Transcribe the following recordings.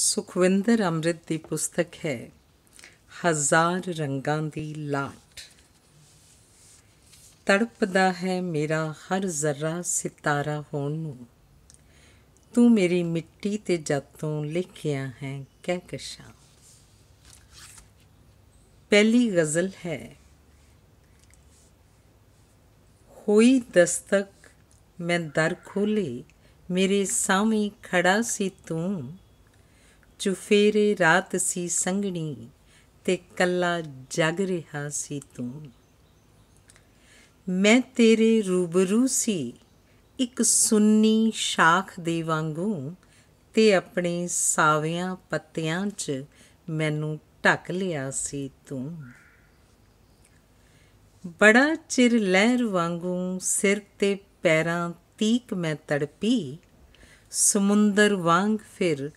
ਸੁਖਵਿੰਦਰ ਅੰਮ੍ਰਿਤ ਦੀ ਪੁਸਤਕ ਹੈ ਹਜ਼ਾਰ ਰੰਗਾਂ ਦੀ ਲਾਟ ਤੜਪਦਾ ਹੈ ਮੇਰਾ ਹਰ ਜ਼ਰਾ ਸਿਤਾਰਾ ਹੋਣ ਨੂੰ ਤੂੰ ਮੇਰੀ ਮਿੱਟੀ ਤੇ ਜਤੋਂ ਲਿਖਿਆ ਹੈ ਕਹਿ ਕਸ਼ਾ ਪਹਿਲੀ ਗਜ਼ਲ ਹੈ ਹੋਈ ਦਸਤਕ ਮੈਂ ਦਰ ਖੋਲੀ ਮੇਰੇ ਸਾਹਮਣੇ ਖੜਾ ਸੀ ਤੂੰ ਚੁਫੇਰੇ ਰਾਤ ਸੀ ਸੰਗਣੀ ਤੇ ਕੱਲਾ ਜਗ ਰਿਹਾ ਸੀ ਤੂੰ ਮੈਂ ਤੇਰੇ ਰੂਬਰੂ ਸੀ ਇੱਕ ਸੁੰਨੀ ਸ਼ਾਖ ਦੇ ਵਾਂਗੂ ਤੇ ਆਪਣੇ ਸਾਵਿਆਂ ਪੱਤਿਆਂ 'ਚ ਮੈਨੂੰ ਢੱਕ ਲਿਆ ਸੀ ਤੂੰ ਬੜਾ ਚਿਰ ਲਹਿਰ ਵਾਂਗੂ ਸਿਰ ਤੇ ਪੈਰਾਂ ਤੀਕ ਮੈਂ ਤੜਪੀ ਸਮੁੰਦਰ ਵਾਂਗ ਫਿਰ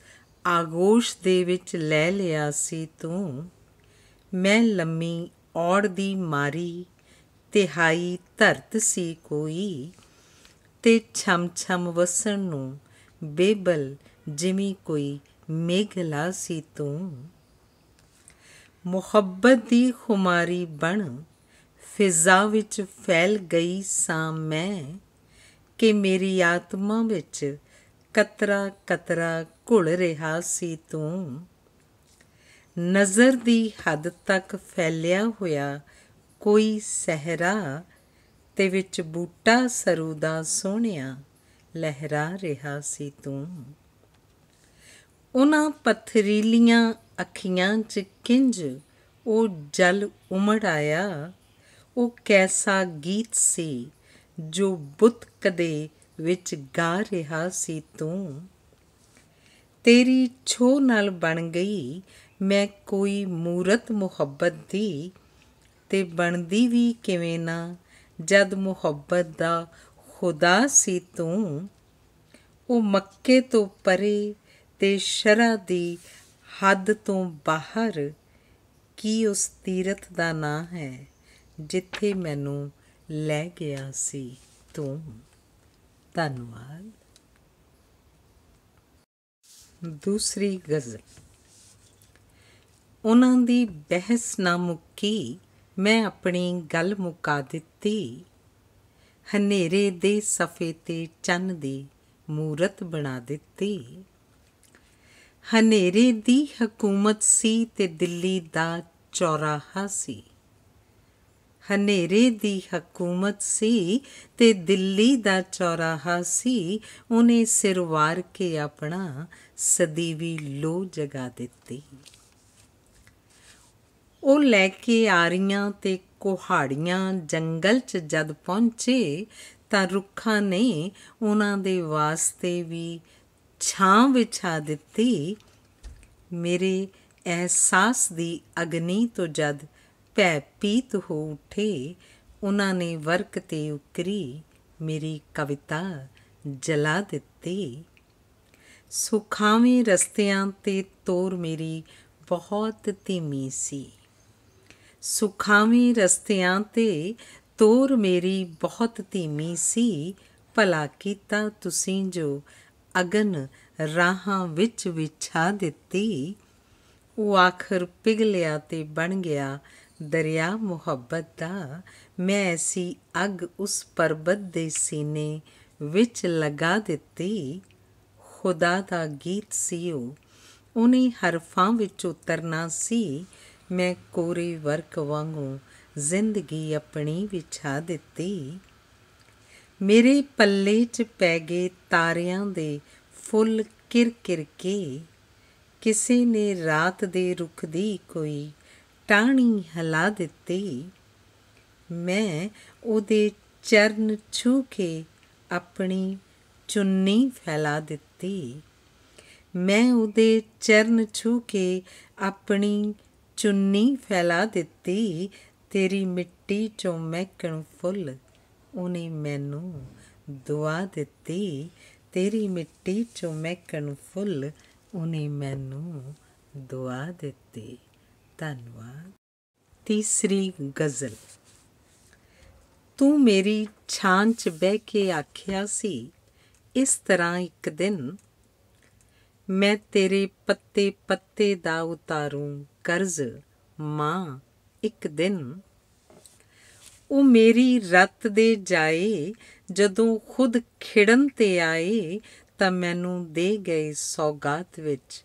ਆਗੋਸ਼ ਦੇ ਵਿੱਚ ਲੈ ਲਿਆ ਸੀ ਤੂੰ ਮੈਂ ਲੰਮੀ ਔੜ ਦੀ ਮਾਰੀ ਤਿਹਾਈ ਧਰਤ ਸੀ ਕੋਈ ਤੇ ਛਮ ਛਮ ਵਸਣ ਨੂੰ ਬੇਬਲ ਜਿਵੇਂ ਕੋਈ ਮੇਘਲਾ ਸੀ ਤੂੰ ਮੁਹੱਬਤ ਦੀ ਖੁਮਾਰੀ ਬਣ ਫਿਜ਼ਾ ਵਿੱਚ ਫੈਲ ਗਈ ਸਾਂ ਮੈਂ ਕਿ ਮੇਰੀ ਆਤਮਾ ਵਿੱਚ ਕਤਰਾ ਕਤਰਾ ਘੁਲ ਰਿਹਾ ਸੀ ਤੂੰ ਨਜ਼ਰ ਦੀ ਹੱਦ ਤੱਕ ਫੈਲਿਆ ਹੋਇਆ ਕੋਈ ਸਹਰਾ ਤੇ ਵਿੱਚ ਬੂਟਾ ਸਰੂ ਦਾ ਸੋਹਣਿਆ ਲਹਿਰਾ ਰਿਹਾ ਸੀ ਤੂੰ ਉਹਨਾਂ ਪਥਰੀਲੀਆਂ ਅੱਖੀਆਂ 'ਚ ਕਿੰਜ ਉਹ ਜਲ ਉਮੜ ਆਇਆ ਉਹ ਕੈਸਾ ਗੀਤ ਸੀ ਜੋ ਬੁੱਤ ਕਦੇ ਵਿੱਚ ਗਾ ਰਿਹਾ ਸੀ ਤੂੰ ਤੇਰੀ ਛੋ ਨਾਲ ਬਣ ਗਈ ਮੈਂ ਕੋਈ ਮੂਰਤ ਮੁਹੱਬਤ ਦੀ ਤੇ ਬਣਦੀ ਵੀ ਕਿਵੇਂ ਨਾ ਜਦ ਮੁਹੱਬਤ ਦਾ ਖੁਦਾ ਸੀ ਤੂੰ ਉਹ ਮੱਕੇ ਤੋਂ ਪਰੇ ਤੇ ਸ਼ਰਾ ਦੀ ਹੱਦ ਤੋਂ ਬਾਹਰ ਕੀ ਉਸ ਤੀਰਤ ਦਾ ਨਾਂ ਹੈ ਜਿੱਥੇ ਮੈਨੂੰ ਲੈ ਗਿਆ ਸੀ ਤੂੰ ਧੰਨਵਾਦ ਦੂਸਰੀ ਗਜ਼ਲ ਉਹਨਾਂ ਦੀ ਬਹਿਸ ਨਾ ਮੁੱਕੀ ਮੈਂ ਆਪਣੀ ਗੱਲ ਮੁਕਾ ਦਿੱਤੀ ਹਨੇਰੇ ਦੇ ਸਫੇ ਤੇ ਚੰਨ ਦੀ ਮੂਰਤ ਬਣਾ ਦਿੱਤੀ ਹਨੇਰੇ ਦੀ ਹਕੂਮਤ ਸੀ ਤੇ ਦਿੱਲੀ ਦਾ ਚੌਰਾਹਾ ਸੀ ਹਨੇਰੇ ਦੀ ਹਕੂਮਤ ਸੀ ਤੇ ਦਿੱਲੀ ਦਾ ਚੌਰਾਹਾ ਸੀ ਉਹਨੇ ਸਿਰਵਾਰ ਕੇ ਆਪਣਾ ਸਦੀਵੀ ਲੋ ਜਗਾ ਦਿੱਤੀ ਉਹ ਲੈ ਕੇ ਆਰੀਆਂ ਤੇ ਕੋਹਾੜੀਆਂ ਜੰਗਲ 'ਚ ਜਦ ਪਹੁੰਚੇ ਤਾਂ ਰੁੱਖਾਂ ਨੇ ਉਹਨਾਂ ਦੇ ਵਾਸਤੇ ਵੀ ਛਾਂ ਵਿਛਾ ਦਿੱਤੀ ਮੇਰੇ ਅਹਿਸਾਸ ਦੀ ਅਗਨੀ ਤੋਂ ਜਦ ਪੀਤ ਹੋ ਉਠੇ ਉਹਨਾਂ ਨੇ ਵਰਕ ਤੇ ਉਕਰੀ ਮੇਰੀ ਕਵਿਤਾ ਜਲਾ ਦਿੱਤੀ ਸੁਖਾਵੇਂ ਰਸਤਿਆਂ ਤੇ ਤੋਰ ਮੇਰੀ ਬਹੁਤ ਧੀਮੀ ਸੀ ਸੁਖਾਵੇਂ ਰਸਤਿਆਂ ਤੇ ਤੋਰ ਮੇਰੀ ਬਹੁਤ ਧੀਮੀ ਸੀ ਭਲਾ ਕੀਤਾ ਤੁਸੀਂ ਜੋ ਅਗਨ ਰਾਹਾਂ ਵਿੱਚ ਵਿਛਾ ਦਿੱਤੀ ਉਹ ਆਖਰ ਪਿਗਲਿਆ ਤੇ ਬਣ ਗਿਆ ਦਰਿਆ ਮੁਹੱਬਤ ਦਾ ਮੈਂ ਐਸੀ ਅਗ ਉਸ ਪਰਬਤ ਦੇ ਸੀਨੇ ਵਿੱਚ ਲਗਾ ਦਿੱਤੀ ਖੁਦਾ ਦਾ ਗੀਤ ਸੀ ਉਹ ਉਹਨੇ ਹਰਫਾਂ ਵਿੱਚ ਉਤਰਨਾ ਸੀ ਮੈਂ ਕੋਰੇ ਵਰਕ ਵਾਂਗੂ ਜ਼ਿੰਦਗੀ ਆਪਣੀ ਵਿਛਾ ਦਿੱਤੀ ਮੇਰੇ ਪੱਲੇ 'ਚ ਪੈ ਗਏ ਤਾਰਿਆਂ ਦੇ ਫੁੱਲ ਕਿਰ ਕਿਰ ਕੇ ਕਿਸੇ ਨੇ ਰਾਤ ਦੇ ਰੁੱਖ ਦੀ ਕੋਈ ਟਾਣੀ ਹਲਾ ਦਿੱਤੀ ਮੈਂ ਉਹਦੇ ਚਰਨ ਛੂ ਕੇ ਆਪਣੀ ਚੁੰਨੀ ਫੈਲਾ ਦਿੱਤੀ ਮੈਂ ਉਹਦੇ ਚਰਨ ਛੂ ਕੇ ਆਪਣੀ ਚੁੰਨੀ ਫੈਲਾ ਦਿੱਤੀ ਤੇਰੀ ਮਿੱਟੀ ਚੋਂ ਮਹਿਕਣ ਫੁੱਲ ਉਹਨੇ ਮੈਨੂੰ ਦੁਆ ਦਿੱਤੀ ਤੇਰੀ ਮਿੱਟੀ ਚੋਂ ਮਹਿਕਣ ਫੁੱਲ ਉਹਨੇ ਮੈਨੂੰ ਦੁਆ ਦਿੱਤੀ ਧੰਨਵਾਦ ਤੀਸਰੀ ਗਜ਼ਲ ਤੂੰ ਮੇਰੀ ਛਾਂ 'ਚ ਬਹਿ ਕੇ ਆਖਿਆ ਸੀ ਇਸ ਤਰ੍ਹਾਂ ਇੱਕ ਦਿਨ ਮੈਂ ਤੇਰੇ ਪੱਤੇ ਪੱਤੇ ਦਾ ਉਤਾਰੂੰ ਕਰਜ਼ ਮਾਂ ਇੱਕ ਦਿਨ ਉਹ ਮੇਰੀ ਰਤ ਦੇ ਜਾਏ ਜਦੋਂ ਖੁਦ ਖਿੜਨ ਤੇ ਆਏ ਤਾਂ ਮੈਨੂੰ ਦੇ ਗਏ ਸੌਗਾਤ ਵਿੱਚ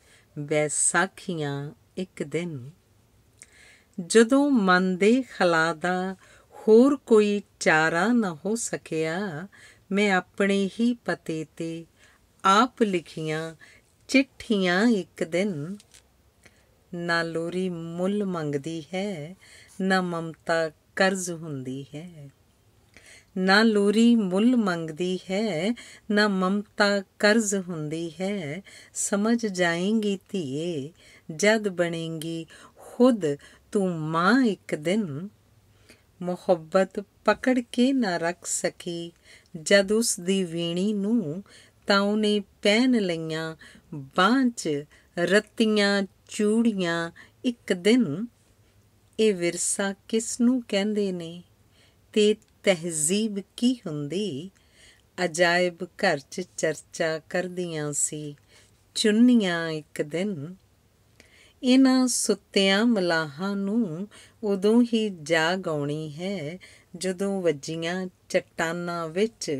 ਵੈਸਾਖੀਆਂ ਇੱਕ ਦਿਨ ਜਦੋਂ ਮਨ ਦੇ ਖਲਾ ਦਾ ਹੋਰ ਕੋਈ ਚਾਰਾ ਨਾ ਹੋ ਸਕਿਆ ਮੈਂ ਆਪਣੇ ਹੀ ਪਤੇ ਤੇ ਆਪ ਲਿਖੀਆਂ ਚਿੱਠੀਆਂ ਇੱਕ ਦਿਨ ਨਾ ਲੋਰੀ ਮੁੱਲ ਮੰਗਦੀ ਹੈ ਨਾ ਮਮਤਾ ਕਰਜ਼ ਹੁੰਦੀ ਹੈ ਨਾ ਲੋਰੀ ਮੁੱਲ ਮੰਗਦੀ ਹੈ ਨਾ ਮਮਤਾ ਕਰਜ਼ ਹੁੰਦੀ ਹੈ ਸਮਝ ਜਾਏਗੀ ਧੀਏ ਜਦ ਬਣੇਗੀ ਖੁਦ ਤੂੰ ਮਾਂ ਇੱਕ ਦਿਨ ਮੁਹੱਬਤ ਪਕੜ ਕੇ ਨਾ ਰੱਖ ਸਕੀ ਜਦ ਉਸ ਦੀ ਵੀਣੀ ਨੂੰ ਤਾਂ ਉਹਨੇ ਪਹਿਨ ਲਈਆਂ ਬਾਹਾਂ 'ਚ ਰਤੀਆਂ ਚੂੜੀਆਂ ਇੱਕ ਦਿਨ ਇਹ ਵਿਰਸਾ ਕਿਸ ਨੂੰ ਕਹਿੰਦੇ ਨੇ ਤੇ ਤਹਿਜ਼ੀਬ ਕੀ ਹੁੰਦੀ ਅਜਾਇਬ ਘਰ 'ਚ ਚਰਚਾ ਕਰਦੀਆਂ ਸੀ ਚੁੰਨੀਆਂ ਇੱਕ ਦਿਨ ਇਹਨਾਂ ਸੁੱਤਿਆਂ ਮਲਾਹਾਂ ਨੂੰ ਉਦੋਂ ਹੀ ਜਾਗਾਉਣੀ ਹੈ ਜਦੋਂ ਵੱਜੀਆਂ ਚਟਾਨਾਂ ਵਿੱਚ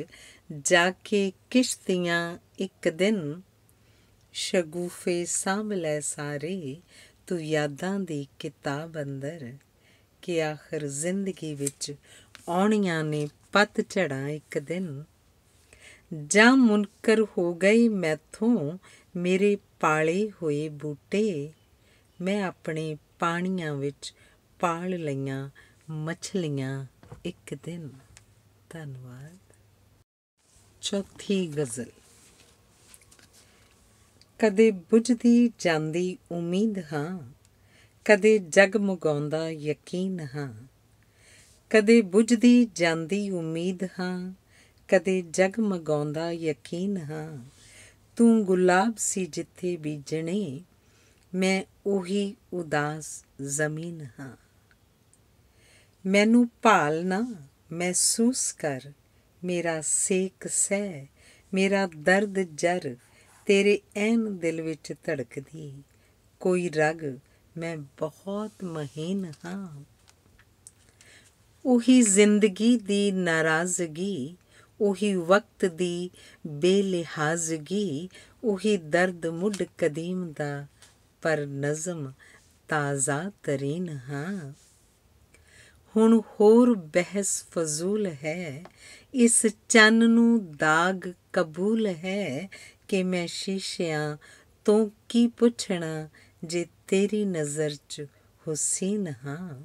ਜਾ ਕੇ ਕਿਸ਼ਤੀਆਂ ਇੱਕ ਦਿਨ ਸ਼ਗੂਫੇ ਸਾਹਮਲੇ ਲੈ ਸਾਰੇ ਤੂੰ ਯਾਦਾਂ ਦੀ ਕਿਤਾਬ ਅੰਦਰ ਕਿ ਆਖਰ ਜ਼ਿੰਦਗੀ ਵਿੱਚ ਆਉਣੀਆਂ ਨੇ ਪਤ ਝੜਾਂ ਇੱਕ ਦਿਨ ਜਾਂ ਮੁਨਕਰ ਹੋ ਗਈ ਮੈਥੋਂ ਮੇਰੇ ਪਾਲੇ ਹੋਏ ਬੂਟੇ ਮੈਂ ਆਪਣੇ ਪਾਣੀਆਂ ਵਿੱਚ ਪਾਲ ਲਈਆਂ ਮੱਛਲੀਆਂ ਇੱਕ ਦਿਨ ਧੰਨਵਾਦ ਚੌਥੀ ਗਜ਼ਲ ਕਦੇ ਬੁਝਦੀ ਜਾਂਦੀ ਉਮੀਦ ਹਾਂ ਕਦੇ ਜਗਮਗਾਉਂਦਾ ਯਕੀਨ ਹਾਂ ਕਦੇ ਬੁਝਦੀ ਜਾਂਦੀ ਉਮੀਦ ਹਾਂ ਕਦੇ ਜਗਮਗਾਉਂਦਾ ਯਕੀਨ ਹਾਂ ਤੂੰ ਗੁਲਾਬ ਸੀ ਜਿੱਥੇ ਬੀਜਣੇ ਮੈਂ ਉਹੀ ਉਦਾਸ ਜ਼ਮੀਨ ਹਾਂ ਮੈਨੂੰ ਪਾਲਣਾ ਮਹਿਸੂਸ ਕਰ ਮੇਰਾ ਸੇਕ ਸਹਿ ਮੇਰਾ ਦਰਦ ਜਰ ਤੇਰੇ ਐਨ ਦਿਲ ਵਿੱਚ ਧੜਕਦੀ ਕੋਈ ਰਗ ਮੈਂ ਬਹੁਤ ਮਹੀਨ ਹਾਂ ਉਹੀ ਜ਼ਿੰਦਗੀ ਦੀ ਨਾਰਾਜ਼ਗੀ ਉਹੀ ਵਕਤ ਦੀ ਬੇਲਿਹਾਜ਼ਗੀ ਉਹੀ ਦਰਦ ਮੁੱਢ ਕਦੀਮ ਦਾ ਪਰ ਨਜ਼ਮ ਤਾਜ਼ਾ ਤਰੀਨ ਹਾਂ ਹੁਣ ਹੋਰ ਬਹਿਸ ਫਜ਼ੂਲ ਹੈ ਇਸ ਚੰਨ ਨੂੰ ਦਾਗ ਕਬੂਲ ਹੈ ਕਿ ਮੈਂ ਸ਼ੀਸ਼ਿਆਂ ਤੋਂ ਕੀ ਪੁੱਛਣਾ ਜੇ ਤੇਰੀ ਨਜ਼ਰ 'ਚ ਹੁਸੀਨ ਹਾਂ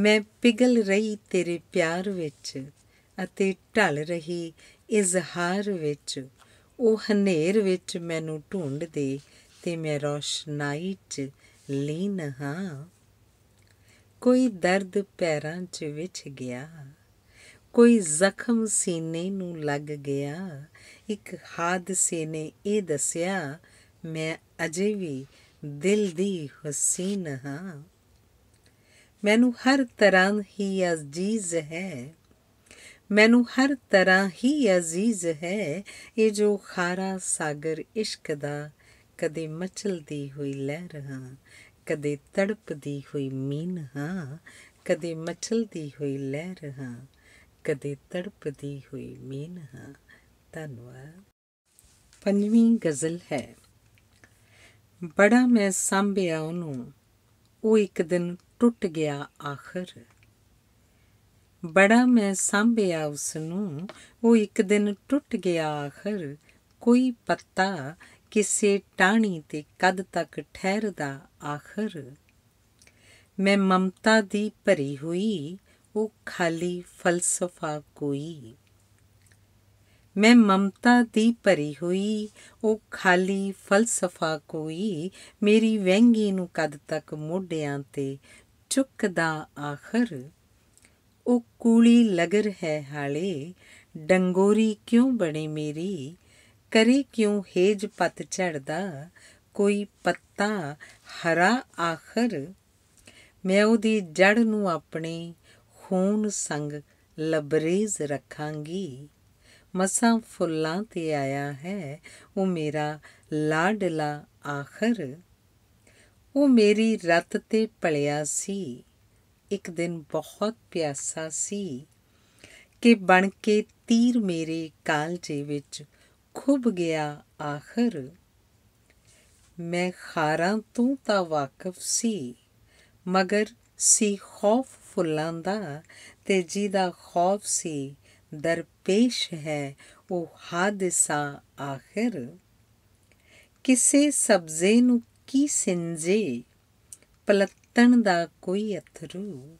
ਮੈਂ ਪਿਗਲ ਰਹੀ ਤੇਰੇ ਪਿਆਰ ਵਿੱਚ ਅਤੇ ਢਲ ਰਹੀ ਇਜ਼ਹਾਰ ਵਿੱਚ ਉਹ ਹਨੇਰ ਵਿੱਚ ਮੈਨੂੰ ਢੂੰਡਦੇ ਤੇ ਮੈਂ ਰੋਸ਼ਨਾਈ 'ਚ ਲੀਨ ਹਾਂ ਕੋਈ ਦਰਦ ਪੈਰਾਂ 'ਚ ਵਿਛ ਗਿਆ ਕੋਈ ਜ਼ਖਮ ਸੀਨੇ ਨੂੰ ਲੱਗ ਗਿਆ ਇੱਕ ਹਾਦਸੇ ਨੇ ਇਹ ਦੱਸਿਆ ਮੈਂ ਅਜੇ ਵੀ ਦਿਲ ਦੀ ਹਸੀਨ ਹਾਂ ਮੈਨੂੰ ਹਰ ਤਰ੍ਹਾਂ ਹੀ ਅਜ਼ੀਜ਼ ਹੈ ਮੈਨੂੰ ਹਰ ਤਰ੍ਹਾਂ ਹੀ ਅਜ਼ੀਜ਼ ਹੈ ਇਹ ਜੋ ਖਾਰਾ ਸਾਗਰ ਇਸ਼ਕ ਦਾ ਕਦੇ ਮਚਲਦੀ ਹੋਈ ਲਹਿਰ ਹਾਂ ਕਦੇ ਤੜਪਦੀ ਹੋਈ ਮੀਨ ਹਾਂ ਕਦੇ ਮਚਲਦੀ ਹੋਈ ਲਹਿਰ ਹਾਂ ਕਦੇ ਤੜਪਦੀ ਹੋਈ ਮੀਨ ਹਾਂ ਧੰਨਵਾਦ ਪੰਜਵੀਂ ਗਜ਼ਲ ਹੈ ਬੜਾ ਮੈਂ ਸੰਭਿਆ ਉਹਨੂੰ ਉਹ ਇੱਕ ਦਿਨ ਟੁੱਟ ਗਿਆ ਆਖਰ ਬੜਾ ਮੈਂ ਸੰਭਿਆ ਉਸ ਨੂੰ ਉਹ ਇੱਕ ਦਿਨ ਟੁੱਟ ਗਿਆ ਆਖਰ ਕੋਈ ਪੱਤਾ ਕਿਸੇ ਟਾਣੀ ਤੇ ਕਦ ਤੱਕ ਠਹਿਰਦਾ ਆਖਰ ਮੈਂ ਮਮਤਾ ਦੀ ਭਰੀ ਹੋਈ ਉਹ ਖਾਲੀ ਫਲਸਫਾ ਕੋਈ ਮੈਂ ਮਮਤਾ ਦੀ ਭਰੀ ਹੋਈ ਉਹ ਖਾਲੀ ਫਲਸਫਾ ਕੋਈ ਮੇਰੀ ਵਹਿੰਗੀ ਨੂੰ ਕਦ ਤੱਕ ਮੋਢਿਆਂ ਤੇ ਚੁੱਕਦਾ ਆਖਰ ਉਹ ਕੂਲੀ ਲਗਰ ਹੈ ਹਾਲੇ ਡੰਗੋਰੀ ਕਿਉਂ ਬਣੇ ਮੇਰੀ ਕਰੀ ਕਿਉਂ ਹੇਜ ਪਤ ਝੜਦਾ ਕੋਈ ਪੱਤਾ ਹਰਾ ਆਖਰ ਮੈਂ ਉਹਦੀ ਜੜ ਨੂੰ ਆਪਣੇ ਖੂਨ ਸੰਗ ਲਬਰੇਜ਼ ਰੱਖਾਂਗੀ ਮਸਾਂ ਫੁੱਲਾਂ ਤੇ ਆਇਆ ਹੈ ਉਹ ਮੇਰਾ ਲਾਡਲਾ ਆਖਰ ਉਹ ਮੇਰੀ ਰਤ ਤੇ ਭਲਿਆ ਸੀ ਇੱਕ ਦਿਨ ਬਹੁਤ ਪਿਆਸਾ ਸੀ ਕਿ ਬਣ ਕੇ ਤੀਰ ਮੇਰੇ ਕਾਲਜੇ ਵਿੱਚ ਖੁੱਬ ਗਿਆ ਆਖਰ ਮੈਂ ਖਾਰਾਂ ਤੋਂ ਤਾਂ ਵਾਕਿਫ ਸੀ ਮਗਰ ਸੀ ਖੌਫ ਫੁੱਲਾਂ ਦਾ ਤੇ ਜਿਹਦਾ ਖੌਫ ਸੀ ਦਰਪੇਸ਼ ਹੈ ਉਹ ਹਾਦਸਾ ਆਖਰ ਕਿਸੇ ਸਬਜ਼ੇ ਨੂੰ ਕੀ ਸਿੰਜੇ ਪਲੱਤਣ ਦਾ ਕੋਈ ਅਥਰੂ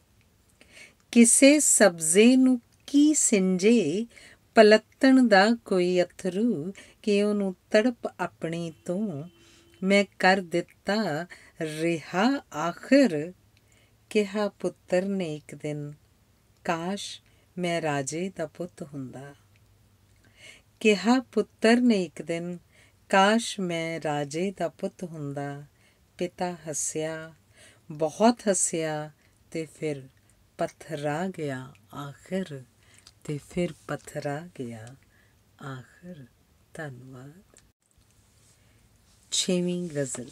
ਕਿਸੇ ਸਬਜ਼ੇ ਨੂੰ ਕੀ ਸਿੰਜੇ ਪਲਤਣ ਦਾ ਕੋਈ ਅਥਰੂ ਕਿ ਉਹਨੂੰ ਤੜਪ ਆਪਣੀ ਤੋਂ ਮੈਂ ਕਰ ਦਿੱਤਾ ਰਿਹਾ ਆਖਰ ਕਿਹਾ ਪੁੱਤਰ ਨੇ ਇੱਕ ਦਿਨ ਕਾਸ਼ ਮੈਂ ਰਾਜੇ ਦਾ ਪੁੱਤ ਹੁੰਦਾ ਕਿਹਾ ਪੁੱਤਰ ਨੇ ਇੱਕ ਦਿਨ ਕਾਸ਼ ਮੈਂ ਰਾਜੇ ਦਾ ਪੁੱਤ ਹੁੰਦਾ ਪਿਤਾ ਹੱਸਿਆ ਬਹੁਤ ਹੱਸਿਆ ਤੇ ਫਿਰ ਪਥਰਾ ਗਿਆ ਆਖਰ ਤੇ ਫਿਰ ਪਥਰਾ ਗਿਆ ਆਖਰ ਧੰਨਵਾਦ ਛੇਵੀਂ ਗਜ਼ਲ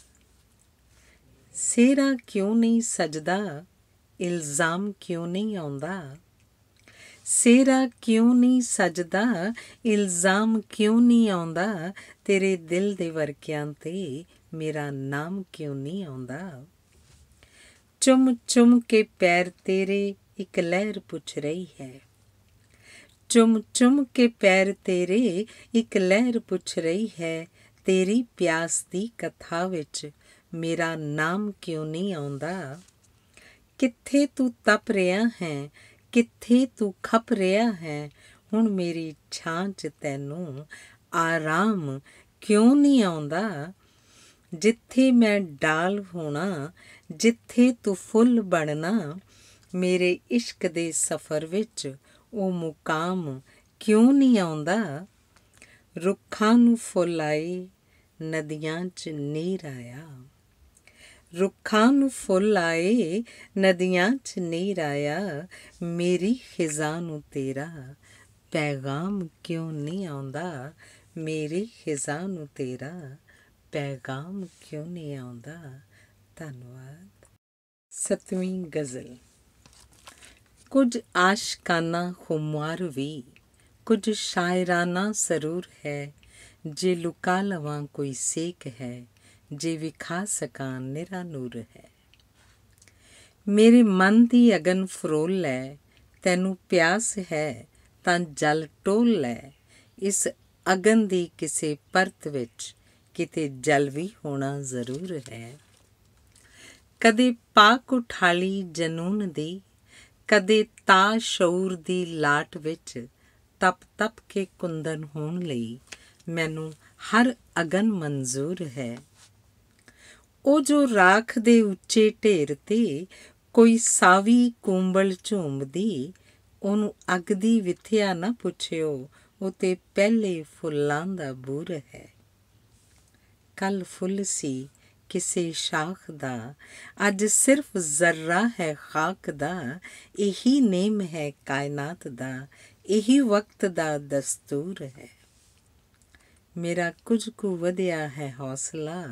ਸੇਰਾ ਕਿਉਂ ਨਹੀਂ ਸਜਦਾ ਇਲਜ਼ਾਮ ਕਿਉਂ ਨਹੀਂ ਆਉਂਦਾ ਸੇਰਾ ਕਿਉਂ ਨਹੀਂ ਸਜਦਾ ਇਲਜ਼ਾਮ ਕਿਉਂ ਨਹੀਂ ਆਉਂਦਾ ਤੇਰੇ ਦਿਲ ਦੇ ਵਰਕਿਆਂ ਤੇ ਮੇਰਾ ਨਾਮ ਕਿਉਂ ਨਹੀਂ ਆਉਂਦਾ ਚੁੰਮ ਚੁੰਮ ਕੇ ਪੈਰ ਤੇਰੇ ਇੱਕ ਲਹਿਰ ਪੁੱਛ ਰਹੀ ਹੈ ਚੁੰਮ ਚੁੰਮ ਕੇ ਪੈਰ ਤੇਰੇ ਇੱਕ ਲਹਿਰ ਪੁੱਛ ਰਹੀ ਹੈ ਤੇਰੀ ਪਿਆਸ ਦੀ ਕਥਾ ਵਿੱਚ ਮੇਰਾ ਨਾਮ ਕਿਉਂ ਨਹੀਂ ਆਉਂਦਾ ਕਿੱਥੇ ਤੂੰ ਤਪ ਰਿਹਾ ਹੈ ਕਿੱਥੇ ਤੂੰ ਖਪ ਰਿਹਾ ਹੈ ਹੁਣ ਮੇਰੀ ਛਾਂ 'ਚ ਤੈਨੂੰ ਆਰਾਮ ਕਿਉਂ ਨਹੀਂ ਆਉਂਦਾ ਜਿੱਥੇ ਮੈਂ ਡਾਲ ਹੋਣਾ ਜਿੱਥੇ ਤੂੰ ਫੁੱਲ ਬਣਨਾ ਮੇਰੇ ਇਸ਼ਕ ਦੇ ਸਫ਼ਰ ਵਿੱਚ ਉਹ ਮੁਕਾਮ ਕਿਉਂ ਨਹੀਂ ਆਉਂਦਾ ਰੁੱਖਾਂ ਨੂੰ ਫੁੱਲ ਆਏ ਨਦੀਆਂ 'ਚ ਨੀਰ ਆਇਆ ਰੁੱਖਾਂ ਨੂੰ ਫੁੱਲ ਆਏ ਨਦੀਆਂ 'ਚ ਨੀਰ ਆਇਆ ਮੇਰੀ ਖਿਜ਼ਾ ਨੂੰ ਤੇਰਾ ਪੈਗਾਮ ਕਿਉਂ ਨਹੀਂ ਆਉਂਦਾ ਮੇਰੀ ਖਿਜ਼ਾ ਨੂੰ ਤੇਰਾ ਪੈਗਾਮ ਕਿਉਂ ਨਹੀਂ ਆਉਂਦਾ ਧੰਨਵਾਦ ਸਤਵੀਂ ਗਜ਼ਲ ਕੁਝ ਆਸ਼ਕਾਨਾ ਖੁਮਾਰ ਵੀ ਕੁਝ ਸ਼ਾਇਰਾਨਾ ਸਰੂਰ ਹੈ ਜੇ ਲੁਕਾ ਲਵਾਂ ਕੋਈ ਸੇਕ ਹੈ ਜੇ ਵਿਖਾ ਸਕਾਂ ਨਿਰਾ ਨੂਰ ਹੈ ਮੇਰੇ ਮਨ ਦੀ ਅਗਨ ਫਰੋਲ ਲੈ ਤੈਨੂੰ ਪਿਆਸ ਹੈ ਤਾਂ ਜਲ ਟੋਲ ਲੈ ਇਸ ਅਗਨ ਦੀ ਕਿਸੇ ਪਰਤ ਵਿੱਚ ਕਿਤੇ ਜਲ ਵੀ ਹੋਣਾ ਜ਼ਰੂਰ ਹੈ ਕਦੇ ਪਾਕ ਉਠਾਲੀ ਜਨੂਨ ਦੀ ਕਦੇ ਤਾਂ ਸ਼ੌਰ ਦੀ ਲਾਟ ਵਿੱਚ ਤਪ-ਤਪ ਕੇ ਕੁੰਦਨ ਹੋਣ ਲਈ ਮੈਨੂੰ ਹਰ ਅਗਨ ਮਨਜ਼ੂਰ ਹੈ ਉਹ ਜੋ ਰਾਖ ਦੇ ਉੱਚੇ ਢੇਰ ਤੇ ਕੋਈ ਸਾਵੀ ਕੁੰਬਲ ਝੂਮਦੀ ਉਹਨੂੰ ਅਗ ਦੀ ਵਿਥਿਆ ਨਾ ਪੁੱਛਿਓ ਉਹ ਤੇ ਪਹਿਲੇ ਫੁੱਲਾਂ ਦਾ ਬੂਰ ਹੈ ਕੱਲ ਫੁੱਲ ਸੀ ਕਿਸੇ ਸ਼ਾਖ ਦਾ ਅੱਜ ਸਿਰਫ ਜ਼ਰਰਾ ਹੈ ਖਾਕ ਦਾ ਇਹੀ ਨੇਮ ਹੈ ਕਾਇਨਾਤ ਦਾ ਇਹੀ ਵਕਤ ਦਾ ਦਸਤੂਰ ਹੈ ਮੇਰਾ ਕੁਝ ਕੁ ਵਧਿਆ ਹੈ ਹੌਸਲਾ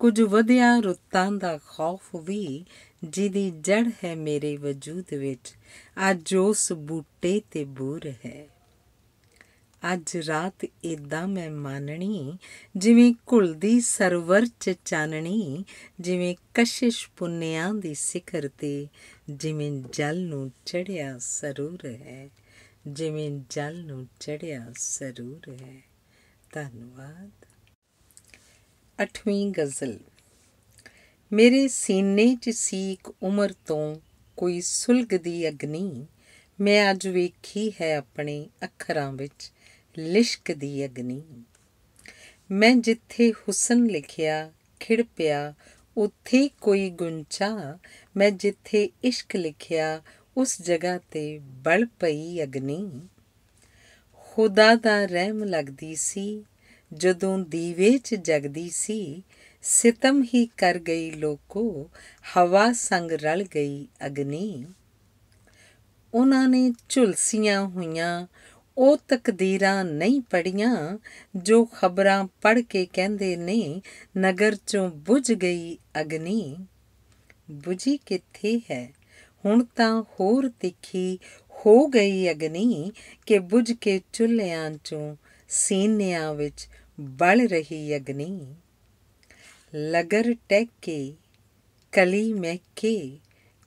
ਕੁਝ ਵਧਿਆ ਰੁੱਤਾਂ ਦਾ ਖੌਫ ਵੀ ਜਿਹਦੀ ਜੜ ਹੈ ਮੇਰੇ ਵਜੂਦ ਵਿੱਚ ਅੱਜ ਉਸ ਬੂਟੇ ਤੇ ਬੂਰ ਹੈ ਅੱਜ ਰਾਤ ਇਦਾਂ ਮੈਂ ਮਾਨਣੀ ਜਿਵੇਂ ਘੁਲਦੀ ਸਰਵਰ ਚ ਚਾਨਣੀ ਜਿਵੇਂ ਕਸ਼ਿਸ਼ ਪੁੰਨਿਆਂ ਦੀ ਸਿਖਰ ਤੇ ਜਿਵੇਂ ਜਲ ਨੂੰ ਚੜਿਆ ਸਰੂਰ ਹੈ ਜਿਵੇਂ ਜਲ ਨੂੰ ਚੜਿਆ ਸਰੂਰ ਹੈ ਧੰਨਵਾਦ 8ਵੀਂ ਗਜ਼ਲ ਮੇਰੇ ਸੀਨੇ 'ਚ ਸੀਕ ਉਮਰ ਤੋਂ ਕੋਈ ਸੁਲਗਦੀ ਅਗਨੀ ਮੈਂ ਅੱਜ ਵੇਖੀ ਹੈ ਆਪਣੇ ਅੱਖਰਾਂ ਵਿੱਚ ਲਿਸ਼ਕਦੀ ਅਗਨੀ ਮੈਂ ਜਿੱਥੇ ਹੁਸਨ ਲਿਖਿਆ ਖਿੜ ਪਿਆ ਉੱਥੇ ਕੋਈ ਗੁੰਚਾ ਮੈਂ ਜਿੱਥੇ ਇਸ਼ਕ ਲਿਖਿਆ ਉਸ ਜਗ੍ਹਾ ਤੇ ਬਲ ਪਈ ਅਗਨੀ ਖੁਦਾ ਦਾ ਰਹਿਮ ਲੱਗਦੀ ਸੀ ਜਦੋਂ ਦੀਵੇ 'ਚ ਜਗਦੀ ਸੀ ਸਿਤਮ ਹੀ ਕਰ ਗਈ ਲੋਕੋ ਹਵਾ ਸੰਗ ਰਲ ਗਈ ਅਗਨੀ ਉਹਨਾਂ ਨੇ ਝੁਲਸੀਆਂ ਹੋਈਆਂ ਉਹ ਤਕਦੀਰਾਂ ਨਹੀਂ ਪੜੀਆਂ ਜੋ ਖਬਰਾਂ ਪੜ ਕੇ ਕਹਿੰਦੇ ਨੇ ਨਗਰ ਚੋਂ ਬੁਝ ਗਈ ਅਗਨੀ ਬੁਝੀ ਕਿੱਥੇ ਹੈ ਹੁਣ ਤਾਂ ਹੋਰ ਤਿੱਖੀ ਹੋ ਗਈ ਅਗਨੀ ਕਿ ਬੁਝ ਕੇ ਚੁੱਲ੍ਹਿਆਂ ਚੋਂ ਸੀਨਿਆਂ ਵਿੱਚ ਬਲ ਰਹੀ ਅਗਨੀ ਲਗਰ ਟੈਕੇ ਕਲੀ ਮਹਿ ਕੇ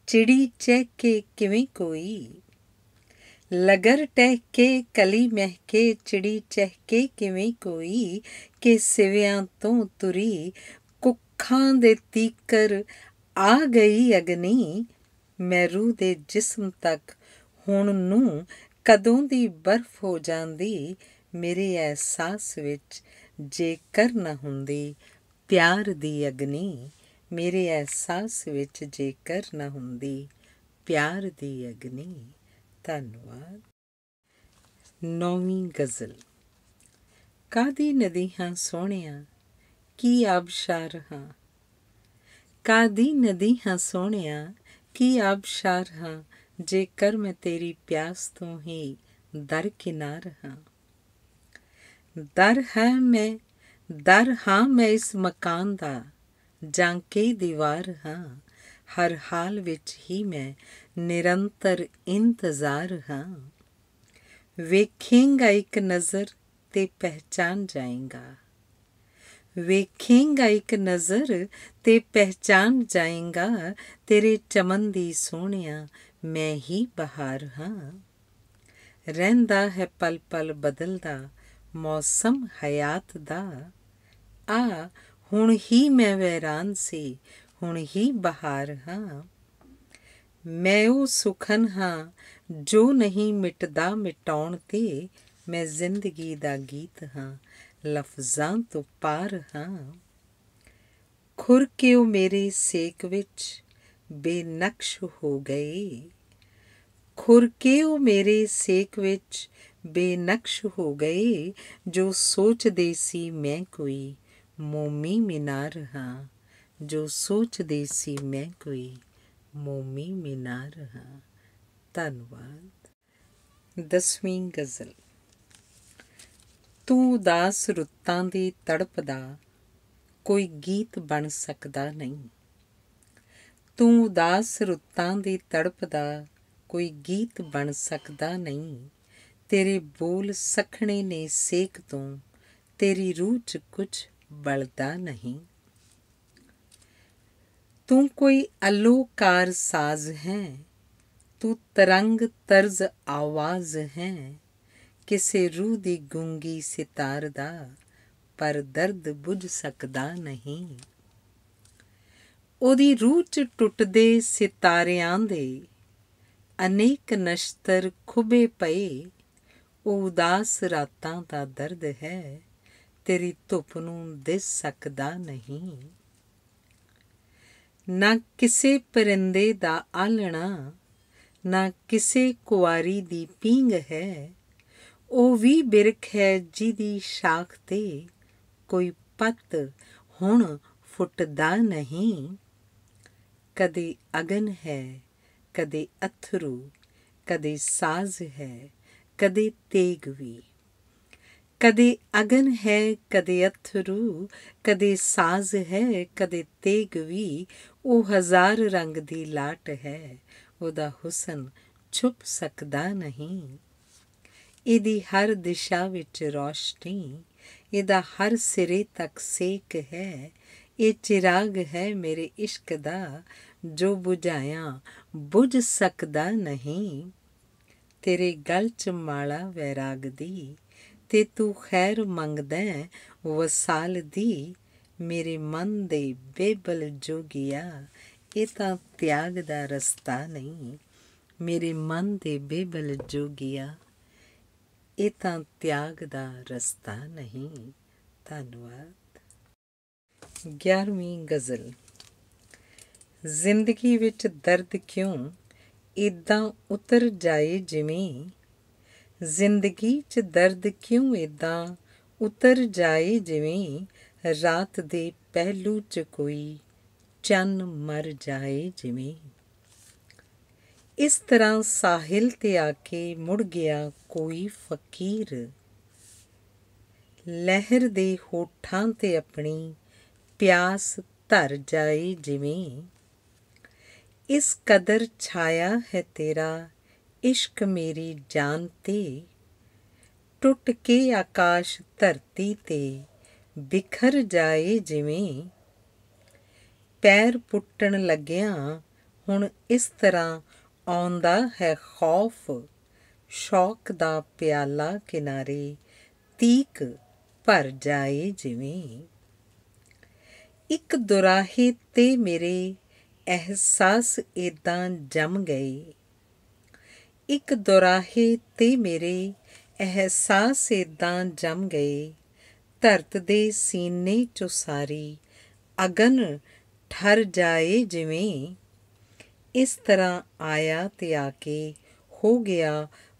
ਚਿੜੀ ਚੈਕੇ ਕਿਵੇਂ ਕੋਈ ਲਗਰ ਟਹਿਕੇ ਕਲੀ ਮਹਿਕੇ ਚਿੜੀ ਚਹਿਕੇ ਕਿਵੇਂ ਕੋਈ ਕਿ ਸਿਵਿਆਂ ਤੋਂ ਤੁਰੀ ਕੁੱਖਾਂ ਦੇ ਤੀਕਰ ਆ ਗਈ ਅਗਨੀ ਮੈਰੂ ਦੇ ਜਿਸਮ ਤੱਕ ਹੁਣ ਨੂੰ ਕਦੋਂ ਦੀ ਬਰਫ਼ ਹੋ ਜਾਂਦੀ ਮੇਰੇ ਅਹਿਸਾਸ ਵਿੱਚ ਜੇਕਰ ਨਾ ਹੁੰਦੀ ਪਿਆਰ ਦੀ ਅਗਨੀ ਮੇਰੇ ਅਹਿਸਾਸ ਵਿੱਚ ਜੇਕਰ ਨਾ ਹੁੰਦੀ ਪਿਆਰ ਦੀ ਅਗਨੀ ਧੰਨਵਾਦ ਨੌਵੀਂ ਗਜ਼ਲ ਕਾਦੀ ਨਦੀ ਹਾਂ ਸੋਹਣਿਆ ਕੀ ਆਬਸ਼ਾਰ ਹਾਂ ਕਾਦੀ ਨਦੀ ਹਾਂ ਸੋਹਣਿਆ ਕੀ ਆਬਸ਼ਾਰ ਹਾਂ ਜੇਕਰ ਮੈਂ ਤੇਰੀ ਪਿਆਸ ਤੋਂ ਹੀ ਦਰ ਕਿਨਾਰ ਹਾਂ ਦਰ ਹੈ ਮੈਂ ਦਰ ਹਾਂ ਮੈਂ ਇਸ ਮਕਾਨ ਦਾ ਜਾਂ ਕੀ ਦੀਵਾਰ ਹਾਂ ਹਰ ਹਾਲ ਵਿੱਚ ਹੀ ਮੈਂ ਨਿਰੰਤਰ ਇੰਤਜ਼ਾਰ ਹਾਂ ਵੇਖੇਂਗਾ ਇੱਕ ਨਜ਼ਰ ਤੇ ਪਹਿਚਾਨ ਜਾਏਗਾ ਵੇਖੇਂਗਾ ਇੱਕ ਨਜ਼ਰ ਤੇ ਪਹਿਚਾਨ ਜਾਏਗਾ ਤੇਰੇ ਚਮਨ ਦੀ ਸੋਹਣਿਆ ਮੈਂ ਹੀ ਬਹਾਰ ਹਾਂ ਰਹਿੰਦਾ ਹੈ ਪਲ ਪਲ ਬਦਲਦਾ ਮੌਸਮ ਹਯਾਤ ਦਾ ਆ ਹੁਣ ਹੀ ਮੈਂ ਵੈਰਾਨ ਸੀ ਹੁਣ ਹੀ ਬਹਾਰ ਹਾਂ ਮੈਂ ਉਹ ਸੁਖਨ ਹਾਂ ਜੋ ਨਹੀਂ ਮਿਟਦਾ ਮਿਟਾਉਣ ਤੇ ਮੈਂ ਜ਼ਿੰਦਗੀ ਦਾ ਗੀਤ ਹਾਂ ਲਫ਼ਜ਼ਾਂ ਤੋਂ ਪਾਰ ਹਾਂ ਖੁਰ ਕੇ ਉਹ ਮੇਰੇ ਸੇਕ ਵਿੱਚ ਬੇਨਕਸ਼ ਹੋ ਗਏ ਖੁਰ ਕੇ ਉਹ ਮੇਰੇ ਸੇਕ ਵਿੱਚ ਬੇਨਕਸ਼ ਹੋ ਗਏ ਜੋ ਸੋਚਦੇ ਸੀ ਮੈਂ ਕੋਈ ਮੋਮੀ ਮਿਨਾਰ ਹਾਂ ਜੋ ਸੋਚਦੇ ਸੀ ਮੈਂ ਕੋਈ ਮੋਮੀ ਮਿਨਾ ਰਹਾ ਧੰਨਵਾਦ ਦਸਵੀਂ ਗਜ਼ਲ ਤੂੰ ਉਦਾਸ ਰੁੱਤਾਂ ਦੀ ਤੜਪ ਦਾ ਕੋਈ ਗੀਤ ਬਣ ਸਕਦਾ ਨਹੀਂ ਤੂੰ ਉਦਾਸ ਰੁੱਤਾਂ ਦੀ ਤੜਪ ਦਾ ਕੋਈ ਗੀਤ ਬਣ ਸਕਦਾ ਨਹੀਂ ਤੇਰੇ ਬੋਲ ਸਖਣੇ ਨੇ ਸੇਕ ਤੋਂ ਤੇਰੀ ਰੂਹ 'ਚ ਕੁਝ ਬਲਦਾ ਨਹੀਂ ਤੂੰ ਕੋਈ ਅਲੂਕਾਰ ਸਾਜ਼ ਹੈ ਤੂੰ ਤਰੰਗ ਤਰਜ਼ ਆਵਾਜ਼ ਹੈ ਕਿਸੇ ਰੂਹ ਦੀ ਗੁੰਗੀ ਸਿਤਾਰ ਦਾ ਪਰ ਦਰਦ ਬੁਝ ਸਕਦਾ ਨਹੀਂ ਉਹਦੀ ਰੂਹ 'ਚ ਟੁੱਟਦੇ ਸਿਤਾਰਿਆਂ ਦੇ ਅਨੇਕ ਨਸ਼ਤਰ ਖੁਬੇ ਪਏ ਉਹ ਉਦਾਸ ਰਾਤਾਂ ਦਾ ਦਰਦ ਹੈ ਤੇਰੀ ਧੁੱਪ ਨੂੰ ਦਿਸ ਸਕਦਾ ਨਹੀਂ ਨਾ ਕਿਸੇ ਪਰਿੰਦੇ ਦਾ ਆਲਣਾ ਨਾ ਕਿਸੇ ਕੁਵਾਰੀ ਦੀ ਪੀਂਗ ਹੈ ਉਹ ਵੀ ਬਿਰਖ ਹੈ ਜਿਹਦੀ ਸ਼ਾਖ ਤੇ ਕੋਈ ਪੱਤ ਹੁਣ ਫੁੱਟਦਾ ਨਹੀਂ ਕਦੇ ਅਗਨ ਹੈ ਕਦੇ ਅਥਰੂ ਕਦੇ ਸਾਜ਼ ਹੈ ਕਦੇ ਤੇਗ ਵੀ ਕਦੇ ਅਗਨ ਹੈ ਕਦੇ ਅਥਰੂ ਕਦੇ ਸਾਜ਼ ਹੈ ਕਦੇ ਤੇਗ ਵੀ ਉਹ ਹਜ਼ਾਰ ਰੰਗ ਦੀ ਲਾਟ ਹੈ ਉਹਦਾ ਹੁਸਨ ਛੁਪ ਸਕਦਾ ਨਹੀਂ ਇਹਦੀ ਹਰ ਦਿਸ਼ਾ ਵਿੱਚ ਰੋਸ਼ਨੀ ਇਹਦਾ ਹਰ ਸਿਰੇ ਤੱਕ ਸੇਕ ਹੈ ਇਹ ਚਿਰਾਗ ਹੈ ਮੇਰੇ ਇਸ਼ਕ ਦਾ ਜੋ 부ਝਾਇਆ 부ਝ ਸਕਦਾ ਨਹੀਂ ਤੇਰੇ ਗਲ ਚ ਮਾਲਾ ਵੈਰਾਗ ਦੀ ਤੇ ਤੂੰ ਖੈਰ ਮੰਗਦਾ ਵਸਾਲ ਦੀ ਮੇਰੇ ਮਨ ਦੇ ਬੇਬਲ ਜੋਗਿਆ ਇਹ ਤਾਂ ਤਿਆਗ ਦਾ ਰਸਤਾ ਨਹੀਂ ਮੇਰੇ ਮਨ ਦੇ ਬੇਬਲ ਜੋਗਿਆ ਇਹ ਤਾਂ ਤਿਆਗ ਦਾ ਰਸਤਾ ਨਹੀਂ ਧੰਨਵਾਦ 11ਵੀਂ ਗਜ਼ਲ ਜ਼ਿੰਦਗੀ ਵਿੱਚ ਦਰਦ ਕਿਉਂ ਇਦਾਂ ਉਤਰ ਜਾਏ ਜਿਵੇਂ ਜ਼ਿੰਦਗੀ 'ਚ ਦਰਦ ਕਿਉਂ ਇਦਾਂ ਉਤਰ ਜਾਏ ਜਿਵੇਂ ਰਾਤ ਦੇ ਪਹਿਲੂ 'ਚ ਕੋਈ ਚੰਨ ਮਰ ਜਾਏ ਜਿਵੇਂ ਇਸ ਤਰ੍ਹਾਂ ਸਾਹਿਲ ਤੇ ਆ ਕੇ ਮੁੜ ਗਿਆ ਕੋਈ ਫਕੀਰ ਲਹਿਰ ਦੇ ਹੋਠਾਂ ਤੇ ਆਪਣੀ ਪਿਆਸ ਧਰ ਜਾਏ ਜਿਵੇਂ ਇਸ ਕਦਰ ਛਾਇਆ ਹੈ ਤੇਰਾ ਇਸ਼ਕ ਮੇਰੀ ਜਾਨ ਤੇ ਟੁੱਟ ਕੇ ਆਕਾਸ਼ ਧਰਤੀ ਤੇ ਬਿਖਰ ਜਾਏ ਜਿਵੇਂ ਪੈਰ ਪੁੱਟਣ ਲੱਗਿਆ ਹੁਣ ਇਸ ਤਰ੍ਹਾਂ ਆਉਂਦਾ ਹੈ ਖੌਫ ਸ਼ੌਕ ਦਾ ਪਿਆਲਾ ਕਿਨਾਰੇ ਤੀਕ ਭਰ ਜਾਏ ਜਿਵੇਂ ਇੱਕ ਦੁਰਾਹੇ ਤੇ ਮੇਰੇ ਅਹਿਸਾਸ ਇਦਾਂ ਜੰਮ ਗਏ ਇੱਕ ਦੁਰਾਹੇ ਤੇ ਮੇਰੇ ਅਹਿਸਾਸ ਇਦਾਂ ਜਮ ਗਏ ਧਰਤ ਦੇ ਸੀਨੇ ਚੋਂ ਸਾਰੀ ਅਗਨ ਠਰ ਜਾਏ ਜਿਵੇਂ ਇਸ ਤਰ੍ਹਾਂ ਆਇਆ ਤੇ ਆ ਕੇ ਹੋ ਗਿਆ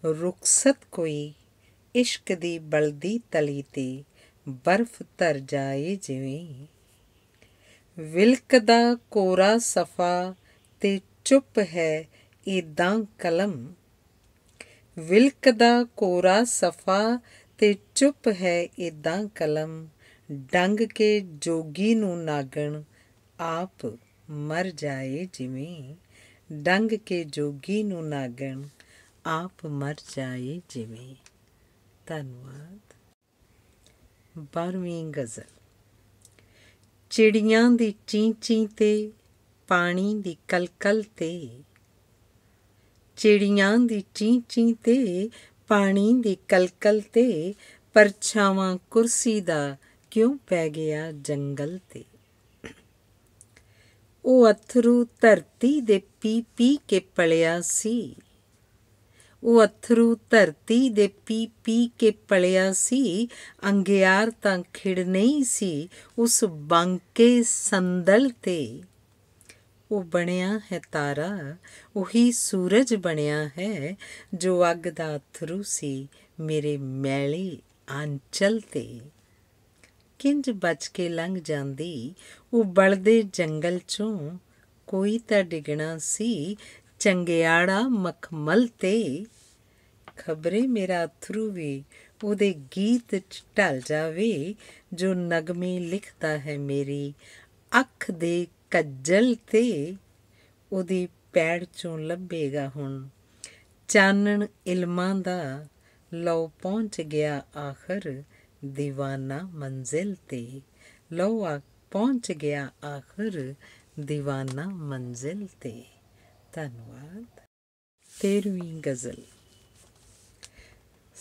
ਰੁਖਸਤ ਕੋਈ ਇਸ਼ਕ ਦੀ ਬਲਦੀ ਤਲੀ ਤੇ ਬਰਫ਼ ਧਰ ਜਾਏ ਜਿਵੇਂ ਵਿਲਕਦਾ ਕੋਰਾ ਸਫਾ ਤੇ ਚੁੱਪ ਹੈ ਇਦਾਂ ਕਲਮ ਵਿਲਕਦਾ ਕੋਰਾ ਸਫਾ ਤੇ ਚੁੱਪ ਹੈ ਇਦਾਂ ਕਲਮ ਡੰਗ ਕੇ ਜੋਗੀ ਨੂੰ ਨਾਗਣ ਆਪ ਮਰ ਜਾਏ ਜਿਵੇਂ ਡੰਗ ਕੇ ਜੋਗੀ ਨੂੰ ਨਾਗਣ ਆਪ ਮਰ ਜਾਏ ਜਿਵੇਂ ਧੰਨਵਾਦ 12ਵੀਂ ਗਜ਼ਲ ਚਿੜੀਆਂ ਦੀ ਚੀਂ ਚੀਂ ਤੇ ਪਾਣੀ ਦੀ ਕਲਕਲ ਤੇ ਚਿੜੀਆਂ ਦੀ ਚੀਂ ਚੀਂ ਤੇ ਪਾਣੀ ਦੀ ਕਲਕਲ ਤੇ ਪਰਛਾਵਾਂ ਕੁਰਸੀ ਦਾ ਕਿਉਂ ਪੈ ਗਿਆ ਜੰਗਲ ਤੇ ਉਹ ਅਥਰੂ ਧਰਤੀ ਦੇ ਪੀ ਪੀ ਕੇ ਪਲਿਆ ਸੀ ਉਹ ਅਥਰੂ ਧਰਤੀ ਦੇ ਪੀ ਪੀ ਕੇ ਪਲਿਆ ਸੀ ਅੰਗਿਆਰ ਤਾਂ ਖਿੜ ਨਹੀਂ ਸੀ ਉਸ ਬੰਕੇ ਸੰਦਲ ਤੇ ਉਹ ਬਣਿਆ ਹੈ ਤਾਰਾ ਉਹੀ ਸੂਰਜ ਬਣਿਆ ਹੈ ਜੋ ਅੱਗ ਦਾ ਅਥਰੂ ਸੀ ਮੇਰੇ ਮੈਲੇ ਆਂਚਲ ਤੇ ਕਿੰਜ ਬਚ ਕੇ ਲੰਘ ਜਾਂਦੀ ਉਹ ਬਲਦੇ ਜੰਗਲ ਚੋਂ ਕੋਈ ਤਾਂ ਡਿਗਣਾ ਸੀ ਚੰਗਿਆੜਾ ਮਖਮਲ ਤੇ ਖਬਰੇ ਮੇਰਾ ਅਥਰੂ ਵੀ ਉਹਦੇ ਗੀਤ ਚ ਢਲ ਜਾਵੇ ਜੋ ਨਗਮੇ ਲਿਖਦਾ ਹੈ ਮੇਰੀ ਅੱਖ ਦੇ ਕੱਜਲ ਤੇ ਉਹਦੀ ਪੈੜ ਚੋਂ ਲੱਭੇਗਾ ਹੁਣ ਚਾਨਣ ਇਲਮਾਂ ਦਾ ਲਓ ਪਹੁੰਚ ਗਿਆ ਆਖਰ دیਵਾਨਾ ਮੰਜ਼ਿਲ ਤੇ ਲਓ ਆ ਪਹੁੰਚ ਗਿਆ ਆਖਰ دیਵਾਨਾ ਮੰਜ਼ਿਲ ਤੇ ਧੰਨਵਾਦ 13ਵੀਂ ਗਜ਼ਲ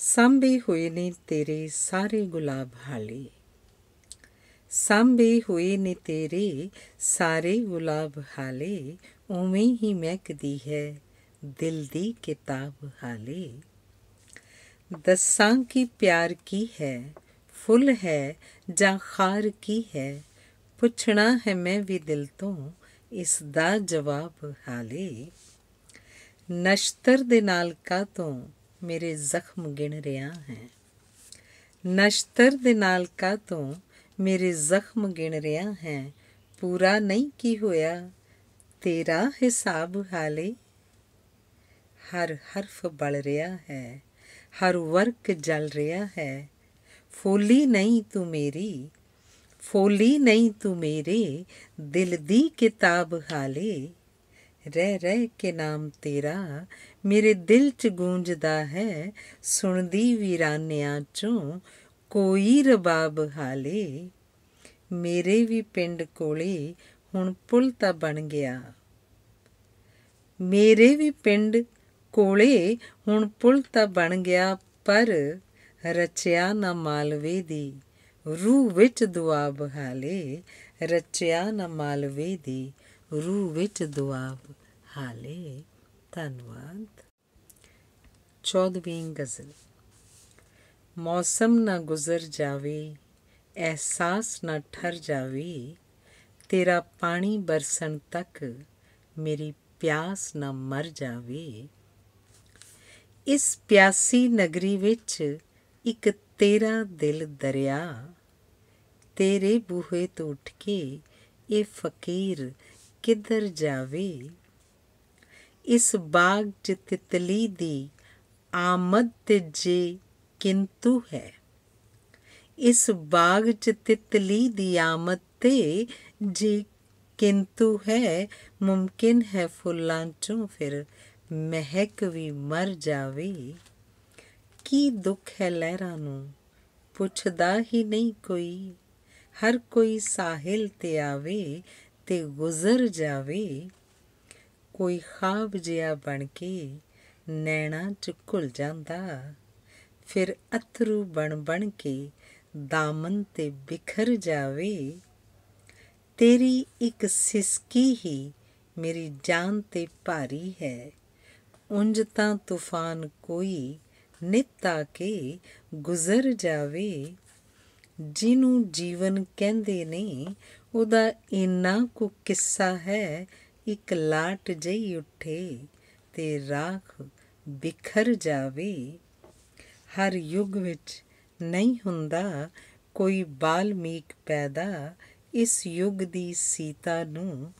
ਸੰਭੀ ਹੋਏ ਨੇ ਤੇਰੇ ਸਾਰੇ ਗੁਲਾਬ ਹਾਲੇ ਸੰਭੀ ਹੋਈ ਨੀ ਤੇਰੀ ਸਾਰੇ ਗੁਲਾਬ ਹਾਲੇ ਉਵੇਂ ਹੀ ਮਹਿਕਦੀ ਹੈ ਦਿਲ ਦੀ ਕਿਤਾਬ ਹਾਲੇ ਦਸਾਂ ਕੀ ਪਿਆਰ ਕੀ ਹੈ ਫੁੱਲ ਹੈ ਜਾਂ ਖਾਰ ਕੀ ਹੈ ਪੁੱਛਣਾ ਹੈ ਮੈਂ ਵੀ ਦਿਲ ਤੋਂ ਇਸ ਦਾ ਜਵਾਬ ਹਾਲੇ ਨਸ਼ਤਰ ਦੇ ਨਾਲ ਕਾ ਤੋਂ ਮੇਰੇ ਜ਼ਖਮ ਗਿਣ ਰਿਆ ਹੈ ਨਸ਼ਤਰ ਦੇ ਨਾਲ ਕਾ ਤੋਂ ਮੇਰੇ ਜ਼ਖਮ ਗਿਣ ਰਿਹਾ ਹੈ ਪੂਰਾ ਨਹੀਂ ਕੀ ਹੋਇਆ ਤੇਰਾ ਹਿਸਾਬ ਹਾਲੇ ਹਰ ਹਰਫ ਬਲ ਰਿਹਾ ਹੈ ਹਰ ਵਰਕ ਜਲ ਰਿਹਾ ਹੈ ਫੋਲੀ ਨਹੀਂ ਤੂੰ ਮੇਰੀ ਫੋਲੀ ਨਹੀਂ ਤੂੰ ਮੇਰੇ ਦਿਲ ਦੀ ਕਿਤਾਬ ਹਾਲੇ ਰਹਿ ਰਹਿ ਕੇ ਨਾਮ ਤੇਰਾ ਮੇਰੇ ਦਿਲ ਚ ਗੂੰਜਦਾ ਹੈ ਸੁਣਦੀ ਵੀਰਾਨਿਆਂ ਚੋਂ ਕੋਈ ਰਬਾਬ ਹਾਲੇ ਮੇਰੇ ਵੀ ਪਿੰਡ ਕੋਲੇ ਹੁਣ ਪੁਲ ਤਾਂ ਬਣ ਗਿਆ ਮੇਰੇ ਵੀ ਪਿੰਡ ਕੋਲੇ ਹੁਣ ਪੁਲ ਤਾਂ ਬਣ ਗਿਆ ਪਰ ਰਚਿਆ ਨਾ ਮਾਲਵੇ ਦੀ ਰੂਹ ਵਿੱਚ ਦੁਆ ਬਹਾਲੇ ਰਚਿਆ ਨਾ ਮਾਲਵੇ ਦੀ ਰੂਹ ਵਿੱਚ ਦੁਆ ਹਾਲੇ ਧੰਨਵਾਦ 14ਵੀਂ ਗਜ਼ਲ ਮੌਸਮ ਨਾ ਗੁਜ਼ਰ ਜਾਵੇ ਅਹਿਸਾਸ ਨਾ ਠਰ ਜਾਵੇ ਤੇਰਾ ਪਾਣੀ ਬਰਸਣ ਤੱਕ ਮੇਰੀ ਪਿਆਸ ਨਾ ਮਰ ਜਾਵੇ ਇਸ ਪਿਆਸੀ ਨਗਰੀ ਵਿੱਚ ਇੱਕ ਤੇਰਾ ਦਿਲ ਦਰਿਆ ਤੇਰੇ ਬੂਹੇ ਤੋਂ ਉੱਠ ਕੇ ਇਹ ਫਕੀਰ ਕਿੱਧਰ ਜਾਵੇ ਇਸ ਬਾਗ ਚ ਤਿਤਲੀ ਦੀ ਆਮਦ ਤੇ ਜੇ ਕਿੰਤੂ ਹੈ ਇਸ ਬਾਗ ਚ ਤਿਤਲੀ ਦੀ ਆਮਦ ਤੇ ਜੇ ਕਿੰਤੂ ਹੈ ਮੁਮਕਿਨ ਹੈ ਫੁੱਲਾਂ ਚੋਂ ਫਿਰ ਮਹਿਕ ਵੀ ਮਰ ਜਾਵੇ ਕੀ ਦੁੱਖ ਹੈ ਲਹਿਰਾਂ ਨੂੰ ਪੁੱਛਦਾ ਹੀ ਨਹੀਂ ਕੋਈ ਹਰ ਕੋਈ ਸਾਹਿਲ ਤੇ ਆਵੇ ਤੇ ਗੁਜ਼ਰ ਜਾਵੇ ਕੋਈ ਖਾਬ ਜਿਹਾ ਬਣ ਕੇ ਨੈਣਾ ਚ ਘੁਲ ਜਾਂਦਾ ਫਿਰ ਅਥਰੂ ਬਣ ਬਣ ਕੇ ਦਾਮਨ ਤੇ ਬਿਖਰ ਜਾਵੇ ਤੇਰੀ ਇੱਕ ਸਿਸਕੀ ਹੀ ਮੇਰੀ ਜਾਨ ਤੇ ਭਾਰੀ ਹੈ ਉੰਜ ਤਾਂ ਤੂਫਾਨ ਕੋਈ ਨਿੱਤਾ ਕੇ ਗੁਜ਼ਰ ਜਾਵੇ ਜਿਹਨੂੰ ਜੀਵਨ ਕਹਿੰਦੇ ਨੇ ਉਹਦਾ ਇੰਨਾ ਕੁ ਕਿੱਸਾ ਹੈ ਇੱਕ ਲਾਟ ਜਈ ਉੱਠੇ ਤੇ ਰਾਖ ਬਿਖਰ ਜਾਵੇ ਹਰ ਯੁੱਗ ਵਿੱਚ ਨਹੀਂ ਹੁੰਦਾ ਕੋਈ ਬਾਲਮੀਕ ਪੈਦਾ ਇਸ ਯੁੱਗ ਦੀ ਸੀਤਾ ਨੂੰ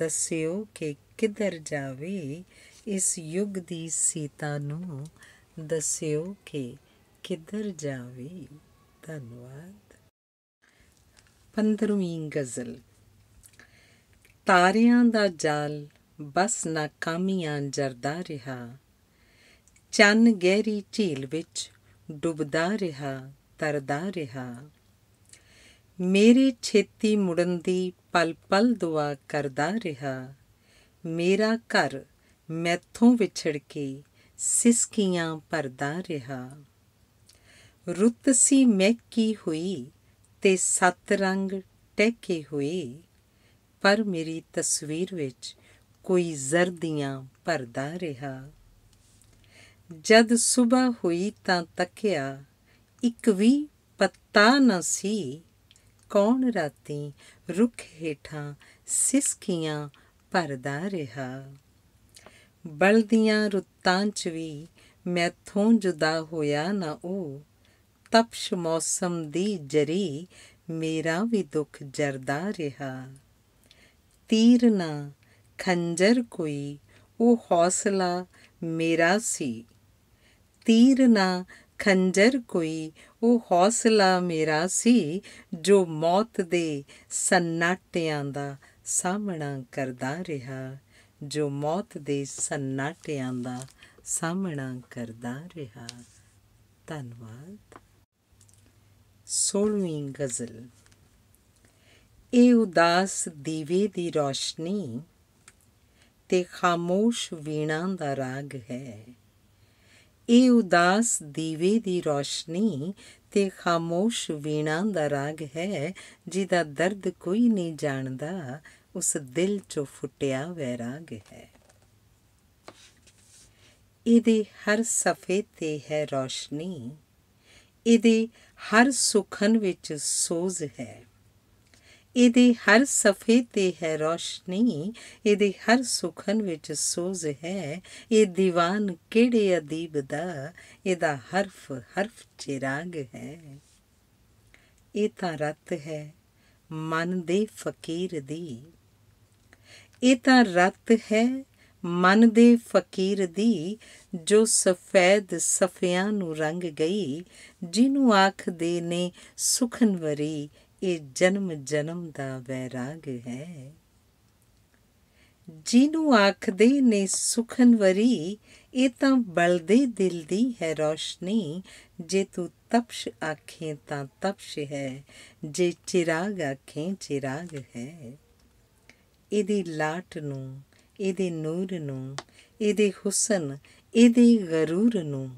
ਦੱਸਿਓ ਕਿ ਕਿੱਧਰ ਜਾਵੇ ਇਸ ਯੁੱਗ ਦੀ ਸੀਤਾ ਨੂੰ ਦੱਸਿਓ ਕਿ ਕਿੱਧਰ ਜਾਵੇ ਧੰਨਵਾਦ 15ਵੀਂ ਗਜ਼ਲ ਤਾਰਿਆਂ ਦਾ ਜਾਲ ਬਸ ਨਾਕਾਮੀਆਂ ਜਰਦਾ ਰਿਹਾ ਚੰਨ ਗਹਿਰੀ ਝੀਲ ਵਿੱਚ ਡੁੱਬਦਾ ਰਿਹਾ ਤਰਦਾ ਰਿਹਾ ਮੇਰੇ ਛੇਤੀ ਮੁੜਨ ਦੀ ਪਲ ਪਲ ਦੁਆ ਕਰਦਾ ਰਿਹਾ ਮੇਰਾ ਘਰ ਮੈਥੋਂ ਵਿਛੜ ਕੇ ਸਿਸਕੀਆਂ ਪਰਦਾ ਰਿਹਾ ਰੁੱਤ ਸੀ ਮਹਿਕੀ ਹੋਈ ਤੇ ਸੱਤ ਰੰਗ ਟਹਿਕੇ ਹੋਏ ਪਰ ਮੇਰੀ ਤਸਵੀਰ ਵਿੱਚ ਕੋਈ ਜ਼ਰਦੀਆਂ ਪਰਦਾ ਰਿਹਾ ਜਦ ਸਵੇਰ ਹੋਈ ਤਾਂ ਤੱਕਿਆ ਇੱਕ ਵੀ ਪੱਤਾ ਨਾ ਸੀ ਕੌਣ ਰਾਤੀ ਰੁੱਖ ਹੇਠਾਂ ਸਿਸਕੀਆਂ ਪਰਦਾ ਰਿਹਾ ਬਲਦੀਆਂ ਰੁੱਤਾਂ 'ਚ ਵੀ ਮੈਥੋਂ ਜੁਦਾ ਹੋਇਆ ਨਾ ਉਹ ਤਪਸ਼ ਮੌਸਮ ਦੀ ਜਰੀ ਮੇਰਾ ਵੀ ਦੁੱਖ ਜਰਦਾ ਰਿਹਾ ਤੀਰ ਨਾ ਖੰਜਰ ਕੋਈ ਉਹ ਹੌਸਲਾ ਮੇਰਾ ਸੀ ਤੀਰ ਨਾ ਖੰਜਰ ਕੋਈ ਉਹ ਹੌਸਲਾ ਮੇਰਾ ਸੀ ਜੋ ਮੌਤ ਦੇ ਸੰਨਾਟਿਆਂ ਦਾ ਸਾਹਮਣਾ ਕਰਦਾ ਰਿਹਾ ਜੋ ਮੌਤ ਦੇ ਸੰਨਾਟਿਆਂ ਦਾ ਸਾਹਮਣਾ ਕਰਦਾ ਰਿਹਾ ਧੰਨਵਾਦ 16ਵੀਂ ਗਜ਼ਲ ਇਹ ਉਦਾਸ ਦੀਵੇ ਦੀ ਰੋਸ਼ਨੀ ਤੇ ਖਾਮੋਸ਼ ਵੀਣਾ ਦਾ ਰਾਗ ਹੈ ਇਹ ਉਦਾਸ ਦੀਵੇ ਦੀ ਰੋਸ਼ਨੀ ਤੇ ਖਾਮੋਸ਼ ਵੀਣਾ ਦਾ ਰਾਗ ਹੈ ਜਿਹਦਾ ਦਰਦ ਕੋਈ ਨਹੀਂ ਜਾਣਦਾ ਉਸ ਦਿਲ ਚੋਂ ਫੁੱਟਿਆ ਵੈਰਾਗ ਹੈ ਇਹਦੇ ਹਰ ਸਫੇ ਤੇ ਹੈ ਰੋਸ਼ਨੀ ਇਹਦੇ ਹਰ ਸੁਖਨ ਵਿੱਚ ਸੋਜ਼ ਹੈ ਇਹਦੀ ਹਰ ਸਫੇ ਤੇ ਹੈ ਰੋਸ਼ਨੀ ਇਹਦੀ ਹਰ ਸੁਖਨ ਵਿੱਚ ਸੋਜ਼ ਹੈ ਇਹ ਦੀਵਾਨ ਕਿਹੜੇ ਅਦੀਬ ਦਾ ਇਹਦਾ ਹਰਫ ਹਰਫ ਚਿਰਾਗ ਹੈ ਇਹ ਤਾਂ ਰਤ ਹੈ ਮਨ ਦੇ ਫਕੀਰ ਦੀ ਇਹ ਤਾਂ ਰਤ ਹੈ ਮਨ ਦੇ ਫਕੀਰ ਦੀ ਜੋ ਸਫੈਦ ਸਫਿਆਂ ਨੂੰ ਰੰਗ ਗਈ ਜਿਹਨੂੰ ਆਖਦੇ ਨੇ ਸੁਖਨਵਰੀ ਇਹ ਜਨਮ ਜਨਮ ਦਾ ਵੈਰਾਗ ਹੈ ਜਿਹਨੂੰ ਆਖਦੇ ਨੇ ਸੁਖਨਵਰੀ ਇਹ ਤਾਂ ਬਲਦੇ ਦਿਲ ਦੀ ਹੈ ਰੋਸ਼ਨੀ ਜੇ ਤੂੰ ਤਪਸ਼ ਆਖੇ ਤਾਂ ਤਪਸ਼ ਹੈ ਜੇ ਚਿਰਾਗ ਆਖੇ ਚਿਰਾਗ ਹੈ ਇਹਦੀ ਲਾਟ ਨੂੰ ਇਹਦੇ ਨੂਰ ਨੂੰ ਇਹਦੇ ਹੁਸਨ ਇਹਦੇ ਗਰੂਰ ਨੂੰ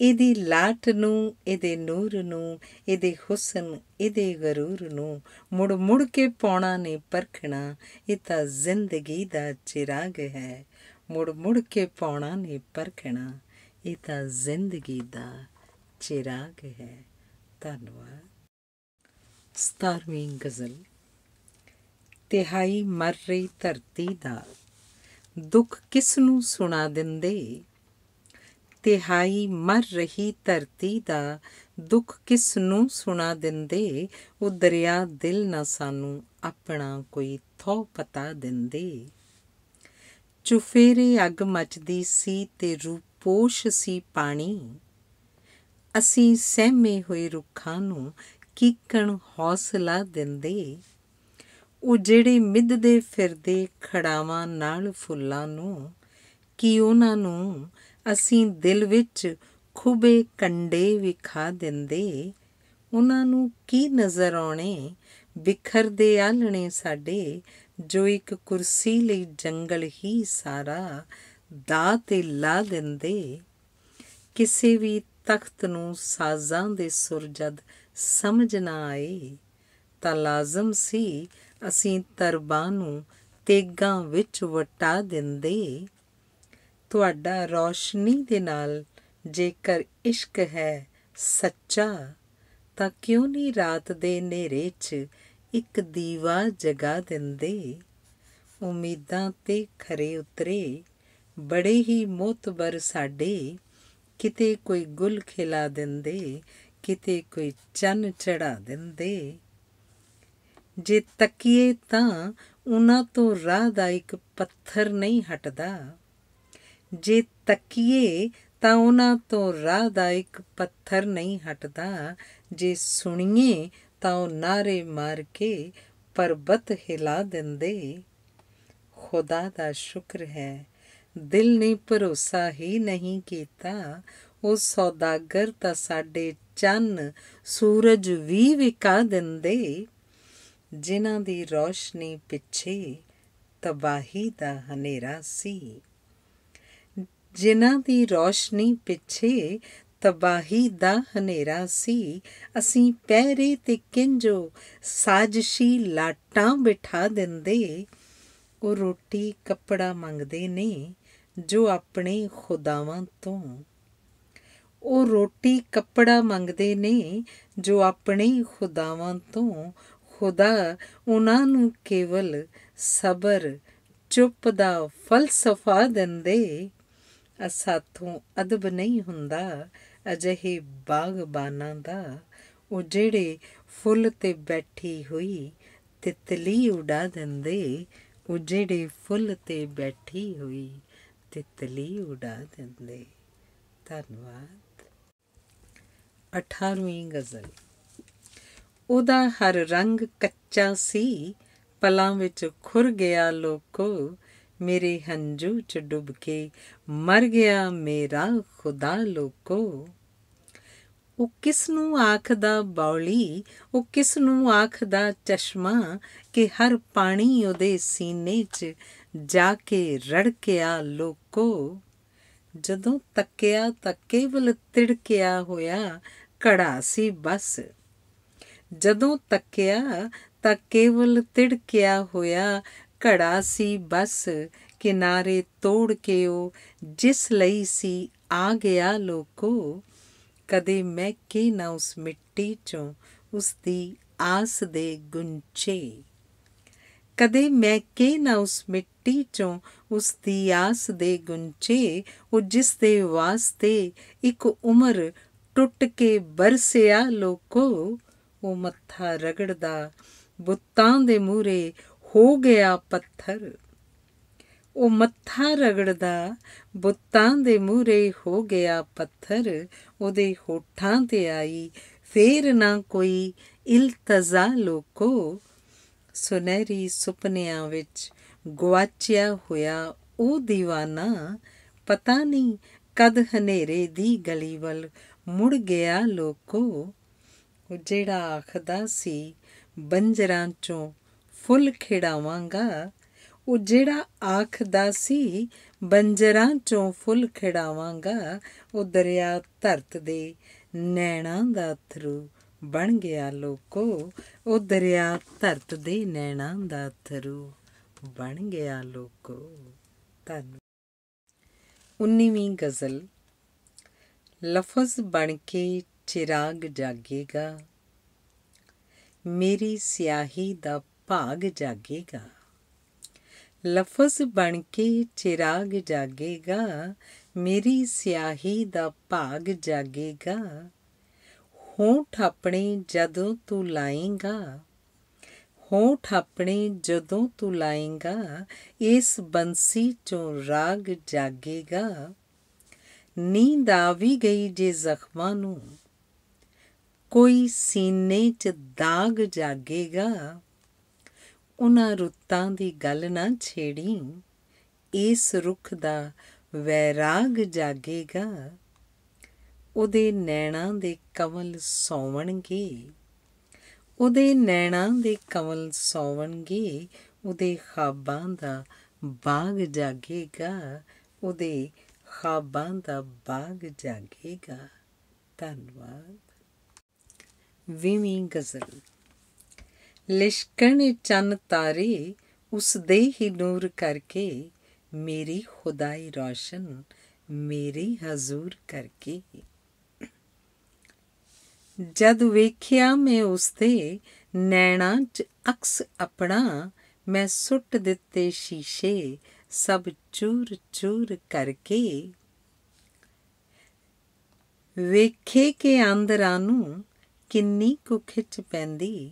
ਇਹਦੀ ਲਾਟ ਨੂੰ ਇਹਦੇ ਨੂਰ ਨੂੰ ਇਹਦੇ ਹੁਸਨ ਇਹਦੇ ਗਰੂਰ ਨੂੰ ਮੁੜ ਮੁੜ ਕੇ ਪਾਉਣਾ ਨਹੀਂ ਪਰਖਣਾ ਇਹ ਤਾਂ ਜ਼ਿੰਦਗੀ ਦਾ ਚਿਰਾਗ ਹੈ ਮੁੜ ਮੁੜ ਕੇ ਪਾਉਣਾ ਨਹੀਂ ਪਰਖਣਾ ਇਹ ਤਾਂ ਜ਼ਿੰਦਗੀ ਦਾ ਚਿਰਾਗ ਹੈ ਧੰਨਵਾਦ ਸਤਾਰਵੀਂ ਗਜ਼ਲ ਤਿਹਾਈ ਮਰ ਰਹੀ ਧਰਤੀ ਦਾ ਦੁੱਖ ਕਿਸ ਨੂੰ ਸੁਣਾ ਦਿੰਦੇ ਤਿਹਾਈ ਮਰ ਰਹੀ ਧਰਤੀ ਦਾ ਦੁੱਖ ਕਿਸ ਨੂੰ ਸੁਣਾ ਦਿੰਦੇ ਉਹ ਦਰਿਆ ਦਿਲ ਨਾ ਸਾਨੂੰ ਆਪਣਾ ਕੋਈ ਥੋ ਪਤਾ ਦਿੰਦੇ ਚੁਫੇਰੇ ਅੱਗ ਮਚਦੀ ਸੀ ਤੇ ਰੂਪੋਸ਼ ਸੀ ਪਾਣੀ ਅਸੀਂ ਸਹਿਮੇ ਹੋਏ ਰੁੱਖਾਂ ਨੂੰ ਕੀਕਣ ਹੌਸਲਾ ਦਿੰਦੇ ਉਹ ਜਿਹੜੇ ਮਿੱਧ ਦੇ ਫਿਰਦੇ ਖੜਾਵਾਂ ਨਾਲ ਫੁੱਲਾਂ ਨੂੰ ਕਿ ਉਹਨਾਂ ਨੂੰ ਅਸੀਂ ਦਿਲ ਵਿੱਚ ਖੂਬੇ ਕੰਡੇ ਵਿਖਾ ਦਿੰਦੇ ਉਹਨਾਂ ਨੂੰ ਕੀ ਨਜ਼ਰ ਆਉਣੇ ਵਿਖਰਦੇ ਆਲਣੇ ਸਾਡੇ ਜੋ ਇੱਕ ਕੁਰਸੀ ਲਈ ਜੰਗਲ ਹੀ ਸਾਰਾ ਦਾ ਤੇ ਲਾ ਦਿੰਦੇ ਕਿਸੇ ਵੀ ਤਖਤ ਨੂੰ ਸਾਜ਼ਾਂ ਦੇ ਸੁਰ ਜਦ ਸਮਝ ਨਾ ਆਏ ਤਾਂ ਲਾਜ਼ਮ ਸੀ ਅਸੀਂ ਤਰਬਾਂ ਨੂੰ ਤੇਗਾਂ ਵਿੱਚ ਵਟਾ ਦਿੰਦੇ ਤੁਹਾਡਾ ਰੌਸ਼ਨੀ ਦੇ ਨਾਲ ਜੇਕਰ ਇਸ਼ਕ ਹੈ ਸੱਚਾ ਤਾਂ ਕਿਉਂ ਨਹੀਂ ਰਾਤ ਦੇ ਹਨੇਰੇ 'ਚ ਇੱਕ ਦੀਵਾ ਜਗਾ ਦਿੰਦੇ ਉਮੀਦਾਂ ਤੇ ਖਰੇ ਉਤਰੇ ਬੜੇ ਹੀ ਮੋਤਬਰ ਸਾਡੇ ਕਿਤੇ ਕੋਈ ਗੁਲ ਖਿਲਾ ਦਿੰਦੇ ਕਿਤੇ ਕੋਈ ਚੰਨ ਚੜਾ ਦਿੰਦੇ ਜੇ ਤੱਕੀਏ ਤਾਂ ਉਹਨਾਂ ਤੋਂ ਰਾਹ ਦਾ ਇੱਕ ਪੱਥਰ ਨਹੀਂ ਹਟਦਾ ਜੇ ਤੱਕੀਏ ਤਾਂ ਉਹਨਾਂ ਤੋਂ ਰਾਹ ਦਾ ਇੱਕ ਪੱਥਰ ਨਹੀਂ ਹਟਦਾ ਜੇ ਸੁਣੀਏ ਤਾਂ ਉਹ ਨਾਰੇ ਮਾਰ ਕੇ ਪਰਬਤ ਹਿਲਾ ਦਿੰਦੇ ਖੁਦਾ ਦਾ ਸ਼ੁਕਰ ਹੈ ਦਿਲ ਨੇ ਭਰੋਸਾ ਹੀ ਨਹੀਂ ਕੀਤਾ ਉਹ ਸੌਦਾਗਰ ਤਾਂ ਸਾਡੇ ਚੰਨ ਸੂਰਜ ਵੀ ਵਿਕਾ ਦਿੰਦੇ ਜਿਨ੍ਹਾਂ ਦੀ ਰੋਸ਼ਨੀ ਪਿੱਛੇ ਤਬਾਹੀ ਦਾ ਹਨੇਰਾ ਸੀ ਜਿਨ੍ਹਾਂ ਦੀ ਰੋਸ਼ਨੀ ਪਿੱਛੇ ਤਬਾਹੀ ਦਾ ਹਨੇਰਾ ਸੀ ਅਸੀਂ ਪਹਿਰੇ ਤੇ ਕਿੰਜੋ ਸਾਜ਼ਿਸ਼ੀ ਲਾਟਾਂ ਬਿਠਾ ਦਿੰਦੇ ਉਹ ਰੋਟੀ ਕੱਪੜਾ ਮੰਗਦੇ ਨੇ ਜੋ ਆਪਣੇ ਖੁਦਾਵਾਂ ਤੋਂ ਉਹ ਰੋਟੀ ਕੱਪੜਾ ਮੰਗਦੇ ਨੇ ਜੋ ਆਪਣੇ ਖੁਦਾਵਾਂ ਤੋਂ ਖੁਦਾ ਉਹਨਾਂ ਨੂੰ ਕੇਵਲ ਸਬਰ ਚੁੱਪ ਦਾ ਫਲਸਫਾ ਦਿੰਦੇ ਅਸਾਥੋਂ ਅਦਬ ਨਹੀਂ ਹੁੰਦਾ ਅਜਿਹੇ ਬਾਗਬਾਨਾਂ ਦਾ ਉਹ ਜਿਹੜੇ ਫੁੱਲ ਤੇ ਬੈਠੀ ਹੋਈ ਤਿਤਲੀ ਉਡਾ ਦਿੰਦੇ ਉਹ ਜਿਹੜੇ ਫੁੱਲ ਤੇ ਬੈਠੀ ਹੋਈ ਤਿਤਲੀ ਉਡਾ ਦਿੰਦੇ ਧੰਨਵਾਦ 18ਵੀਂ ਗਜ਼ਲ ਉਹਦਾ ਹਰ ਰੰਗ ਕੱਚਾ ਸੀ ਪਲਾਂ ਵਿੱਚ ਖੁਰ ਗਿਆ ਲੋਕੋ ਮੇਰੇ ਹੰਝੂ ਚ ਡੁੱਬ ਕੇ ਮਰ ਗਿਆ ਮੇਰਾ ਖੁਦਾ ਲੋਕੋ ਉਹ ਕਿਸ ਨੂੰ ਆਖਦਾ ਬੌਲੀ ਉਹ ਕਿਸ ਨੂੰ ਆਖਦਾ ਚਸ਼ਮਾ ਕਿ ਹਰ ਪਾਣੀ ਉਹਦੇ ਸੀਨੇ 'ਚ ਜਾ ਕੇ ਰੜਕਿਆ ਲੋਕੋ ਜਦੋਂ ਤੱਕਿਆ ਤਾਂ ਕੇਵਲ ਤਿੜਕਿਆ ਹੋਇਆ ਕੜਾ ਸੀ ਬਸ ਜਦੋਂ ਤੱਕਿਆ ਤਾਂ ਕੇਵਲ ਤਿੜਕਿਆ ਹੋਇਆ ਘੜਾ ਸੀ ਬਸ ਕਿਨਾਰੇ ਤੋੜ ਕੇ ਉਹ ਜਿਸ ਲਈ ਸੀ ਆ ਗਿਆ ਲੋਕੋ ਕਦੇ ਮੈਂ ਕੀ ਨਾ ਉਸ ਮਿੱਟੀ ਚੋਂ ਉਸ ਦੀ ਆਸ ਦੇ ਗੁੰਚੇ ਕਦੇ ਮੈਂ ਕੇ ਨਾ ਉਸ ਮਿੱਟੀ ਚੋਂ ਉਸ ਦੀ ਆਸ ਦੇ ਗੁੰਚੇ ਉਹ ਜਿਸ ਦੇ ਵਾਸਤੇ ਇੱਕ ਉਮਰ ਟੁੱਟ ਕੇ ਬਰਸਿਆ ਲੋਕੋ ਉਹ ਮੱਥਾ ਰਗੜਦਾ ਬੁੱਤਾਂ ਦੇ ਮੂਰੇ ਹੋ ਗਿਆ ਪੱਥਰ ਉਹ ਮੱਥਾ ਰਗੜਦਾ ਬੁੱਤਾਂ ਦੇ ਮੂਹਰੇ ਹੋ ਗਿਆ ਪੱਥਰ ਉਹਦੇ ਹੋਠਾਂ ਤੇ ਆਈ ਫੇਰ ਨਾ ਕੋਈ ਇਲਤਜ਼ਾ ਲੋਕੋ ਸੁਨਹਿਰੀ ਸੁਪਨਿਆਂ ਵਿੱਚ ਗਵਾਚਿਆ ਹੋਇਆ ਉਹ دیਵਾਨਾ ਪਤਾ ਨਹੀਂ ਕਦ ਹਨੇਰੇ ਦੀ ਗਲੀ ਵੱਲ ਮੁੜ ਗਿਆ ਲੋਕੋ ਉਹ ਜਿਹੜਾ ਆਖਦਾ ਸੀ ਬੰਜਰਾਂ ਚੋਂ ਫੁੱਲ ਖਿੜਾਵਾਂਗਾ ਉਹ ਜਿਹੜਾ ਆਖਦਾ ਸੀ ਬੰਜਰਾਂ ਚੋਂ ਫੁੱਲ ਖਿੜਾਵਾਂਗਾ ਉਹ ਦਰਿਆ ਧਰਤ ਦੇ ਨੈਣਾ ਦਾ ਥਰੂ ਬਣ ਗਿਆ ਲੋਕੋ ਉਹ ਦਰਿਆ ਧਰਤ ਦੇ ਨੈਣਾ ਦਾ ਥਰੂ ਬਣ ਗਿਆ ਲੋਕੋ ਧੰਨ 19ਵੀਂ ਗਜ਼ਲ ਲਫ਼ਜ਼ ਬਣ ਕੇ ਚਿਰਾਗ ਜਾਗੇਗਾ ਮੇਰੀ ਸਿਆਹੀ ਦਾ ਭਾਗ ਜਾਗੇਗਾ ਲਫ਼ਜ਼ ਬਣ ਕੇ ਚਿਰਾਗ ਜਾਗੇਗਾ ਮੇਰੀ ਸਿਆਹੀ ਦਾ ਭਾਗ ਜਾਗੇਗਾ ਹੋਂਠ ਆਪਣੇ ਜਦੋਂ ਤੂੰ ਲਾਏਗਾ ਹੋਂਠ ਆਪਣੇ ਜਦੋਂ ਤੂੰ ਲਾਏਗਾ ਇਸ ਬੰਸੀ ਚੋਂ ਰਾਗ ਜਾਗੇਗਾ ਨੀਂਦ ਆ ਵੀ ਗਈ ਜੇ ਜ਼ਖਮਾਂ ਨੂੰ ਕੋਈ ਸੀਨੇ 'ਚ ਦਾਗ ਜਾਗੇਗਾ ਉਹਨਾਂ ਰੁੱਤਾਂ ਦੀ ਗੱਲ ਨਾ ਛੇੜੀ ਇਸ ਰੁੱਖ ਦਾ ਵੈਰਾਗ ਜਾਗੇਗਾ ਉਹਦੇ ਨੈਣਾਂ ਦੇ ਕਮਲ ਸੌਵਣਗੇ ਉਹਦੇ ਨੈਣਾਂ ਦੇ ਕਮਲ ਸੌਵਣਗੇ ਉਹਦੇ ਖਾਬਾਂ ਦਾ ਬਾਗ ਜਾਗੇਗਾ ਉਹਦੇ ਖਾਬਾਂ ਦਾ ਬਾਗ ਜਾਗੇਗਾ ਧੰਨਵਾਦ ਵੀਮਿੰਗ ਗਜ਼ਲ ਲਿਸ਼ਕਣ ਚੰਨ ਤਾਰੇ ਉਸ ਦੇ ਹੀ ਨੂਰ ਕਰਕੇ ਮੇਰੀ ਖੁਦਾਈ ਰੌਸ਼ਨ ਮੇਰੀ ਹਜ਼ੂਰ ਕਰਕੇ ਜਦ ਵੇਖਿਆ ਮੈਂ ਉਸ ਤੇ ਨੈਣਾ ਚ ਅਕਸ ਆਪਣਾ ਮੈਂ ਸੁੱਟ ਦਿੱਤੇ ਸ਼ੀਸ਼ੇ ਸਭ ਚੂਰ ਚੂਰ ਕਰਕੇ ਵੇਖੇ ਕਿ ਅੰਦਰਾਂ ਨੂੰ ਕਿੰਨੀ ਕੁ ਖਿੱਚ ਪੈਂਦੀ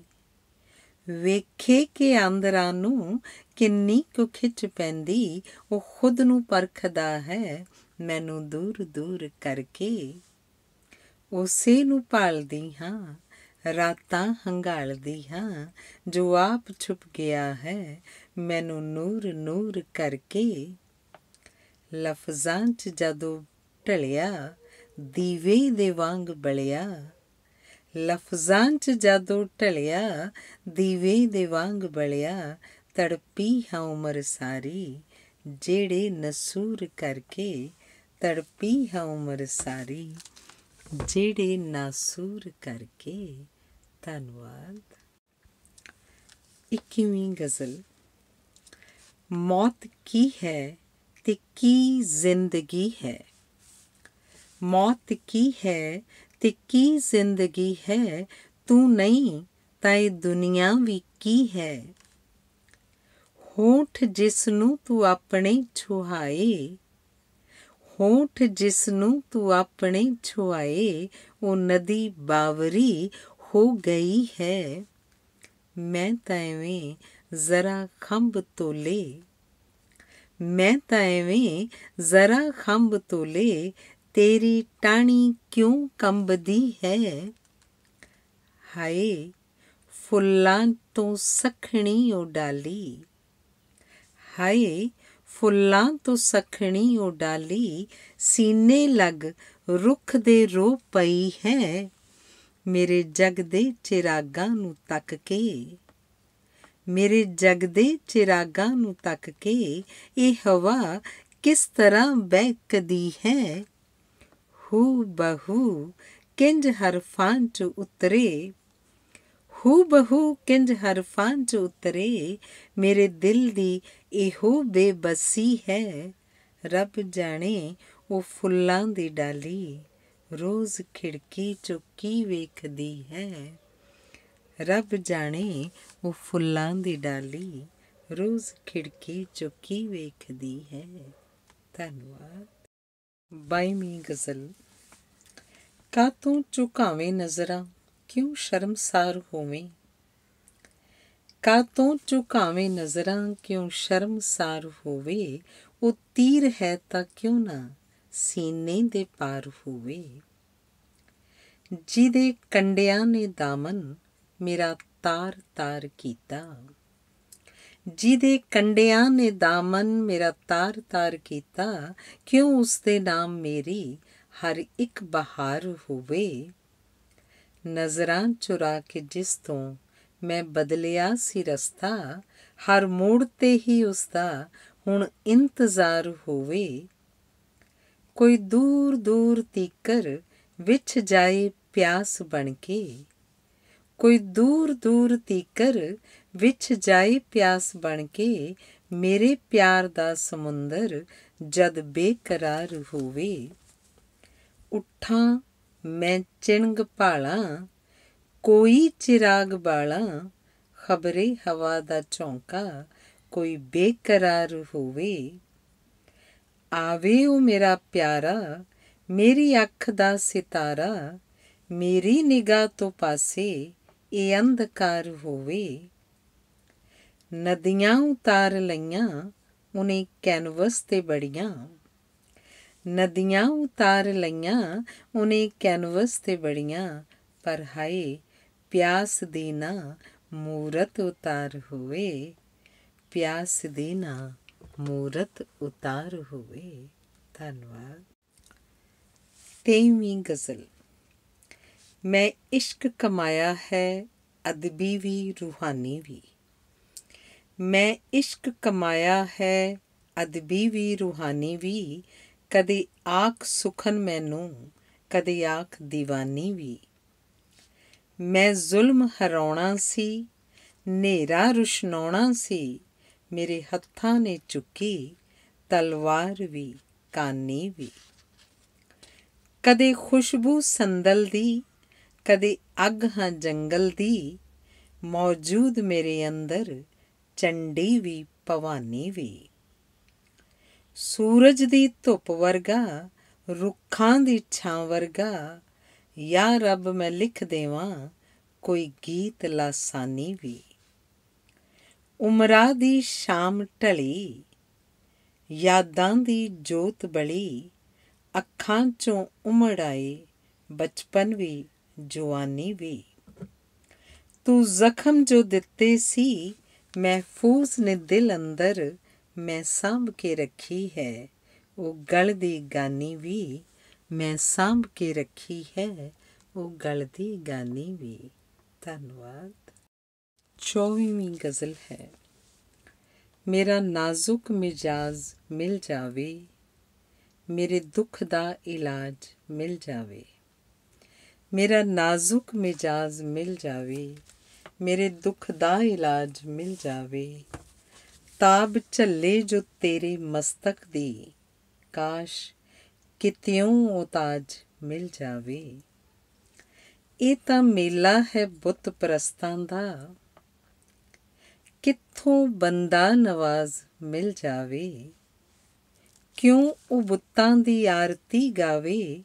ਵੇਖੇ ਕਿ ਅੰਦਰਾਂ ਨੂੰ ਕਿੰਨੀ ਕੁ ਖਿੱਚ ਪੈਂਦੀ ਉਹ ਖੁਦ ਨੂੰ ਪਰਖਦਾ ਹੈ ਮੈਨੂੰ ਦੂਰ ਦੂਰ ਕਰਕੇ ਉਸੇ ਨੂੰ ਪਾਲਦੀ ਹਾਂ ਰਾਤਾਂ ਹੰਗਾਲਦੀ ਹਾਂ ਜੋ ਆਪ ਛੁਪ ਗਿਆ ਹੈ ਮੈਨੂੰ ਨੂਰ ਨੂਰ ਕਰਕੇ ਲਫ਼ਜ਼ਾਂ 'ਚ ਜਦੋਂ ਢਲਿਆ ਦੀਵੇ ਦੇ ਵਾਂਗ ਬਲਿਆ ਲਫ਼ਜ਼ਾਂ 'ਚ ਜਾਦੂ ਟਲਿਆ ਦੀਵੇ ਦੇ ਵਾਂਗ ਬਲਿਆ ਤੜਪੀ ਹਾਂ ਉਮਰ ਸਾਰੀ ਜਿਹੜੇ ਨਸੂਰ ਕਰਕੇ ਤੜਪੀ ਹਾਂ ਉਮਰ ਸਾਰੀ ਜਿਹੜੇ ਨਸੂਰ ਕਰਕੇ ਧੰਨਵਾਦ 21ਵੀਂ ਗਜ਼ਲ ਮੌਤ ਕੀ ਹੈ ਤੇ ਕੀ ਜ਼ਿੰਦਗੀ ਹੈ ਮੌਤ ਕੀ ਹੈ ਤੇ ਕੀ ਜ਼ਿੰਦਗੀ ਹੈ ਤੂੰ ਨਹੀਂ ਤਾਂ ਇਹ ਦੁਨੀਆ ਵੀ ਕੀ ਹੈ ਹੋਂਠ ਜਿਸ ਨੂੰ ਤੂੰ ਆਪਣੇ ਛੁਹਾਏ ਹੋਂਠ ਜਿਸ ਨੂੰ ਤੂੰ ਆਪਣੇ ਛੁਆਏ ਉਹ ਨਦੀ ਬਾਵਰੀ ਹੋ ਗਈ ਹੈ ਮੈਂ ਤਾਂ ਐਵੇਂ ਜ਼ਰਾ ਖੰਭ ਤੋਲੇ ਮੈਂ ਤਾਂ ਐਵੇਂ ਜ਼ਰਾ ਖੰਭ ਤੋਲੇ ਤੇਰੀ ਟਾਣੀ ਕਿਉਂ ਕੰਬਦੀ ਹੈ ਹਾਏ ਫੁੱਲਾਂ ਤੋਂ ਸਖਣੀ ਉਡਾਲੀ ਹਾਏ ਫੁੱਲਾਂ ਤੋਂ ਸਖਣੀ ਉਡਾਲੀ ਸੀਨੇ ਲੱਗ ਰੁੱਖ ਦੇ ਰੋ ਪਈ ਹੈ ਮੇਰੇ ਜਗ ਦੇ ਚਿਰਾਗਾ ਨੂੰ ਤੱਕ ਕੇ ਮੇਰੇ ਜਗ ਦੇ ਚਿਰਾਗਾ ਨੂੰ ਤੱਕ ਕੇ ਇਹ ਹਵਾ ਕਿਸ ਤਰ੍ਹਾਂ ਬਹਿਕਦੀ ਹੈ ਹੂ ਬਹੂ ਕਿੰਜ ਹਰਫਾਂ ਚ ਉਤਰੇ ਹੂ ਬਹੂ ਕਿੰਜ ਹਰਫਾਂ ਚ ਉਤਰੇ ਮੇਰੇ ਦਿਲ ਦੀ ਇਹੋ ਬੇਬਸੀ ਹੈ ਰੱਬ ਜਾਣੇ ਉਹ ਫੁੱਲਾਂ ਦੀ ਡਾਲੀ ਰੋਜ਼ ਖਿੜਕੀ ਚ ਕੀ ਵੇਖਦੀ ਹੈ ਰੱਬ ਜਾਣੇ ਉਹ ਫੁੱਲਾਂ ਦੀ ਡਾਲੀ ਰੋਜ਼ ਖਿੜਕੀ ਚ ਕੀ ਵੇਖਦੀ ਹੈ ਧੰਨਵਾਦ ਮੀ ਗਜ਼ਲ ਕਾ ਤੂੰ ਝੁਕਾਵੇਂ ਨਜ਼ਰਾਂ ਕਿਉਂ ਸ਼ਰਮਸਾਰ ਹੋਵੇਂ ਕਾ ਤੂੰ ਝੁਕਾਵੇਂ ਨਜ਼ਰਾਂ ਕਿਉਂ ਸ਼ਰਮਸਾਰ ਹੋਵੇ ਉਹ ਤੀਰ ਹੈ ਤਾਂ ਕਿਉਂ ਨਾ ਸੀਨੇ ਦੇ ਪਾਰ ਹੋਵੇ ਜਿਹਦੇ ਕੰਡਿਆਂ ਨੇ ਦਾਮਨ ਮੇਰਾ ਤਾਰ ਤਾਰ ਕੀਤਾ ਜਿਹਦੇ ਕੰਡਿਆਂ ਨੇ ਦਾਮਨ ਮੇਰਾ ਤਾਰ-ਤਾਰ ਕੀਤਾ ਕਿਉਂ ਉਸ ਦੇ ਨਾਮ ਮੇਰੀ ਹਰ ਇੱਕ ਬਹਾਰ ਹੋਵੇ ਨਜ਼ਰਾਂ ਚੁਰਾ ਕੇ ਜਿਸ ਤੋਂ ਮੈਂ ਬਦਲਿਆ ਸੀ ਰਸਤਾ ਹਰ ਮੋੜ ਤੇ ਹੀ ਉਸ ਦਾ ਹੁਣ ਇੰਤਜ਼ਾਰ ਹੋਵੇ ਕੋਈ ਦੂਰ ਦੂਰ ਤੀਕਰ ਵਿੱਚ ਜਾਏ ਪਿਆਸ ਬਣ ਕੇ ਕੋਈ ਦੂਰ ਦੂਰ ਤੀਕਰ ਵਿੱਚ ਜਾਈ ਪਿਆਸ ਬਣ ਕੇ ਮੇਰੇ ਪਿਆਰ ਦਾ ਸਮੁੰਦਰ ਜਦ ਬੇਕਰਾਰ ਹੋਵੇ ਉਠਾਂ ਮੈਂ ਚਿੰਗ ਭਾਲਾ ਕੋਈ ਚਿਰਾਗ ਬਾਲਾ ਖਬਰੇ ਹਵਾ ਦਾ ਝੌਂਕਾ ਕੋਈ ਬੇਕਰਾਰ ਹੋਵੇ ਆਵੇ ਉਹ ਮੇਰਾ ਪਿਆਰਾ ਮੇਰੀ ਅੱਖ ਦਾ ਸਿਤਾਰਾ ਮੇਰੀ ਨਿਗਾਹ ਤੋਂ ਪਾਸੇ ਇਹ ਅੰਧਕਾਰ ਹੋਵੇ ਨਦੀਆਂ ਉਤਾਰ ਲਈਆਂ ਉਹਨੇ ਕੈਨਵਸ ਤੇ ਬੜੀਆਂ ਨਦੀਆਂ ਉਤਾਰ ਲਈਆਂ ਉਹਨੇ ਕੈਨਵਸ ਤੇ ਬੜੀਆਂ ਪਰ ਹਾਏ ਪਿਆਸ ਦੀ ਨਾ ਮੂਰਤ ਉਤਾਰ ਹੋਵੇ ਪਿਆਸ ਦੀ ਨਾ ਮੂਰਤ ਉਤਾਰ ਹੋਵੇ ਧੰਨਵਾਦ ਤੇਵੀਂ ਗਜ਼ਲ ਮੈਂ ਇਸ਼ਕ ਕਮਾਇਆ ਹੈ ਅਦਬੀ ਵੀ ਰੂਹਾਨੀ ਵੀ ਮੈਂ ਇਸ਼ਕ ਕਮਾਇਆ ਹੈ ਅਦਬੀ ਵੀ ਰੂਹਾਨੀ ਵੀ ਕਦੇ ਆਖ ਸੁਖਨ ਮੈਨੂੰ ਕਦੇ ਆਖ دیਵਾਨੀ ਵੀ ਮੈਂ ਜ਼ੁਲਮ ਹਰਾਉਣਾ ਸੀ ਨੇਰਾ ਰੁਸ਼ਨਾਉਣਾ ਸੀ ਮੇਰੇ ਹੱਥਾਂ ਨੇ ਚੁੱਕੀ ਤਲਵਾਰ ਵੀ ਕਾਨੀ ਵੀ ਕਦੇ ਖੁਸ਼ਬੂ ਸੰਦਲ ਦੀ ਕਦੇ ਅੱਗ ਹਾਂ ਜੰਗਲ ਦੀ ਮੌਜੂਦ ਮੇਰੇ ਅੰਦਰ ਚੰਡੀ ਵੀ ਭਵਾਨੀ ਵੀ ਸੂਰਜ ਦੀ ਧੁੱਪ ਵਰਗਾ ਰੁੱਖਾਂ ਦੀ ਛਾਂ ਵਰਗਾ ਯਾ ਰੱਬ ਮੈਂ ਲਿਖ ਦੇਵਾਂ ਕੋਈ ਗੀਤ ਲਾਸਾਨੀ ਵੀ ਉਮਰਾਂ ਦੀ ਸ਼ਾਮ ਢਲੀ ਯਾਦਾਂ ਦੀ ਜੋਤ ਬਲੀ ਅੱਖਾਂ ਚੋਂ ਉਮੜ ਆਏ ਬਚਪਨ ਵੀ ਜਵਾਨੀ ਵੀ ਤੂੰ ਜ਼ਖਮ ਜੋ ਦਿੱਤੇ ਸੀ ਮਹਿਫੂਜ਼ ਨੇ ਦਿਲ ਅੰਦਰ ਮੈਂ ਸਾਂਭ ਕੇ ਰੱਖੀ ਹੈ ਉਹ ਗਲ ਦੀ ਗਾਨੀ ਵੀ ਮੈਂ ਸਾਂਭ ਕੇ ਰੱਖੀ ਹੈ ਉਹ ਗਲ ਦੀ ਗਾਨੀ ਵੀ ਧੰਨਵਾਦ 24ਵੀਂ ਗਜ਼ਲ ਹੈ ਮੇਰਾ ਨਾਜ਼ੁਕ ਮਿਜਾਜ਼ ਮਿਲ ਜਾਵੇ ਮੇਰੇ ਦੁੱਖ ਦਾ ਇਲਾਜ ਮਿਲ ਜਾਵੇ ਮੇਰਾ ਨਾਜ਼ੁਕ ਮਿਜਾਜ਼ ਮਿਲ ਜਾਵੇ ਮੇਰੇ ਦੁੱਖ ਦਾ ਇਲਾਜ ਮਿਲ ਜਾਵੇ ਤਾਬ ਝੱਲੇ ਜੋ ਤੇਰੇ ਮਸਤਕ ਦੀ ਕਾਸ਼ ਕਿਤਿਉਂ ਉਹ ਤਾਜ ਮਿਲ ਜਾਵੇ ਇਹ ਤਾਂ ਮੇਲਾ ਹੈ ਬੁੱਤ ਪ੍ਰਸਤਾਂ ਦਾ ਕਿੱਥੋਂ ਬੰਦਾ ਨਵਾਜ਼ ਮਿਲ ਜਾਵੇ ਕਿਉਂ ਉਹ ਬੁੱਤਾਂ ਦੀ ਆਰਤੀ ਗਾਵੇ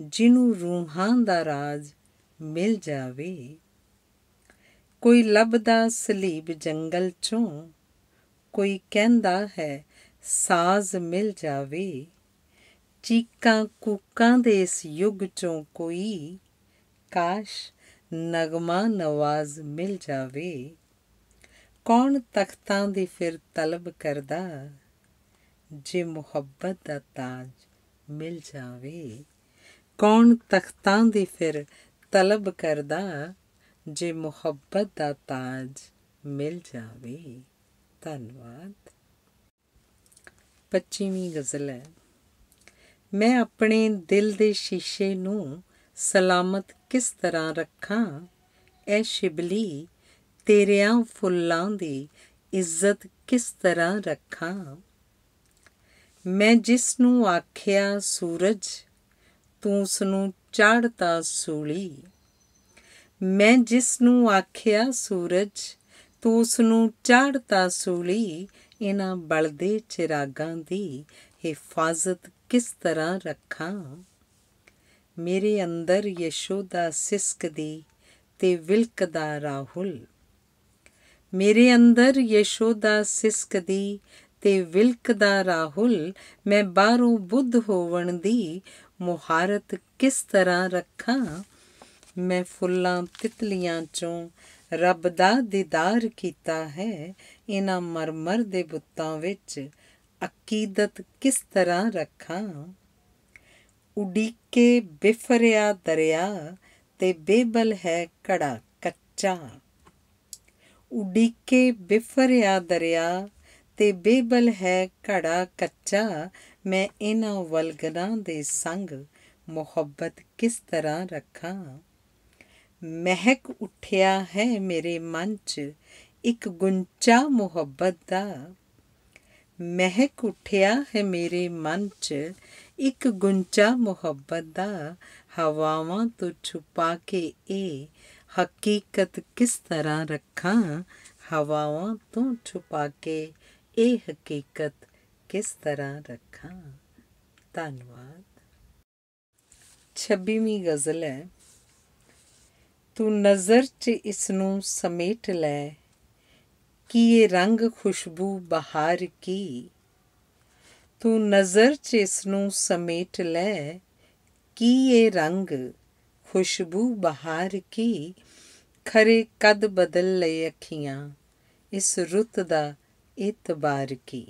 ਜਿਹਨੂੰ ਰੂਹਾਂ ਦਾ ਰਾਜ ਮਿਲ ਜਾਵੇ ਕੋਈ ਲੱਭਦਾ ਸਲੀਬ ਜੰਗਲ ਚੋਂ ਕੋਈ ਕਹਿੰਦਾ ਹੈ ਸਾਜ਼ ਮਿਲ ਜਾਵੇ ਚੀਕਾਂ ਕੂਕਾਂ ਦੇ ਇਸ ਯੁੱਗ ਚੋਂ ਕੋਈ ਕਾਸ਼ ਨਗਮਾ ਨਵਾਜ਼ ਮਿਲ ਜਾਵੇ ਕੌਣ ਤਖਤਾਂ ਦੀ ਫਿਰ ਤਲਬ ਕਰਦਾ ਜੇ ਮੁਹੱਬਤ ਦਾ ਤਾਜ ਮਿਲ ਜਾਵੇ ਕੌਣ ਤਖਤਾਂ ਦੀ ਫਿਰ ਤਲਬ ਕਰਦਾ ਜੇ ਮੁਹੱਬਤ ਦਾ ਤਾਜ ਮਿਲ ਜਾਵੇ ਧੰਨਵਾਦ 25ਵੀਂ ਗਜ਼ਲ ਹੈ ਮੈਂ ਆਪਣੇ ਦਿਲ ਦੇ ਸ਼ੀਸ਼ੇ ਨੂੰ ਸਲਾਮਤ ਕਿਸ ਤਰ੍ਹਾਂ ਰੱਖਾਂ ਐ ਸ਼ਿਬਲੀ ਤੇਰਿਆਂ ਫੁੱਲਾਂ ਦੀ ਇੱਜ਼ਤ ਕਿਸ ਤਰ੍ਹਾਂ ਰੱਖਾਂ ਮੈਂ ਜਿਸ ਨੂੰ ਆਖਿਆ ਸੂਰਜ ਤੂੰ ਉਸ ਨੂੰ ਚੜ੍ਹਤਾ ਸੂਲੀ ਮੈਂ ਜਿਸ ਨੂੰ ਆਖਿਆ ਸੂਰਜ ਤੂੰ ਉਸ ਨੂੰ ਚੜ੍ਹਤਾ ਸੂਲੀ ਇਹਨਾਂ ਬਲਦੇ ਚਿਰਾਗਾਂ ਦੀ ਹਿਫਾਜ਼ਤ ਕਿਸ ਤਰ੍ਹਾਂ ਰੱਖਾਂ ਮੇਰੇ ਅੰਦਰ ਯਸ਼ੋਦਾ ਦੀ ਤੇ ਵਿਲਕ ਦਾ ਰਾਹੁਲ ਮੇਰੇ ਅੰਦਰ ਯਸ਼ੋਦਾ ਦੀ ਤੇ ਵਿਲਕ ਦਾ ਰਾਹੁਲ ਮੈਂ ਬਾਹਰੋਂ ਬੁੱਧ ਹੋਵਣ ਦੀ ਮੁਹਾਰਤ ਕਿਸ ਤਰ੍ਹਾਂ ਰੱਖਾਂ ਮੈਂ ਫੁੱਲਾਂ ਤਿਤਲੀਆਂ ਚੋਂ ਰੱਬ ਦਾ ਦੀਦਾਰ ਕੀਤਾ ਹੈ ਇਹਨਾਂ ਮਰਮਰ ਦੇ ਬੁੱਤਾਂ ਵਿੱਚ ਅਕੀਦਤ ਕਿਸ ਤਰ੍ਹਾਂ ਰੱਖਾਂ ਉਡੀਕੇ ਬਿਫਰਿਆ ਦਰਿਆ ਤੇ ਬੇਬਲ ਹੈ ਕੜਾ ਕੱਚਾ ਉਡੀਕੇ ਬਿਫਰਿਆ ਦਰਿਆ ਤੇ ਬੇਬਲ ਹੈ ਘੜਾ ਕੱਚਾ ਮੈਂ ਇਹਨਾਂ ਵਲਗਰਾਂ ਦੇ ਸੰਗ ਮੁਹੱਬਤ ਕਿਸ ਤਰ੍ਹਾਂ ਰੱਖਾਂ ਮਹਿਕ ਉੱਠਿਆ ਹੈ ਮੇਰੇ ਮਨ 'ਚ ਇੱਕ ਗੁੰਚਾ ਮੁਹੱਬਤ ਦਾ ਮਹਿਕ ਉੱਠਿਆ ਹੈ ਮੇਰੇ ਮਨ 'ਚ ਇੱਕ ਗੁੰਚਾ ਮੁਹੱਬਤ ਦਾ ਹਵਾਵਾਂ ਤੋਂ ਛੁਪਾ ਕੇ ਇਹ ਹਕੀਕਤ ਕਿਸ ਤਰ੍ਹਾਂ ਰੱਖਾਂ ਹਵਾਵਾਂ ਤੋਂ ਛੁਪਾ ਕੇ ਇਹ ਹਕੀਕਤ ਕਿਸ ਤਰ੍ਹਾਂ ਰੱਖਾਂ ਧੰਨਵਾਦ 26ਵੀਂ ਗਜ਼ਲ ਹੈ ਤੂੰ ਨਜ਼ਰ 'ਚ ਇਸ ਨੂੰ ਸਮੇਟ ਲੈ ਕੀ ਇਹ ਰੰਗ ਖੁਸ਼ਬੂ ਬਹਾਰ ਕੀ ਤੂੰ ਨਜ਼ਰ 'ਚ ਇਸ ਨੂੰ ਸਮੇਟ ਲੈ ਕੀ ਇਹ ਰੰਗ ਖੁਸ਼ਬੂ ਬਹਾਰ ਕੀ ਖਰੇ ਕਦ ਬਦਲ ਲਏ ਅੱਖੀਆਂ ਇਸ ਰੁੱਤ ਦਾ ਇਤਬਾਰ ਕੀ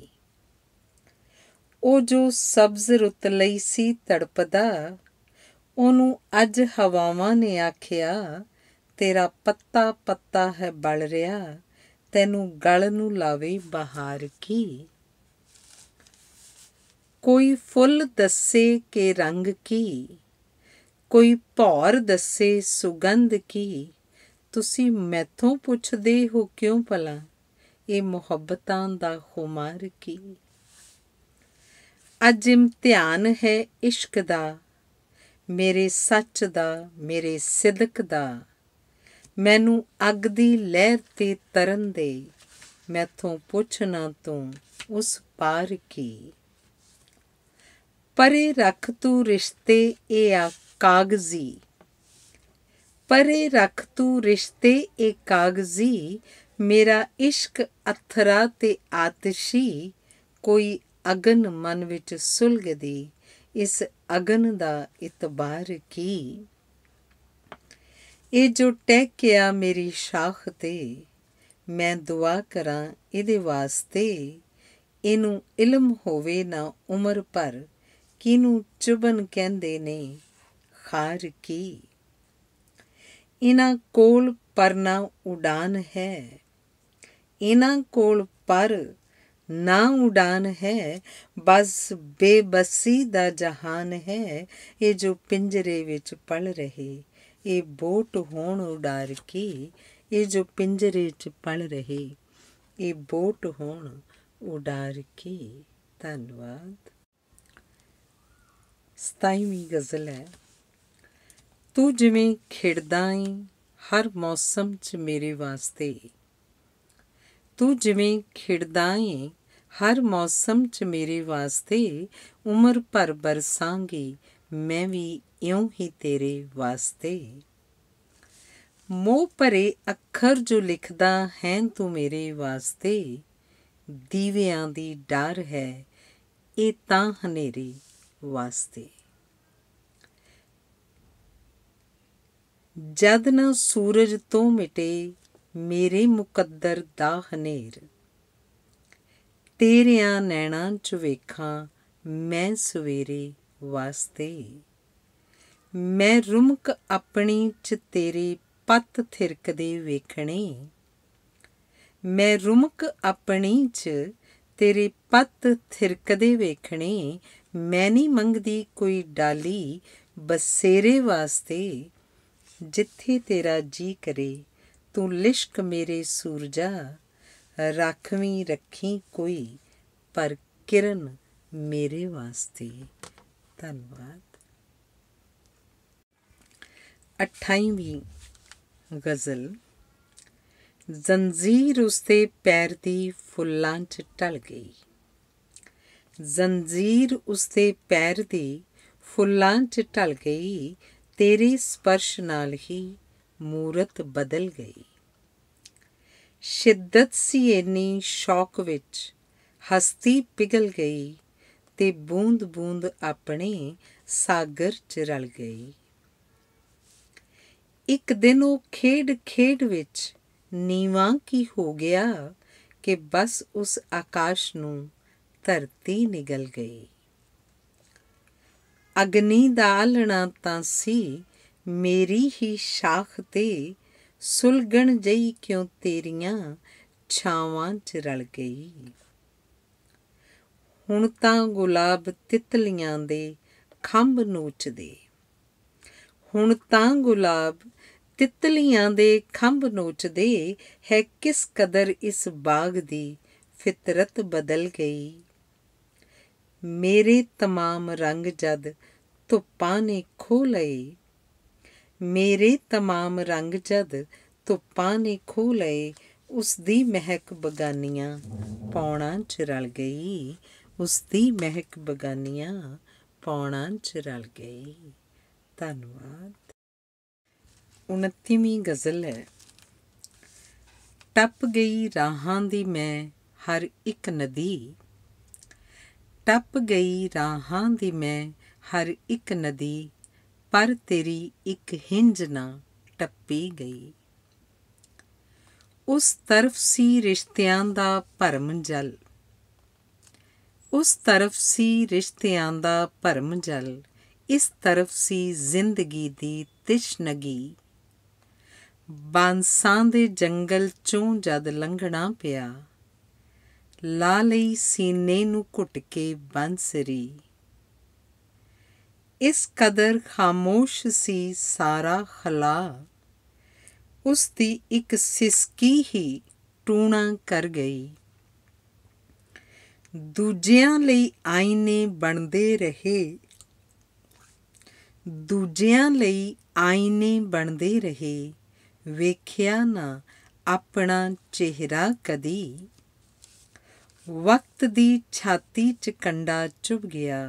ਉਹ ਜੋ ਸਬਜ਼ ਰੁੱਤ ਲਈ ਸੀ ਤੜਪਦਾ ਉਹਨੂੰ ਅੱਜ ਹਵਾਵਾਂ ਨੇ ਆਖਿਆ ਤੇਰਾ ਪੱਤਾ ਪੱਤਾ ਹੈ ਬਲ ਰਿਆ ਤੈਨੂੰ ਗਲ ਨੂੰ ਲਾਵੇ ਬਹਾਰ ਕੀ ਕੋਈ ਫੁੱਲ ਦੱਸੇ ਕੇ ਰੰਗ ਕੀ ਕੋਈ ਭੌਰ ਦੱਸੇ ਸੁਗੰਧ ਕੀ ਤੁਸੀਂ ਮੈਥੋਂ ਪੁੱਛਦੇ ਹੋ ਕਿਉਂ ਭਲਾ ਇਹ ਮੁਹੱਬਤਾਂ ਦਾ ਖੁਮਾਰ ਕੀ ਅੱਜ ਇਮਤਿਹਾਨ ਹੈ ਇਸ਼ਕ ਦਾ ਮੇਰੇ ਸੱਚ ਦਾ ਮੇਰੇ ਸਿਦਕ ਦਾ ਮੈਨੂੰ ਅੱਗ ਦੀ ਲਹਿਰ ਤੇ ਤਰਨ ਦੇ ਮੈਥੋਂ ਪੁੱਛਣਾ ਤੂੰ ਉਸ ਪਾਰ ਕੀ ਪਰੇ ਰੱਖ ਤੂੰ ਰਿਸ਼ਤੇ ਇਹ ਆ ਕਾਗਜ਼ੀ ਪਰੇ ਰੱਖ ਤੂੰ ਰਿਸ਼ਤੇ ਇਹ ਕਾਗਜ਼ੀ ਮੇਰਾ ਇਸ਼ਕ ਅਥਰਾ ਤੇ ਆਤਸ਼ੀ ਕੋਈ ਅਗਨ ਮਨ ਵਿੱਚ ਸੁਲਗਦੀ ਇਸ ਅਗਨ ਦਾ ਇਤਬਾਰ ਕੀ ਇਹ ਜੋ ਟੈਕਿਆ ਮੇਰੀ ਸ਼ਾਖ ਤੇ ਮੈਂ ਦੁਆ ਕਰਾਂ ਇਹਦੇ ਵਾਸਤੇ ਇਹਨੂੰ ਇਲਮ ਹੋਵੇ ਨਾ ਉਮਰ ਪਰ ਕਿਨੂੰ ਚੁਬਨ ਕਹਿੰਦੇ ਨੇ ਖਾਰ ਕੀ ਇਹਨਾਂ ਕੋਲ ਪਰਨਾ ਉਡਾਨ ਹੈ ਇਹਨਾਂ ਕੋਲ ਪਰ ਨਾ ਉਡਾਨ ਹੈ ਬਸ ਬੇਬਸੀ ਦਾ ਜਹਾਨ ਹੈ ਇਹ ਜੋ ਪਿੰਜਰੇ ਵਿੱਚ ਪਲ ਰਹੇ ਇਹ ਬੋਟ ਹੋਣ ਉਡਾਰ ਕੇ ਇਹ ਜੋ ਪਿੰਜਰੇ 'ਚ ਪਲ ਰਹੇ ਇਹ ਬੋਟ ਹੋਣ ਉਡਾਰ ਕੇ ਧੰਨਵਾਦ ਸਤਾਈਵੀਂ ਗਜ਼ਲ ਹੈ ਤੂੰ ਜਿਵੇਂ ਖਿੜਦਾ ਏ ਹਰ ਮੌਸਮ 'ਚ ਮੇਰੇ ਵਾਸਤੇ ਤੂੰ ਜਿਵੇਂ ਖਿੜਦਾ ਏ ਹਰ ਮੌਸਮ 'ਚ ਮੇਰੇ ਵਾਸਤੇ ਉਮਰ ਭਰ ਬਰਸਾਂਗੀ ਮੈਂ ਵੀ ਇਉਂ ਹੀ ਤੇਰੇ ਵਾਸਤੇ ਮੋਹ ਭਰੇ ਅੱਖਰ ਜੋ ਲਿਖਦਾ ਹੈ ਤੂੰ ਮੇਰੇ ਵਾਸਤੇ ਦੀਵਿਆਂ ਦੀ ਡਰ ਹੈ ਇਹ ਤਾਂ ਹਨੇਰੀ ਵਾਸਤੇ ਜਦ ਨਾ ਸੂਰਜ ਤੋਂ ਮਿਟੇ ਮੇਰੇ ਮੁਕੱਦਰ ਦਾ ਹਨੇਰ ਤੇਰੇਆਂ ਨੈਣਾਂ ਚ ਵੇਖਾਂ ਮੈਂ ਸਵੇਰੇ ਵਾਸਤੇ ਮੈਂ ਰੁਮਕ ਆਪਣੀ ਚ ਤੇਰੇ ਪੱਤ ਥਿਰਕਦੇ ਵੇਖਣੇ ਮੈਂ ਰੁਮਕ ਆਪਣੀ ਚ ਤੇਰੇ ਪੱਤ ਥਿਰਕਦੇ ਵੇਖਣੇ ਮੈਂ ਨਹੀਂ ਮੰਗਦੀ ਕੋਈ ਡਾਲੀ ਬਸੇਰੇ ਵਾਸਤੇ ਜਿੱਥੇ ਤੇਰਾ ਜੀ ਕਰੇ ਤੂੰ ਲਿਸ਼ਕ ਮੇਰੇ ਸੂਰਜਾ ਰੱਖਵੀਂ ਰੱਖੀ ਕੋਈ ਪਰ ਕਿਰਨ ਮੇਰੇ ਵਾਸਤੇ ਧੰਨਵਾਦ 28ਵੀਂ ਗਜ਼ਲ ਜ਼ੰਜੀਰ ਉਸਤੇ ਪੈਰ ਦੀ ਫੁੱਲਾਂ 'ਚ ਟਲ ਗਈ ਜ਼ੰਜੀਰ ਉਸਤੇ ਪੈਰ ਦੀ ਫੁੱਲਾਂ 'ਚ ਟਲ ਗਈ ਤੇਰੇ ਸਪਰਸ਼ ਨਾਲ ਹੀ ਮੂਰਤ ਬਦਲ ਗਈ ਸ਼ਿੱਦਤ ਸੀ ਇਨੀ ਸ਼ੌਕ ਵਿੱਚ ਹਸਤੀ ਪਿਗਲ ਗਈ ਤੇ ਬੂੰਦ-ਬੂੰਦ ਆਪਣੇ ਸਾਗਰ 'ਚ ਰਲ ਗਈ ਇੱਕ ਦਿਨ ਉਹ ਖੇਡ-ਖੇਡ ਵਿੱਚ ਨੀਵਾਂ ਕੀ ਹੋ ਗਿਆ ਕਿ ਬਸ ਉਸ ਆਕਾਸ਼ ਨੂੰ ਧਰਤੀ ਨਿਗਲ ਗਈ ਅਗਨੀ ਦਾ ਲਣਾ ਤਾਂ ਸੀ ਮੇਰੀ ਹੀ ਸ਼ਾਖ ਤੇ ਸੁਲਗਣ ਜਈ ਕਿਉਂ ਤੇਰੀਆਂ ਛਾਵਾਂ 'ਚ ਰਲ ਗਈ ਹੁਣ ਤਾਂ ਗੁਲਾਬ ਤਿਤਲੀਆਂ ਦੇ ਖੰਭ ਨੋਚਦੇ ਹੁਣ ਤਾਂ ਗੁਲਾਬ ਤਿਤਲੀਆਂ ਦੇ ਖੰਭ ਨੋਚਦੇ ਹੈ ਕਿਸ ਕਦਰ ਇਸ ਬਾਗ ਦੀ ਫਿਤਰਤ ਬਦਲ ਗਈ ਮੇਰੇ तमाम ਰੰਗ ਜਦ ਧੁੱਪਾਂ ਨੇ ਖੋ ਲਏ ਮੇਰੇ तमाम ਰੰਗ ਜਦ ਧੁੱਪਾਂ ਨੇ ਖੋ ਲਏ ਉਸ ਦੀ ਮਹਿਕ ਬਗਾਨੀਆਂ ਪੌਣਾ ਚ ਰਲ ਗਈ ਉਸ ਦੀ ਮਹਿਕ ਬਗਾਨੀਆਂ ਪੌਣਾ ਚ ਰਲ ਗਈ ਧੰਨਵਾਦ 29ਵੀਂ ਗਜ਼ਲ ਹੈ ਟੱਪ ਗਈ ਰਾਹਾਂ ਦੀ ਮੈਂ ਹਰ ਇੱਕ ਨਦੀ ਟੱਪ ਗਈ ਰਾਹਾਂ ਦੀ ਮੈਂ ਹਰ ਇੱਕ ਨਦੀ ਪਰ ਤੇਰੀ ਇੱਕ ਹਿੰਜ ਨਾ ਟੱਪੀ ਗਈ ਉਸ ਤਰਫ ਸੀ ਰਿਸ਼ਤਿਆਂ ਦਾ ਭਰਮ ਜਲ ਉਸ ਤਰਫ ਸੀ ਰਿਸ਼ਤਿਆਂ ਦਾ ਭਰਮ ਜਲ ਇਸ ਤਰਫ ਸੀ ਜ਼ਿੰਦਗੀ ਦੀ ਤਿਸ਼ਨਗੀ ਬਾਂਸਾਂ ਦੇ ਜੰਗਲ ਚੋਂ ਜਦ ਲੰਘਣਾ ਪਿਆ ਲਾ ਲਈ ਸੀਨੇ ਨੂੰ ਘੁੱਟ ਕੇ ਬੰਸਰੀ ਇਸ ਕਦਰ ਖਾਮੋਸ਼ ਸੀ ਸਾਰਾ ਖਲਾ ਉਸ ਦੀ ਇੱਕ ਸਿਸਕੀ ਹੀ ਟੂਣਾ ਕਰ ਗਈ ਦੂਜਿਆਂ ਲਈ ਆਇਨੇ ਬਣਦੇ ਰਹੇ ਦੂਜਿਆਂ ਲਈ ਆਇਨੇ ਬਣਦੇ ਰਹੇ ਵੇਖਿਆ ਨਾ ਆਪਣਾ ਚਿਹਰਾ ਕਦੀ ਵਕਤ ਦੀ ਛਾਤੀ ਚ ਕੰਡਾ ਚੁਭ ਗਿਆ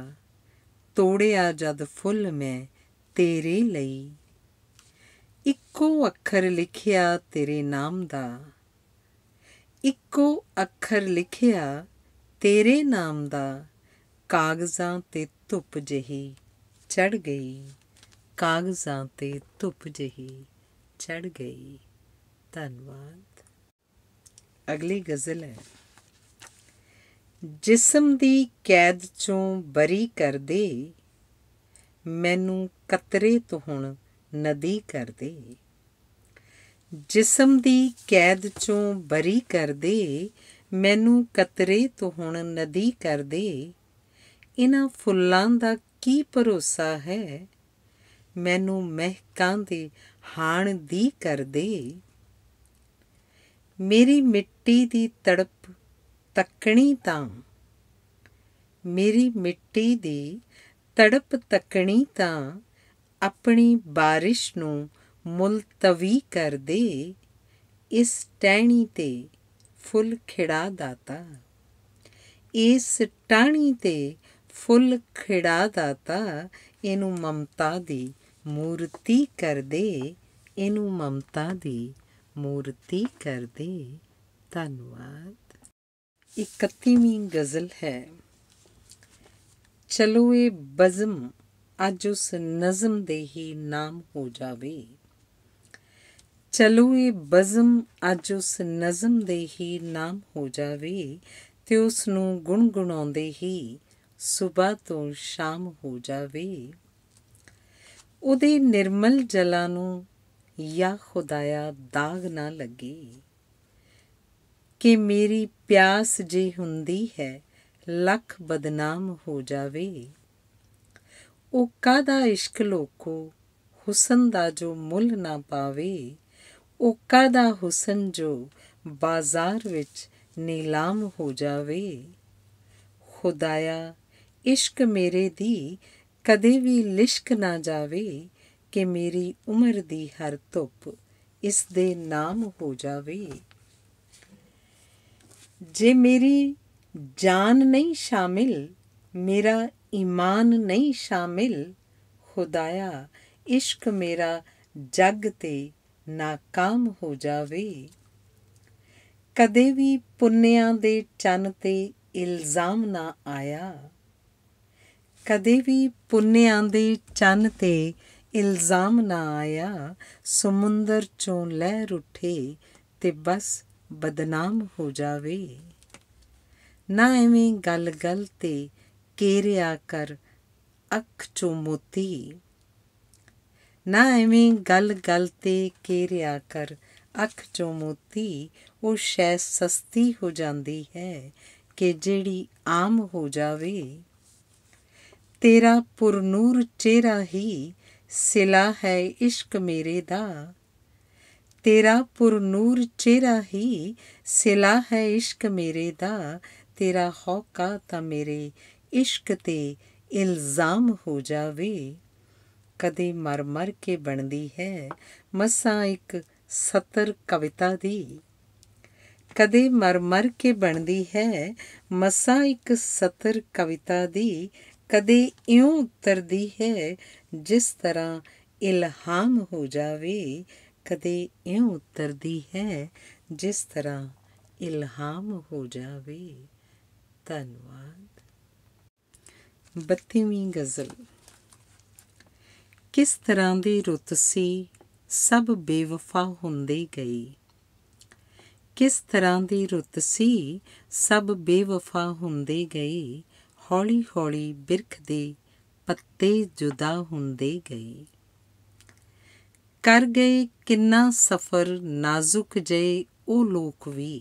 ਤੋੜਿਆ ਜਦ ਫੁੱਲ ਮੈਂ ਤੇਰੇ ਲਈ ਇੱਕੋ ਅੱਖਰ ਲਿਖਿਆ ਤੇਰੇ ਨਾਮ ਦਾ ਇੱਕੋ ਅੱਖਰ ਲਿਖਿਆ ਤੇਰੇ ਨਾਮ ਦਾ ਕਾਗਜ਼ਾਂ ਤੇ ਧੁੱਪ ਜਹੀ ਚੜ ਗਈ ਕਾਗਜ਼ਾਂ ਤੇ ਧੁੱਪ ਜਹੀ ਚੜ ਗਈ ਧੰਨਵਾਦ ਅਗਲੀ ਗਜ਼ਲ ਹੈ ਜਿਸਮ ਦੀ ਕੈਦ ਚੋਂ ਬਰੀ ਕਰ ਦੇ ਮੈਨੂੰ ਕਤਰੇ ਤੋਂ ਹੁਣ ਨਦੀ ਕਰ ਦੇ ਜਿਸਮ ਦੀ ਕੈਦ ਚੋਂ ਬਰੀ ਕਰ ਦੇ ਮੈਨੂੰ ਕਤਰੇ ਤੋਂ ਹੁਣ ਨਦੀ ਕਰ ਦੇ ਇਹਨਾਂ ਫੁੱਲਾਂ ਦਾ ਕੀ ਭਰੋਸਾ ਹੈ ਮੈਨੂੰ ਮਹਿਕਾਂ ਦੇ ਹਾਣ ਦੀ ਕਰ ਦੇ ਮੇਰੀ ਮਿੱਟੀ ਦੀ ਤੜਪ ਤੱਕਣੀ ਤਾਂ ਮੇਰੀ ਮਿੱਟੀ ਦੀ ਤੜਪ ਤੱਕਣੀ ਤਾਂ ਆਪਣੀ ਬਾਰਿਸ਼ ਨੂੰ ਮੁਲਤਵੀ ਕਰ ਦੇ ਇਸ ਟਹਿਣੀ ਤੇ ਫੁੱਲ ਖਿੜਾ ਦਾਤਾ ਇਸ ਟਾਣੀ ਤੇ ਫੁੱਲ ਖਿੜਾ ਦਾਤਾ ਇਹਨੂੰ ਮਮਤਾ ਦੀ ਮੂਰਤੀ ਕਰ ਦੇ ਇਹਨੂੰ ਮਮਤਾ ਦੀ ਮੂਰਤੀ ਕਰ ਦੇ ਧੰਨਵਾਦ 31ਵੀਂ ਗਜ਼ਲ ਹੈ ਚਲੋ ਇਹ ਬਜ਼ਮ ਅੱਜ ਉਸ ਨਜ਼ਮ ਦੇ ਹੀ ਨਾਮ ਹੋ ਜਾਵੇ ਚਲੋ ਇਹ ਬਜ਼ਮ ਅੱਜ ਉਸ ਨਜ਼ਮ ਦੇ ਹੀ ਨਾਮ ਹੋ ਜਾਵੇ ਤੇ ਉਸ ਨੂੰ ਗੁੰਗਣਾਉਂਦੇ ਹੀ ਸਵੇਰ ਤੋਂ ਸ਼ਾਮ ਹੋ ਜਾਵੇ ਉਹਦੇ ਨਿਰਮਲ ਜਲਾ ਨੂੰ ਯਾ ਖੁਦਾਇਆ ਦਾਗ ਨਾ ਲੱਗੇ ਕਿ ਮੇਰੀ ਪਿਆਸ ਜੇ ਹੁੰਦੀ ਹੈ ਲੱਖ ਬਦਨਾਮ ਹੋ ਜਾਵੇ ਉਹ ਕਾਦਾ ਇਸ਼ਕ ਲੋਕੋ ਹੁਸਨ ਦਾ ਜੋ ਮੁੱਲ ਨਾ ਪਾਵੇ ਓਕਾ ਦਾ ਹੁਸਨ ਜੋ ਬਾਜ਼ਾਰ ਵਿੱਚ ਨੀਲਾਮ ਹੋ ਜਾਵੇ ਖੁਦਾਇਆ ਇਸ਼ਕ ਮੇਰੇ ਦੀ ਕਦੇ ਵੀ ਲਿਸ਼ਕ ਨਾ ਜਾਵੇ ਕਿ ਮੇਰੀ ਉਮਰ ਦੀ ਹਰ ਧੁੱਪ ਇਸ ਦੇ ਨਾਮ ਹੋ ਜਾਵੇ ਜੇ ਮੇਰੀ ਜਾਨ ਨਹੀਂ ਸ਼ਾਮਿਲ ਮੇਰਾ ਈਮਾਨ ਨਹੀਂ ਸ਼ਾਮਿਲ ਖੁਦਾਇਆ ਇਸ਼ਕ ਮੇਰਾ ਜੱਗ ਤੇ ਨਾਕਾਮ ਹੋ ਜਾਵੇ ਕਦੇ ਵੀ ਪੁੰਨਿਆਂ ਦੇ ਚੰਨ ਤੇ ਇਲਜ਼ਾਮ ਨਾ ਆਇਆ ਕਦੇ ਵੀ ਪੁੰਨਿਆਂ ਦੇ ਚੰਨ ਤੇ ਇਲਜ਼ਾਮ ਨਾ ਆਇਆ ਸਮੁੰਦਰ ਚੋਂ ਲਹਿਰ ਉੱਠੇ ਤੇ ਬਸ ਬਦਨਾਮ ਹੋ ਜਾਵੇ ਨਾ ਐਵੇਂ ਗਲ ਗਲ ਤੇ ਕੇਰਿਆ ਕਰ ਅੱਖ ਚੋਂ ਮੋਤੀ ਨਾ ਐਵੇਂ ਗੱਲ ਗੱਲ ਤੇ ਕੇਰਿਆ ਕਰ ਅੱਖ ਚੋਂ ਮੋਤੀ ਉਹ ਸ਼ੈ ਸਸਤੀ ਹੋ ਜਾਂਦੀ ਹੈ ਕਿ ਜਿਹੜੀ ਆਮ ਹੋ ਜਾਵੇ ਤੇਰਾ ਪੁਰਨੂਰ ਚਿਹਰਾ ਹੀ ਸਿਲਾ ਹੈ ਇਸ਼ਕ ਮੇਰੇ ਦਾ ਤੇਰਾ ਪੁਰਨੂਰ ਚਿਹਰਾ ਹੀ ਸਿਲਾ ਹੈ ਇਸ਼ਕ ਮੇਰੇ ਦਾ ਤੇਰਾ ਹੌਕਾ ਤਾਂ ਮੇਰੇ ਇਸ਼ਕ ਤੇ ਇਲਜ਼ਾਮ ਹੋ ਜਾਵੇ ਕਦੇ ਮਰ-ਮਰ ਕੇ ਬਣਦੀ ਹੈ ਮਸਾਂ ਇੱਕ ਸਤਰ ਕਵਿਤਾ ਦੀ ਕਦੇ ਮਰ-ਮਰ ਕੇ ਬਣਦੀ ਹੈ ਮਸਾਂ ਇੱਕ ਸਤਰ ਕਵਿਤਾ ਦੀ ਕਦੇ ਇਉਂ ਉਤਰਦੀ ਹੈ ਜਿਸ ਤਰ੍ਹਾਂ ਇਲਹਾਮ ਹੋ ਜਾਵੇ ਕਦੇ ਇਉਂ ਉਤਰਦੀ ਹੈ ਜਿਸ ਤਰ੍ਹਾਂ ਇਲਹਾਮ ਹੋ ਜਾਵੇ ਧੰਨਵਾਦ 32ਵੀਂ ਗਜ਼ਲ ਕਿਸ ਤਰ੍ਹਾਂ ਦੀ ਰੁੱਤ ਸੀ ਸਭ ਬੇਵਫਾ ਹੁੰਦੇ ਗਏ ਕਿਸ ਤਰ੍ਹਾਂ ਦੀ ਰੁੱਤ ਸੀ ਸਭ ਬੇਵਫਾ ਹੁੰਦੇ ਗਏ ਹੌਲੀ-ਹੌਲੀ ਬਿਰਖ ਦੇ ਪੱਤੇ ਜੁਦਾ ਹੁੰਦੇ ਗਏ ਕਰ ਗਏ ਕਿੰਨਾ ਸਫਰ ਨਾਜ਼ੁਕ ਜੇ ਉਹ ਲੋਕ ਵੀ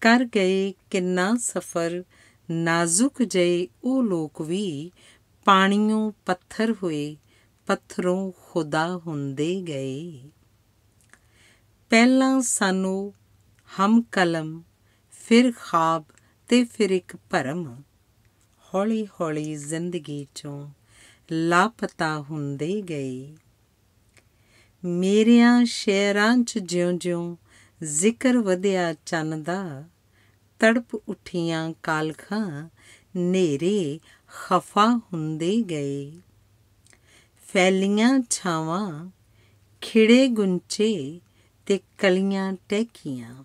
ਕਰ ਗਏ ਕਿੰਨਾ ਸਫਰ ਨਾਜ਼ੁਕ ਜੇ ਉਹ ਲੋਕ ਵੀ ਪਾਣੀੋਂ ਪੱਥਰ ਹੋਏ ਪੱਥਰੋਂ ਖੁਦਾ ਹੁੰਦੇ ਗਏ ਪਹਿਲਾਂ ਸਾਨੂੰ ਹਮ ਕਲਮ ਫਿਰ ਖਾਬ ਤੇ ਫਿਰ ਇੱਕ ਭਰਮ ਹੌਲੀ ਹੌਲੀ ਜ਼ਿੰਦਗੀ ਚੋਂ ਲਾਪਤਾ ਹੁੰਦੇ ਗਏ ਮੇਰਿਆਂ ਸ਼ਹਿਰਾਂ 'ਚ ਜਿਉਂ-ਜਿਉਂ ਜ਼ਿਕਰ ਵਧਿਆ ਚੰਨ ਦਾ ਤੜਪ ਉੱਠੀਆਂ ਕਾਲਖਾਂ ਨੇਰੇ ਖਫਾ ਹੁੰਦੇ ਗਏ ਫੈਲੀਆਂ ਛਾਵਾਂ ਖਿੜੇ ਗੁੰਚੇ ਤੇ ਕਲੀਆਂ ਟਹਿਕੀਆਂ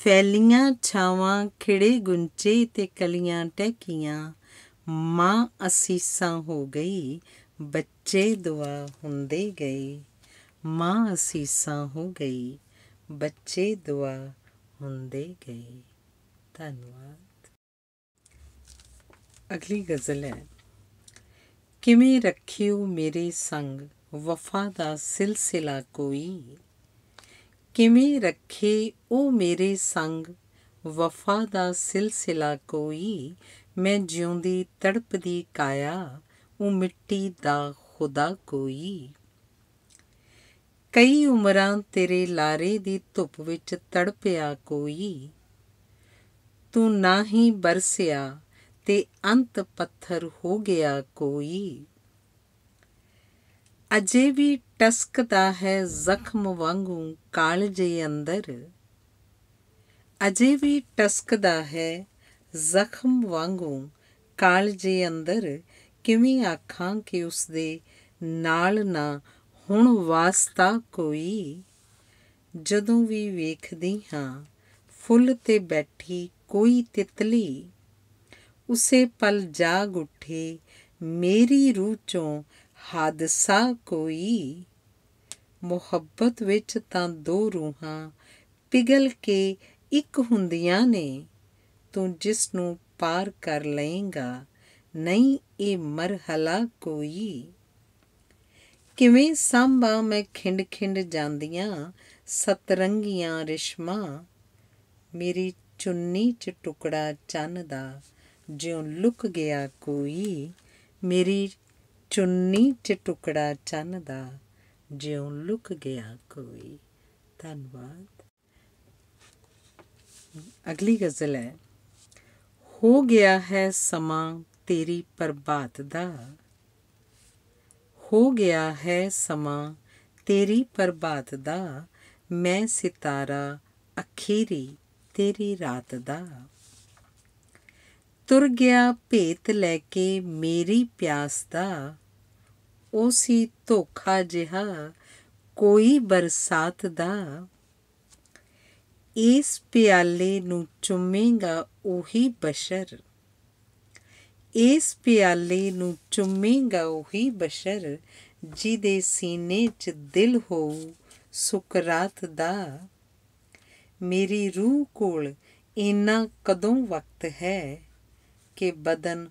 ਫੈਲੀਆਂ ਛਾਵਾਂ ਖਿੜੇ ਗੁੰਚੇ ਤੇ ਕਲੀਆਂ ਟਹਿਕੀਆਂ ਮਾਂ ਅਸੀਸਾਂ ਹੋ ਗਈ ਬੱਚੇ ਦੁਆ ਹੁੰਦੇ ਗਏ ਮਾਂ ਅਸੀਸਾਂ ਹੋ ਗਈ ਬੱਚੇ ਦੁਆ ਹੁੰਦੇ ਗਏ ਧੰਨਵਾਦ ਅਗਲੀ ਗਜ਼ਲ ਹੈ ਕਿਵੇਂ ਰੱਖਿਓ ਮੇਰੇ ਸੰਗ ਵਫਾ ਦਾ ਸਿਲਸਿਲਾ ਕੋਈ ਕਿਵੇਂ ਰੱਖੇ ਉਹ ਮੇਰੇ ਸੰਗ ਵਫਾ ਦਾ ਸਿਲਸਿਲਾ ਕੋਈ ਮੈਂ ਜਿਉਂਦੀ ਤੜਪਦੀ ਕਾਇਆ ਉਹ ਮਿੱਟੀ ਦਾ ਖੁਦਾ ਕੋਈ ਕਈ ਉਮਰਾਂ ਤੇਰੇ ਲਾਰੇ ਦੀ ਧੁੱਪ ਵਿੱਚ ਤੜਪਿਆ ਕੋਈ ਤੂੰ ਨਾ ਹੀ ਬਰਸਿਆ ਤੇ ਅੰਤ ਪੱਥਰ ਹੋ ਗਿਆ ਕੋਈ ਅਜੇ ਵੀ ਟਸਕਦਾ ਹੈ ਜ਼ਖਮ ਵਾਂਗੂ ਕਾਲਜੇ ਅੰਦਰ ਅਜੇ ਵੀ ਟਸਕਦਾ ਹੈ ਜ਼ਖਮ ਵਾਂਗੂ ਕਾਲਜੇ ਅੰਦਰ ਕਿਵੇਂ ਆਖਾਂ ਕਿ ਉਸ ਦੇ ਨਾਲ ਨਾ ਹੁਣ ਵਾਸਤਾ ਕੋਈ ਜਦੋਂ ਵੀ ਵੇਖਦੀ ਹਾਂ ਫੁੱਲ ਤੇ ਬੈਠੀ ਕੋਈ ਤਿਤਲੀ ਉਸੇ ਪਲ ਜਾਗ ਉੱਠੇ ਮੇਰੀ ਰੂਹ ਚੋਂ ਹਾਦਸਾ ਕੋਈ ਮੁਹੱਬਤ ਵਿੱਚ ਤਾਂ ਦੋ ਰੂਹਾਂ ਪਿਗਲ ਕੇ ਇੱਕ ਹੁੰਦੀਆਂ ਨੇ ਤੂੰ ਜਿਸ ਨੂੰ ਪਾਰ ਕਰ ਲਏਗਾ ਨਹੀਂ ਇਹ ਮਰਹਲਾ ਕੋਈ ਕਿਵੇਂ ਸੰਭਾ ਮੈਂ ਖਿੰਡ ਖਿੰਡ ਜਾਂਦੀਆਂ ਸਤਰੰਗੀਆਂ ਰਿਸ਼ਮਾ ਮੇਰੀ ਚੁੰਨੀ 'ਚ ਟੁਕੜਾ ਚੰਨ ਦਾ ਜਿਉਂ ਲੁਕ ਗਿਆ ਕੋਈ ਮੇਰੀ ਚੁੰਨੀ 'ਚ ਟੁਕੜਾ ਚੰਨ ਦਾ ਜਿਉਂ ਲੁਕ ਗਿਆ ਕੋਈ ਧੰਨਵਾਦ ਅਗਲੀ ਗਜ਼ਲ ਹੈ ਹੋ ਗਿਆ ਹੈ ਸਮਾਂ ਤੇਰੀ ਪਰਬਾਤ ਦਾ ਹੋ ਗਿਆ ਹੈ ਸਮਾਂ ਤੇਰੀ ਪਰਬਾਤ ਦਾ ਮੈਂ ਸਿਤਾਰਾ ਅਖੀਰੀ ਤੇਰੀ ਰਾਤ ਦਾ ਤੁਰ ਗਿਆ ਭੇਤ ਲੈ ਕੇ ਮੇਰੀ ਪਿਆਸ ਦਾ ਉਸੀ ਧੋਖਾ ਜਿਹਾ ਕੋਈ ਬਰਸਾਤ ਦਾ ਇਸ ਪਿਆਲੇ ਨੂੰ ਚੁੰਮੇਗਾ ਉਹੀ ਬਸ਼ਰ ਇਸ ਪਿਆਲੇ ਨੂੰ ਚੁੰਮੇਗਾ ਉਹੀ ਬਸ਼ਰ ਜਿਹਦੇ ਸੀਨੇ 'ਚ ਦਿਲ ਹੋ ਸੁਕਰਾਤ ਦਾ ਮੇਰੀ ਰੂਹ ਕੋਲ ਇਨਾ ਕਦੋਂ ਵਕਤ ਹੈ ਕੇ ਬਦਨ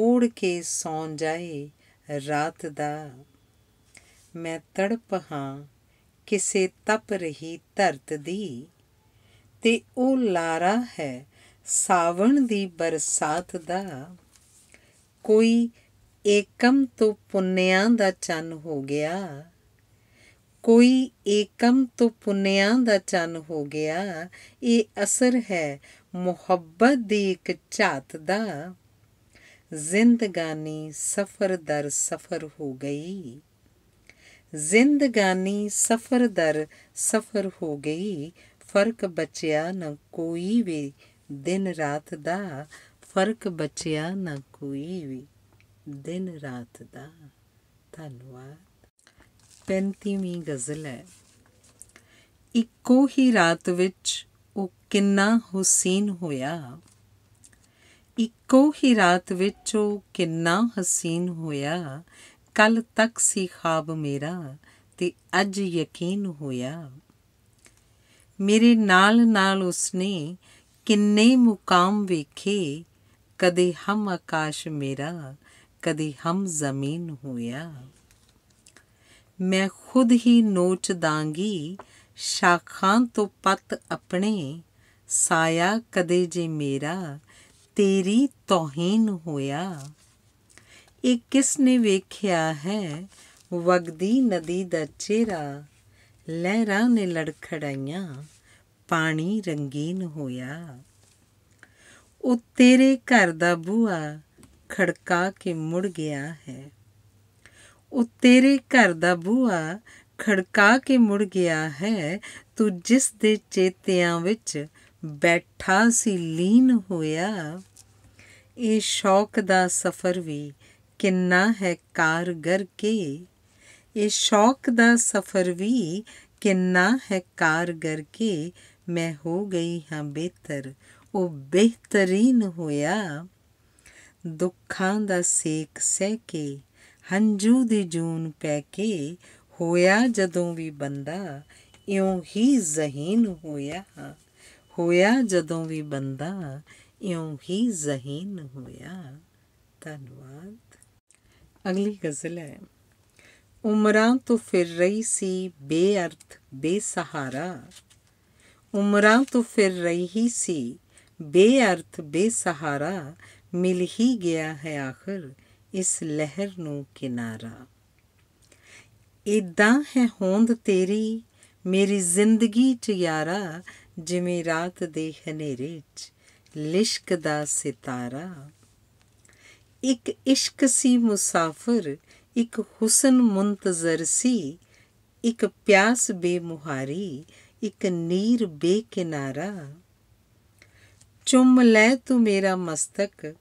ਊੜ ਕੇ ਸੌਂ ਜਾਏ ਰਾਤ ਦਾ ਮੈਂ ਤੜਪ ਹਾਂ ਕਿਸੇ ਤਪ ਰਹੀ ਧਰਤ ਦੀ ਤੇ ਉਹ ਲਾਰਾ ਹੈ ਸਾਵਣ ਦੀ ਬਰਸਾਤ ਦਾ ਕੋਈ ਏਕਮ ਤੋਂ ਪੁੰਨਿਆਂ ਦਾ ਚੰਨ ਹੋ ਗਿਆ ਕੋਈ ਏਕਮ ਤੋਂ ਪੁੰਨਿਆਂ ਦਾ ਚੰਨ ਹੋ ਗਿਆ ਇਹ ਅਸਰ ਹੈ ਮੁਹੱਬਤ ਦੀ ਇੱਕ ਝਾਤ ਦਾ ਜ਼ਿੰਦਗਾਨੀ ਸਫਰ ਦਰ ਸਫਰ ਹੋ ਗਈ ਜ਼ਿੰਦਗਾਨੀ ਸਫਰ ਦਰ ਸਫਰ ਹੋ ਗਈ ਫਰਕ ਬਚਿਆ ਨਾ ਕੋਈ ਵੀ ਦਿਨ ਰਾਤ ਦਾ ਫਰਕ ਬਚਿਆ ਨਾ ਕੋਈ ਵੀ ਦਿਨ ਰਾਤ ਦਾ ਧੰਨਵਾਦ 35ਵੀਂ ਗਜ਼ਲ ਹੈ ਇੱਕੋ ਹੀ ਰਾਤ ਵਿੱਚ ਉਹ ਕਿੰਨਾ ਹੁਸੀਨ ਹੋਇਆ ਇੱਕੋ ਹੀ ਰਾਤ ਵਿੱਚ ਉਹ ਕਿੰਨਾ ਹਸੀਨ ਹੋਇਆ ਕੱਲ ਤੱਕ ਸੀ ਖਾਬ ਮੇਰਾ ਤੇ ਅੱਜ ਯਕੀਨ ਹੋਇਆ ਮੇਰੇ ਨਾਲ ਨਾਲ ਉਸਨੇ ਕਿੰਨੇ ਮੁਕਾਮ ਵੇਖੇ ਕਦੇ ਹਮ ਆਕਾਸ਼ ਮੇਰਾ ਕਦੇ ਹਮ ਜ਼ਮੀਨ ਹੋਇਆ ਮੈਂ ਖੁਦ ਹੀ ਨੋਚ ਦਾਂਗੀ ਸ਼ਾਖਾਂ ਤੋਂ ਪਤ ਆਪਣੇ ਸਾਇਆ ਕਦੇ ਜੇ ਮੇਰਾ ਤੇਰੀ ਤੋਹੀਨ ਹੋਇਆ ਇਹ ਕਿਸ ਨੇ ਵੇਖਿਆ ਹੈ ਵਗਦੀ ਨਦੀ ਦਾ ਚਿਹਰਾ ਲਹਿਰਾਂ ਨੇ ਲੜਖੜਾਈਆਂ ਪਾਣੀ ਰੰਗੀਨ ਹੋਇਆ ਉਹ ਤੇਰੇ ਘਰ ਦਾ ਬੂਆ ਖੜਕਾ ਕੇ ਮੁੜ ਗਿਆ ਹੈ ਉਹ ਤੇਰੇ ਘਰ ਦਾ ਬੂਆ ਖੜਕਾ ਕੇ ਮੁੜ ਗਿਆ ਹੈ ਤੂੰ ਜਿਸ ਦੇ ਚੇਤਿਆਂ ਵਿੱਚ ਬੈਠਾ ਸੀ ਲੀਨ ਹੋਇਆ ਇਹ ਸ਼ੌਕ ਦਾ ਸਫ਼ਰ ਵੀ ਕਿੰਨਾ ਹੈ ਕਾਰਗਰ ਕੇ ਇਹ ਸ਼ੌਕ ਦਾ ਸਫ਼ਰ ਵੀ ਕਿੰਨਾ ਹੈ ਕਾਰਗਰ ਕੇ ਮੈਂ ਹੋ ਗਈ ਹਾਂ ਬਿਹਤਰ ਉਹ ਬਿਹਤਰੀਨ ਹੋਇਆ ਦੁੱਖਾਂ ਦਾ ਸੇਕ ਸਹਿ ਕੇ ਹੰਝੂ ਦੀ ਜੂਨ ਪੈ ਕੇ ਹੋਇਆ ਜਦੋਂ ਵੀ ਬੰਦਾ ਇਉਂ ਹੀ ਜ਼ਹੀਨ ਹੋਇਆ ਹੋਇਆ ਜਦੋਂ ਵੀ ਬੰਦਾ ਇਉਂ ਹੀ ਜ਼ਹੀਨ ਹੋਇਆ ਧੰਨਵਾਦ ਅਗਲੀ ਗਜ਼ਲ ਹੈ ਉਮਰਾਂ ਤੋਂ ਫਿਰ ਰਹੀ ਸੀ ਬੇਅਰਥ ਬੇਸਹਾਰਾ ਉਮਰਾਂ ਤੋਂ ਫਿਰ ਰਹੀ ਸੀ ਬੇਅਰਥ ਬੇਸਹਾਰਾ ਮਿਲ ਹੀ ਗਿਆ ਹੈ ਆਖਰ ਇਸ ਲਹਿਰ ਨੂੰ ਕਿਨਾਰਾ ਇਦਾਂ ਹੈ ਹੋਂਦ ਤੇਰੀ ਮੇਰੀ ਜ਼ਿੰਦਗੀ ਚ ਯਾਰਾ ਜਿਵੇਂ ਰਾਤ ਦੇ ਹਨੇਰੇ ਚ ਲਿਸ਼ਕਦਾ ਸਿਤਾਰਾ ਇੱਕ ਇਸ਼ਕ ਸੀ ਮੁਸਾਫਰ ਇੱਕ ਹੁਸਨ ਮੁੰਤਜ਼ਰ ਸੀ ਇੱਕ ਪਿਆਸ ਬੇਮੁਹਾਰੀ ਇੱਕ ਨੀਰ ਬੇਕਿਨਾਰਾ ਚੁੰਮ ਲੈ ਤੂੰ ਮੇਰਾ ਮਸਤਕ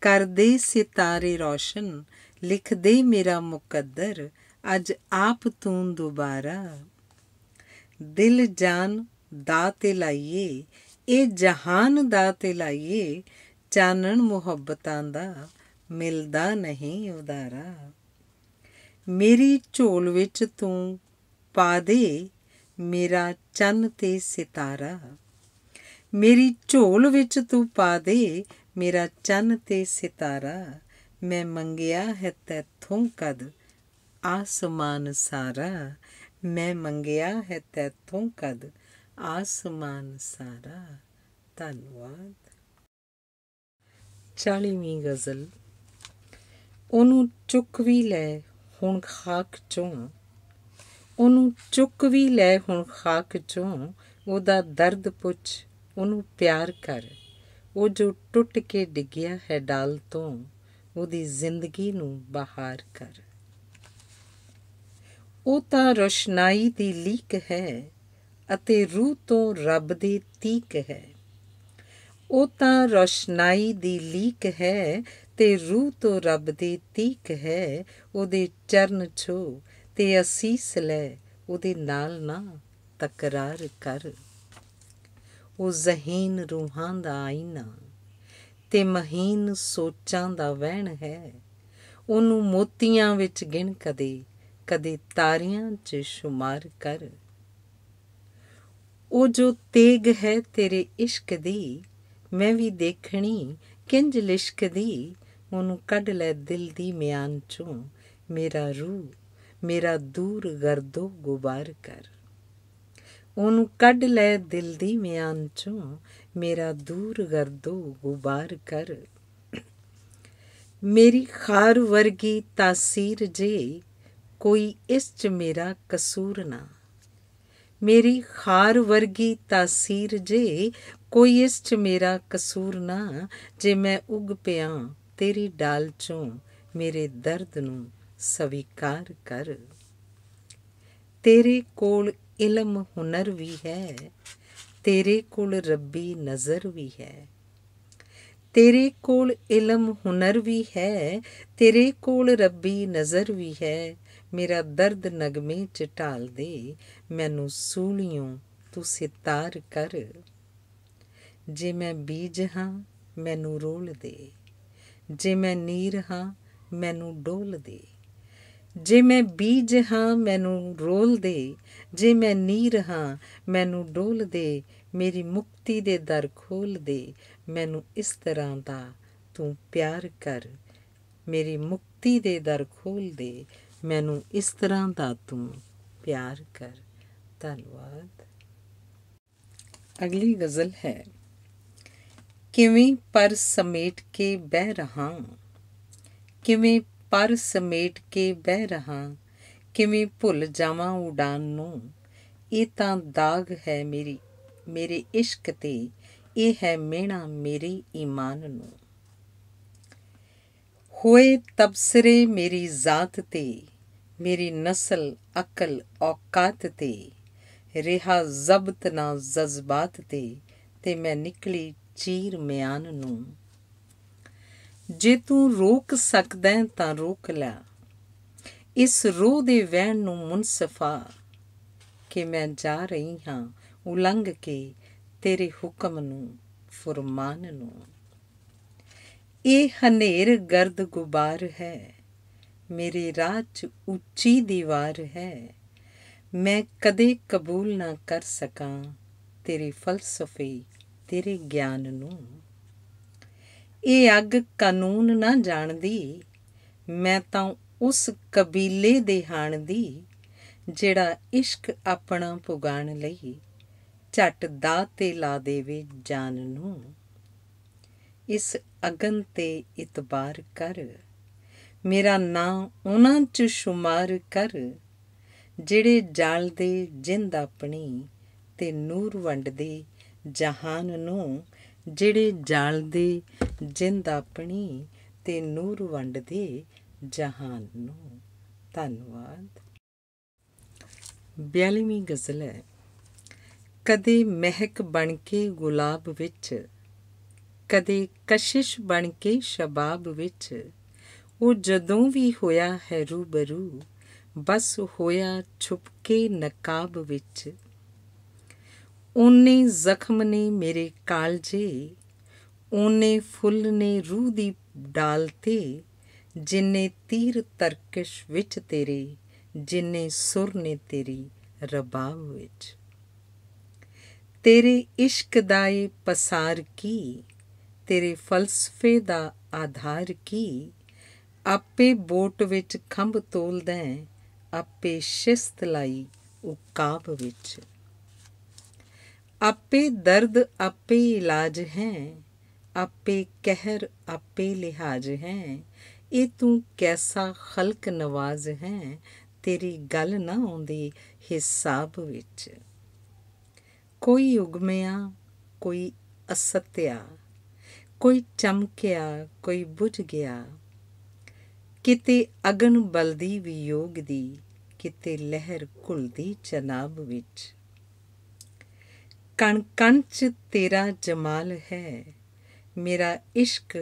ਕਰ ਦੇ ਸਿਤਾਰੇ ਰੋਸ਼ਨ ਲਿਖ ਦੇ ਮੇਰਾ ਮੁਕੱਦਰ ਅੱਜ ਆਪ ਤੂੰ ਦੁਬਾਰਾ ਦਿਲ ਜਾਨ ਦਾ ਤੇ ਲਾਈਏ ਇਹ ਜਹਾਨ ਦਾ ਤੇ ਲਾਈਏ ਚਾਨਣ ਮੁਹੱਬਤਾਂ ਦਾ ਮਿਲਦਾ ਨਹੀਂ ਉਦਾਰਾ ਮੇਰੀ ਝੋਲ ਵਿੱਚ ਤੂੰ ਪਾ ਦੇ ਮੇਰਾ ਚੰਨ ਤੇ ਸਿਤਾਰਾ ਮੇਰੀ ਝੋਲ ਵਿੱਚ ਤੂੰ ਪਾ ਦੇ ਮੇਰਾ ਚੰਨ ਤੇ ਸਿਤਾਰਾ ਮੈਂ ਮੰਗਿਆ ਹੈ ਤੈਥੋਂ ਕਦ ਆਸਮਾਨ ਸਾਰਾ ਮੈਂ ਮੰਗਿਆ ਹੈ ਤੇਤੋਂ ਕਦ ਆਸਮਾਨ ਸਾਰਾ ਧੰਨਵਾਦ 40ਵੀਂ ਗਜ਼ਲ ਉਹਨੂੰ ਚੁੱਕ ਵੀ ਲੈ ਹੁਣ ਖਾਕ ਚੋਂ ਉਹਨੂੰ ਚੁੱਕ ਵੀ ਲੈ ਹੁਣ ਖਾਕ ਚੋਂ ਉਹਦਾ ਦਰਦ ਪੁੱਛ ਉਹਨੂੰ ਪਿਆਰ ਕਰ ਉਹ ਜੋ ਟੁੱਟ ਕੇ ਡਿੱਗਿਆ ਹੈ ਡਾਲ ਤੋਂ ਉਹਦੀ ਜ਼ਿੰਦਗੀ ਨੂੰ ਬਹਾਰ ਕਰ ਉਹ ਤਾਂ ਰੋਸ਼ਨਾਈ ਦੀ ਲੀਕ ਹੈ ਅਤੇ ਰੂਹ ਤੋਂ ਰੱਬ ਦੀ ਤੀਕ ਹੈ ਉਹ ਤਾਂ ਰੋਸ਼ਨਾਈ ਦੀ ਲੀਕ ਹੈ ਤੇ ਰੂਹ ਤੋਂ ਰੱਬ ਦੀ ਤੀਕ ਹੈ ਉਹਦੇ ਚਰਨ ਛੋ ਤੇ ਅਸੀਸ ਲੈ ਉਹਦੇ ਨਾਲ ਨਾ ਤਕਰਾਰ ਕਰ ਉਹ ਜ਼ਹੀਨ ਰੂਹਾਂ ਦਾ ਆਇਨਾ ਤੇ ਮਹੀਨ ਸੋਚਾਂ ਦਾ ਵਹਿਣ ਹੈ ਉਹਨੂੰ ਮੋਤੀਆਂ ਵਿੱਚ ਗਿਣ ਕਦੇ ਕਦੇ ਤਾਰਿਆਂ 'ਚ شمار ਕਰ ਉਹ ਜੋ ਤੇਗ ਹੈ ਤੇਰੇ ਇਸ਼ਕ ਦੀ ਮੈਂ ਵੀ ਦੇਖਣੀ ਕਿੰਜ ਲਿਸ਼ਕਦੀ ਉਹਨੂੰ ਕੱਢ ਲੈ ਦਿਲ ਦੀ ਮਿਆਨ ਚੋਂ ਮੇਰਾ ਰੂਹ ਮੇਰਾ ਦੂਰ ਗਰਦੋ ਗੁਬਾਰ ਕਰ ਉਹਨੂੰ ਕੱਢ ਲੈ ਦਿਲ ਦੀ ਮਿਆਨ ਚੋਂ ਮੇਰਾ ਦੂਰ ਗਰਦੋ ਗੁਬਾਰ ਕਰ ਮੇਰੀ ਖਾਰ ਵਰਗੀ ਤਾਸੀਰ ਜੇ ਕੋਈ ਇਸ 'ਚ ਮੇਰਾ ਕਸੂਰ ਨਾ ਮੇਰੀ ਖਾਰ ਵਰਗੀ ਤਾਸੀਰ ਜੇ ਕੋਈ ਇਸ 'ਚ ਮੇਰਾ ਕਸੂਰ ਨਾ ਜੇ ਮੈਂ ਉਗ ਪਿਆ ਤੇਰੀ ਡਾਲ 'ਚੋਂ ਮੇਰੇ ਦਰਦ ਨੂੰ ਸਵੀਕਾਰ ਕਰ ਤੇਰੇ ਕੋਲ ਇਲਮ ਹੁਨਰ ਵੀ ਹੈ ਤੇਰੇ ਕੋਲ ਰੱਬੀ ਨਜ਼ਰ ਵੀ ਹੈ ਤੇਰੇ ਕੋਲ ਇਲਮ ਹੁਨਰ ਵੀ ਹੈ ਤੇਰੇ ਕੋਲ ਰੱਬੀ ਨਜ਼ਰ ਵੀ ਹੈ ਮੇਰਾ ਦਰਦ ਨਗਮੇ ਚ ਢਾਲ ਦੇ ਮੈਨੂੰ ਸੂਲੀਆਂ ਤੂੰ ਸਿਤਾਰ ਕਰ ਜੇ ਮੈਂ ਬੀਜ ਹਾਂ ਮੈਨੂੰ ਰੋਲ ਦੇ ਜੇ ਮੈਂ ਨੀਰ ਹਾਂ ਮੈਨੂੰ ਡੋਲ ਦੇ ਜੇ ਮੈਂ ਬੀਜ ਹਾਂ ਮੈਨੂੰ ਰੋਲ ਦੇ ਜੇ ਮੈਂ ਨੀਰ ਹਾਂ ਮੈਨੂੰ ਡੋਲ ਦੇ ਮੇਰੀ ਮੁਕਤੀ ਦੇ ਦਰ ਖੋਲ ਦੇ ਮੈਨੂੰ ਇਸ ਤਰ੍ਹਾਂ ਦਾ ਤੂੰ ਪਿਆਰ ਕਰ ਮੇਰੀ ਮੁਕਤੀ ਦੇ ਦਰ ਖੋਲ ਦੇ ਮੈਨੂੰ ਇਸ ਤਰ੍ਹਾਂ ਦਾ ਤੂੰ ਪਿਆਰ ਕਰ ਧੰਨਵਾਦ ਅਗਲੀ ਗਜ਼ਲ ਹੈ ਕਿਵੇਂ ਪਰ ਸਮੇਟ ਕੇ ਬਹਿ ਰਹਾ ਕਿਵੇਂ ਪਰ ਸਮੇਟ ਕੇ ਬਹਿ ਰਹਾ ਕਿਵੇਂ ਭੁੱਲ ਜਾਵਾਂ ਉਡਾਨ ਨੂੰ ਇਹ ਤਾਂ ਦਾਗ ਹੈ ਮੇਰੀ ਮੇਰੇ ਇਸ਼ਕ ਤੇ ਇਹ ਹੈ ਮਿਹਣਾ ਮੇਰੀ ਈਮਾਨ ਨੂੰ ਹੋਏ ਤਬਸਰੇ ਮੇਰੀ ਜ਼ਾਤ ਤੇ ਮੇਰੀ ਨਸਲ ਅਕਲ ਔਕਾਤ ਤੇ ਰਿਹਾ ਜ਼ਬਤ ਨਾ ਜ਼ਜ਼ਬਾਤ ਤੇ ਤੇ ਮੈਂ ਨਿਕਲੀ ਚੀਰ ਮਿਆਨ ਨੂੰ ਜੇ ਤੂੰ ਰੋਕ ਸਕਦਾ ਤਾਂ ਰੋਕ ਲੈ ਇਸ ਰੂਹ ਦੇ ਵਹਿਣ ਨੂੰ ਮੁਨਸਫਾ ਕਿ ਮੈਂ ਜਾ ਰਹੀ ਹਾਂ ਉਲੰਘ ਕੇ ਤੇਰੇ ਹੁਕਮ ਨੂੰ ਫਰਮਾਨ ਨੂੰ ਇਹ ਹਨੇਰ ਗਰਦ ਗੁਬਾਰ ਹੈ ਮੇਰੇ ਰਾਹ 'ਚ ਉੱਚੀ ਦੀਵਾਰ ਹੈ ਮੈਂ ਕਦੇ ਕਬੂਲ ਨਾ ਕਰ ਸਕਾਂ ਤੇਰੇ ਫਲਸਫੇ ਤੇਰੇ ਗਿਆਨ ਨੂੰ ਇਹ ਅੱਗ ਕਾਨੂੰਨ ਨਾ ਜਾਣਦੀ ਮੈਂ ਤਾਂ ਉਸ ਕਬੀਲੇ ਦੇ ਹਾਣ ਦੀ ਜਿਹੜਾ ਇਸ਼ਕ ਆਪਣਾ ਪੁਗਾਣ ਲਈ ਛੱਟ ਦਾ ਤੇ ਲਾ ਦੇਵੇ ਜਾਨ ਨੂੰ ਇਸ ਅਗਨ ਤੇ ਇਤਬਾਰ ਕਰ ਮੇਰਾ ਨਾਂ ਉਹਨਾਂ 'ਚ ਸ਼ੁਮਾਰ ਕਰ ਜਿਹੜੇ ਦੇ ਜਿੰਦ ਆਪਣੀ ਤੇ ਨੂਰ ਵੰਡਦੇ ਜਹਾਨ ਨੂੰ ਜਿਹੜੇ ਦੇ ਜਿੰਦ ਆਪਣੀ ਤੇ ਨੂਰ ਵੰਡਦੇ ਜਹਾਨ ਨੂੰ ਧੰਨਵਾਦ 42ਵੀਂ ਗਜ਼ਲ ਹੈ ਕਦੇ ਮਹਿਕ ਬਣ ਕੇ ਗੁਲਾਬ ਵਿੱਚ ਕਦੇ ਕਸ਼ਿਸ਼ ਬਣ ਕੇ ਸ਼ਬਾਬ ਵਿੱਚ ਉਹ ਜਦੋਂ ਵੀ ਹੋਇਆ ਹੈ ਰੂਬਰੂ ਬਸ ਹੋਇਆ ਛੁਪਕੇ ਨਕਾਬ ਵਿੱਚ ਉਹਨੇ ਜ਼ਖਮ ਨੇ ਮੇਰੇ ਕਾਲਜੇ ਉਹਨੇ ਫੁੱਲ ਨੇ ਰੂਹ ਦੀ ਡਾਲਤੀ ਜਿਨੇ ਤੀਰ ਤਰਕਸ਼ ਵਿੱਚ ਤੇਰੇ ਜਿਨੇ ਸੁਰ ਨੇ ਤੇਰੀ ਰਬਾਬ ਵਿੱਚ ਤੇਰੇ ਇਸ਼ਕ ਦਾ ਇਹ ਪਸਾਰ ਕੀ ਤੇਰੇ ਫਲਸਫੇ ਦਾ ਆਧਾਰ ਕੀ ਆਪੇ ਬੋਟ ਵਿੱਚ ਖੰਭ ਤੋਲਦਾ ਹੈ ਆਪੇ ਸ਼ਿਸਤ ਲਈ ਉਕਾਬ ਵਿੱਚ ਆਪੇ ਦਰਦ ਆਪੇ ਇਲਾਜ ਹੈ ਆਪੇ ਕਹਿਰ ਆਪੇ ਲਿਹਾਜ ਹੈ ਇਹ ਤੂੰ ਕੈਸਾ ਖਲਕ ਨਵਾਜ਼ ਹੈ ਤੇਰੀ ਗੱਲ ਨਾ ਆਉਂਦੀ ਹਿਸਾਬ ਵਿੱਚ ਕੋਈ ਉਗਮਿਆ ਕੋਈ ਅਸਤਿਆ ਕੋਈ ਚਮਕਿਆ ਕੋਈ ਬੁਝ ਗਿਆ ਕਿਤੇ ਅਗਨ ਬਲਦੀ ਵਿਯੋਗ ਦੀ ਕਿਤੇ ਲਹਿਰ ਘੁਲਦੀ ਚਨਾਬ ਵਿੱਚ ਕਣ ਕਣ ਚ ਤੇਰਾ ਜਮਾਲ ਹੈ ਮੇਰਾ ਇਸ਼ਕ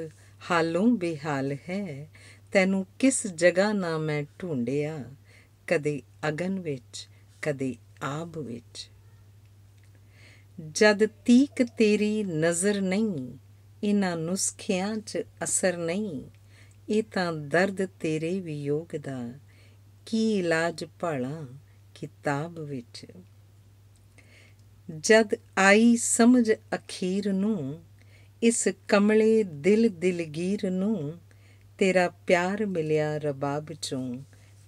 ਹਾਲੋਂ ਬੇਹਾਲ ਹੈ ਤੈਨੂੰ ਕਿਸ ਜਗ੍ਹਾ ਨਾ ਮੈਂ ਢੂੰਡਿਆ ਕਦੇ ਅਗਨ ਵਿੱਚ ਕਦੇ ਆਬ ਵਿੱਚ ਜਦ ਤੀਕ ਤੇਰੀ ਨਜ਼ਰ ਨਹੀਂ ਇਹਨਾਂ ਨੁਸਖਿਆਂ 'ਚ ਅਸਰ ਨਹੀਂ ਇਹ ਤਾਂ ਦਰਦ ਤੇਰੇ ਵਿਯੋਗ ਦਾ ਕੀ ਇਲਾਜ ਭਾਲਾਂ ਕਿਤਾਬ ਵਿੱਚ ਜਦ ਆਈ ਸਮਝ ਅਖੀਰ ਨੂੰ ਇਸ ਕਮਲੇ ਦਿਲ ਦਿਲਗੀਰ ਨੂੰ ਤੇਰਾ ਪਿਆਰ ਮਿਲਿਆ ਰਬਾਬ ਚੋਂ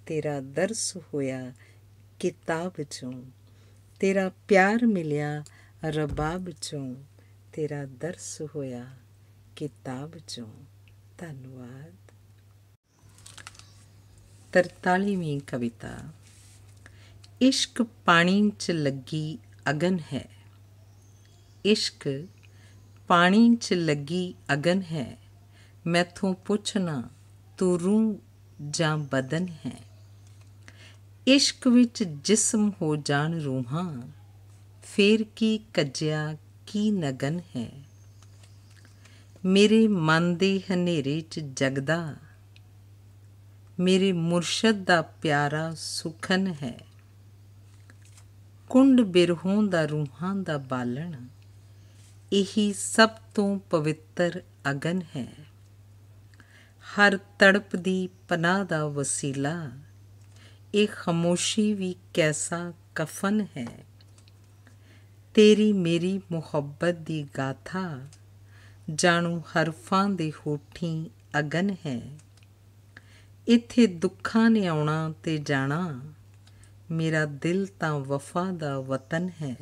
ਤੇਰਾ ਦਰਸ ਹੋਇਆ ਕਿਤਾਬ ਚੋਂ ਤੇਰਾ ਪਿਆਰ ਮਿਲਿਆ ਰਬਾਬ ਚੋਂ ਤੇਰਾ ਦਰਸ ਹੋਇਆ ਕਿਤਾਬ ਚੋਂ ਧੰਨਵਾਦ ਤਰਤਾਲੀਵੀਂ ਕਵਿਤਾ ਇਸ਼ਕ ਪਾਣੀ 'ਚ ਲੱਗੀ ਅਗਨ ਹੈ ਇਸ਼ਕ ਪਾਣੀ 'ਚ ਲੱਗੀ ਅਗਨ ਹੈ ਮੈਥੋਂ ਪੁੱਛਣਾ ਤੂੰ ਰੂਹ ਜਾਂ ਬਦਨ ਹੈ ਇਸ਼ਕ ਵਿੱਚ ਜਿਸਮ ਹੋ ਜਾਣ ਰੂਹਾਂ ਫੇਰ ਕੀ ਕੱਜਿਆ ਕੀ ਨਗਨ ਹੈ ਮੇਰੇ ਮਨ ਦੇ ਹਨੇਰੇ 'ਚ ਜਗਦਾ ਮੇਰੇ ਮੁਰਸ਼ਦ ਦਾ ਪਿਆਰਾ ਸੁਖਨ ਹੈ ਕੁੰਡ ਬਿਰਹੋਂ ਦਾ ਰੂਹਾਂ ਦਾ ਬਾਲਣ ਇਹੀ ਸਭ ਤੋਂ ਪਵਿੱਤਰ ਅਗਨ ਹੈ ਹਰ ਤੜਪ ਦੀ ਪਨਾਹ ਦਾ ਵਸੀਲਾ ਇਹ ਖਮੋਸ਼ੀ ਵੀ ਕੈਸਾ ਕਫਨ ਹੈ ਤੇਰੀ ਮੇਰੀ ਮੁਹੱਬਤ ਦੀ ਗਾਥਾ ਜਾਣੂ ਹਰਫਾਂ ਦੇ ਹੋਠੀ ਅਗਨ ਹੈ ਇੱਥੇ ਦੁੱਖਾਂ ਨੇ ਆਉਣਾ ਤੇ ਜਾਣਾ ਮੇਰਾ ਦਿਲ ਤਾਂ ਵਫਾ ਦਾ ਵਤਨ ਹੈ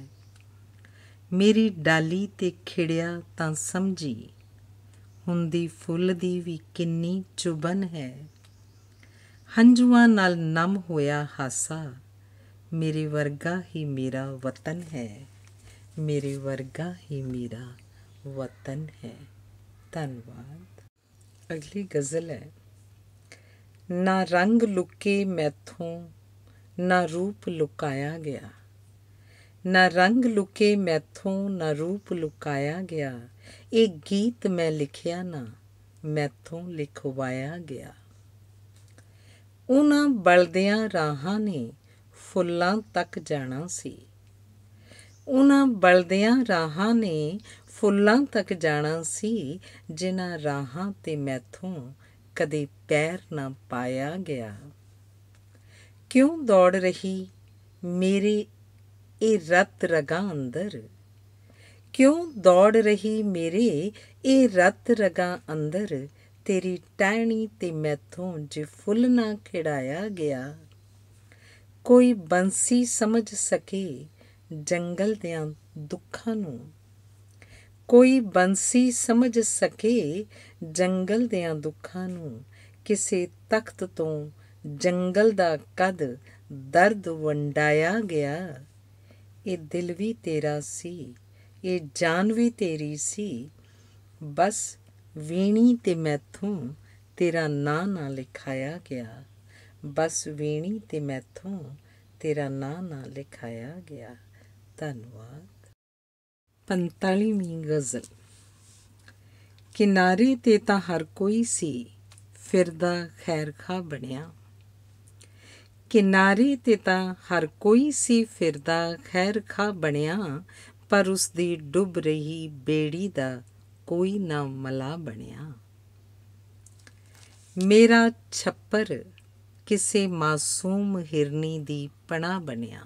ਮੇਰੀ ਡਾਲੀ ਤੇ ਖਿੜਿਆ ਤਾਂ ਸਮਝੀ ਹੁੰਦੀ ਫੁੱਲ ਦੀ ਵੀ ਕਿੰਨੀ ਚੁਬਨ ਹੈ ਹੰਝੂਆਂ ਨਾਲ ਨਮ ਹੋਇਆ ਹਾਸਾ ਮੇਰੇ ਵਰਗਾ ਹੀ ਮੇਰਾ ਵਤਨ ਹੈ ਮੇਰੇ ਵਰਗਾ ਹੀ ਮੇਰਾ ਵਤਨ ਹੈ ਧੰਨਵਾਦ ਅਗਲੀ ਗਜ਼ਲ ਹੈ ਨਾ ਰੰਗ ਲੁਕੇ ਮੈਥੋਂ ਨਾ ਰੂਪ ਲੁਕਾਇਆ ਗਿਆ ਨਾ ਰੰਗ ਲੁਕੇ ਮੈਥੋਂ ਨਾ ਰੂਪ ਲੁਕਾਇਆ ਗਿਆ ਇਹ ਗੀਤ ਮੈਂ ਲਿਖਿਆ ਨਾ ਮੈਥੋਂ ਲਿਖਵਾਇਆ ਗਿਆ ਉਹਨਾਂ ਬਲਦਿਆਂ ਰਾਹਾਂ ਨੇ ਫੁੱਲਾਂ ਤੱਕ ਜਾਣਾ ਸੀ ਉਹਨਾਂ ਬਲਦਿਆਂ ਰਾਹਾਂ ਨੇ ਫੁੱਲਾਂ ਤੱਕ ਜਾਣਾ ਸੀ ਜਿਨ੍ਹਾਂ ਰਾਹਾਂ ਤੇ ਮੈਥੋਂ ਕਦੇ ਕਹਿਰ ਨਾ ਪਾਇਆ ਗਿਆ ਕਿਉਂ ਦੌੜ ਰਹੀ ਮੇਰੇ ਇਹ ਰਤ ਰਗਾ ਅੰਦਰ ਕਿਉਂ ਦੌੜ ਰਹੀ ਮੇਰੇ ਇਹ ਰਤ ਰਗਾ ਅੰਦਰ ਤੇਰੀ ਟਹਿਣੀ ਤੇ ਮੈਥੋਂ ਜੇ ਫੁੱਲ ਨਾ ਖਿੜਾਇਆ ਗਿਆ ਕੋਈ ਬੰਸੀ ਸਮਝ ਸਕੇ ਜੰਗਲ ਦਿਆਂ ਦੁੱਖਾਂ ਨੂੰ ਕੋਈ ਬੰਸੀ ਸਮਝ ਸਕੇ ਜੰਗਲ ਦਿਆਂ ਦੁੱਖਾਂ ਨੂੰ ਕਿਸੇ ਤਖਤ ਤੋਂ ਜੰਗਲ ਦਾ ਕਦ ਦਰਦ ਵੰਡਾਇਆ ਗਿਆ ਇਹ ਦਿਲ ਵੀ ਤੇਰਾ ਸੀ ਇਹ ਜਾਨ ਵੀ ਤੇਰੀ ਸੀ ਬਸ ਵੀਣੀ ਤੇ ਮੈਥੋਂ ਤੇਰਾ ਨਾਂ ਨਾ ਲਿਖਾਇਆ ਗਿਆ ਬਸ ਵੀਣੀ ਤੇ ਮੈਥੋਂ ਤੇਰਾ ਨਾਂ ਨਾ ਲਿਖਾਇਆ ਗਿਆ ਧੰਨਵਾਦ 45ਵੀਂ ਗਜ਼ਲ ਕਿਨਾਰੇ ਤੇ ਤਾਂ ਹਰ ਕੋਈ ਸੀ ਫਿਰਦਾ ਖੈਰ ਖਾ ਬਣਿਆ ਕਿਨਾਰੀ ਤੇ ਤਾਂ ਹਰ ਕੋਈ ਸੀ ਫਿਰਦਾ ਖੈਰ ਖਾ ਬਣਿਆ ਪਰ ਉਸ ਦੀ ਡੁੱਬ ਰਹੀ ਬੇੜੀ ਦਾ ਕੋਈ ਨਾ ਮਲਾ ਬਣਿਆ ਮੇਰਾ ਛੱਪਰ ਕਿਸੇ ਮਾਸੂਮ ਹਿਰਨੀ ਦੀ ਪਣਾ ਬਣਿਆ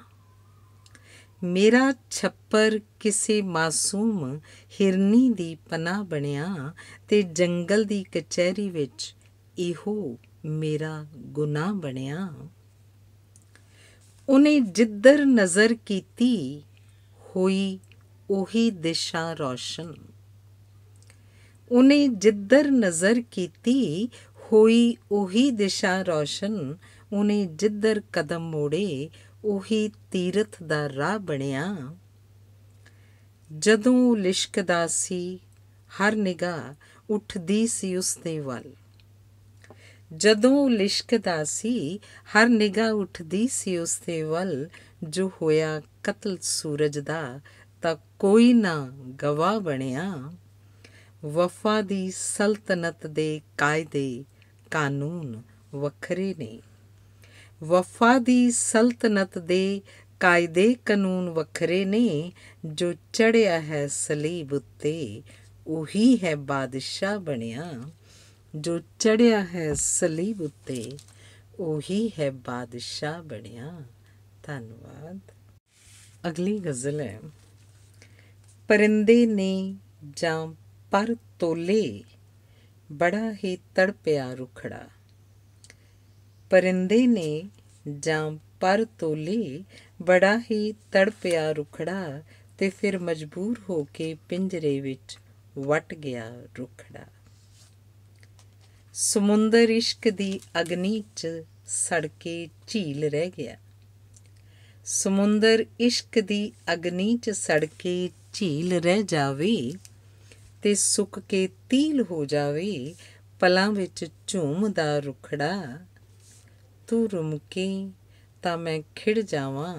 ਮੇਰਾ ਛੱਪਰ ਕਿਸੇ ਮਾਸੂਮ ਹਿਰਨੀ ਦੀ ਪਨਾ ਬਣਿਆ ਤੇ ਜੰਗਲ ਦੀ ਕਚਹਿਰੀ ਵਿੱਚ ਇਹੋ ਮੇਰਾ ਗੁਨਾਹ ਬਣਿਆ ਉਹਨੇ ਜਿੱਧਰ ਨਜ਼ਰ ਕੀਤੀ ਹੋਈ ਉਹੀ ਦਿਸ਼ਾ ਰੌਸ਼ਨ ਉਹਨੇ ਜਿੱਧਰ ਨਜ਼ਰ ਕੀਤੀ ਹੋਈ ਉਹੀ ਦਿਸ਼ਾ ਰੌਸ਼ਨ ਉਹਨੇ ਜਿੱਧਰ ਕਦਮ ਮੋੜੇ ਉਹੀ ਤੀਰਥ ਦਾ ਰਾਹ ਬਣਿਆ ਜਦੋਂ ਲਿਸ਼ਕਦਾ ਸੀ ਹਰ ਨਿਗਾਹ ਉੱਠਦੀ ਸੀ ਉਸ ਦੇ ਵੱਲ ਜਦੋਂ ਲਿਸ਼ਕਦਾ ਸੀ ਹਰ ਨਿਗਾਹ ਉੱਠਦੀ ਸੀ ਉਸ ਤੇ ਵੱਲ ਜੋ ਹੋਇਆ ਕਤਲ ਸੂਰਜ ਦਾ ਤਾਂ ਕੋਈ ਨਾ ਗਵਾਹ ਬਣਿਆ ਵਫਾ ਦੀ ਸਲਤਨਤ ਦੇ ਕਾਇਦੇ ਕਾਨੂੰਨ ਵੱਖਰੇ ਨੇ ਵਫਾ ਦੀ ਸਲਤਨਤ ਦੇ ਕਾਇਦੇ ਕਾਨੂੰਨ ਵੱਖਰੇ ਨੇ ਜੋ ਚੜਿਆ ਹੈ ਸਲੀਬ ਉੱਤੇ ਉਹੀ ਹੈ ਬਾਦਸ਼ਾਹ ਬਣਿਆ ਜੋ ਚੜਿਆ ਹੈ ਸਲੀਬ ਉੱਤੇ ਉਹੀ ਹੈ ਬਾਦਸ਼ਾਹ ਬਣਿਆ ਧੰਨਵਾਦ ਅਗਲੀ ਗਜ਼ਲ ਹੈ ਪਰਿੰਦੇ ਨੇ ਜਾਂ ਪਰ ਤੋਲੇ ਬੜਾ ਹੀ ਤੜਪਿਆ ਰੁਖੜਾ ਪਰਿੰਦੇ ਨੇ ਜਾਂ ਪਰ ਤੋਲੇ ਬੜਾ ਹੀ ਤੜਪਿਆ ਰੁਖੜਾ ਤੇ ਫਿਰ ਮਜਬੂਰ ਹੋ ਕੇ ਪਿੰਜਰੇ ਵਿੱਚ ਵਟ ਗਿਆ ਰੁਖੜਾ ਸਮੁੰਦਰ ਇਸ਼ਕ ਦੀ ਅਗਨੀ 'ਚ ਸੜ ਕੇ ਝੀਲ ਰਹਿ ਗਿਆ ਸਮੁੰਦਰ ਇਸ਼ਕ ਦੀ ਅਗਨੀ 'ਚ ਸੜ ਕੇ ਝੀਲ ਰਹਿ ਜਾਵੇ ਤੇ ਸੁੱਕ ਕੇ ਤੀਲ ਹੋ ਜਾਵੇ ਪਲਾਂ ਵਿੱਚ ਝੂਮਦਾ ਰੁਖੜਾ ਤੂੰ ਰੁਮਕੇ ਤਾਂ ਮੈਂ ਖਿੜ ਜਾਵਾਂ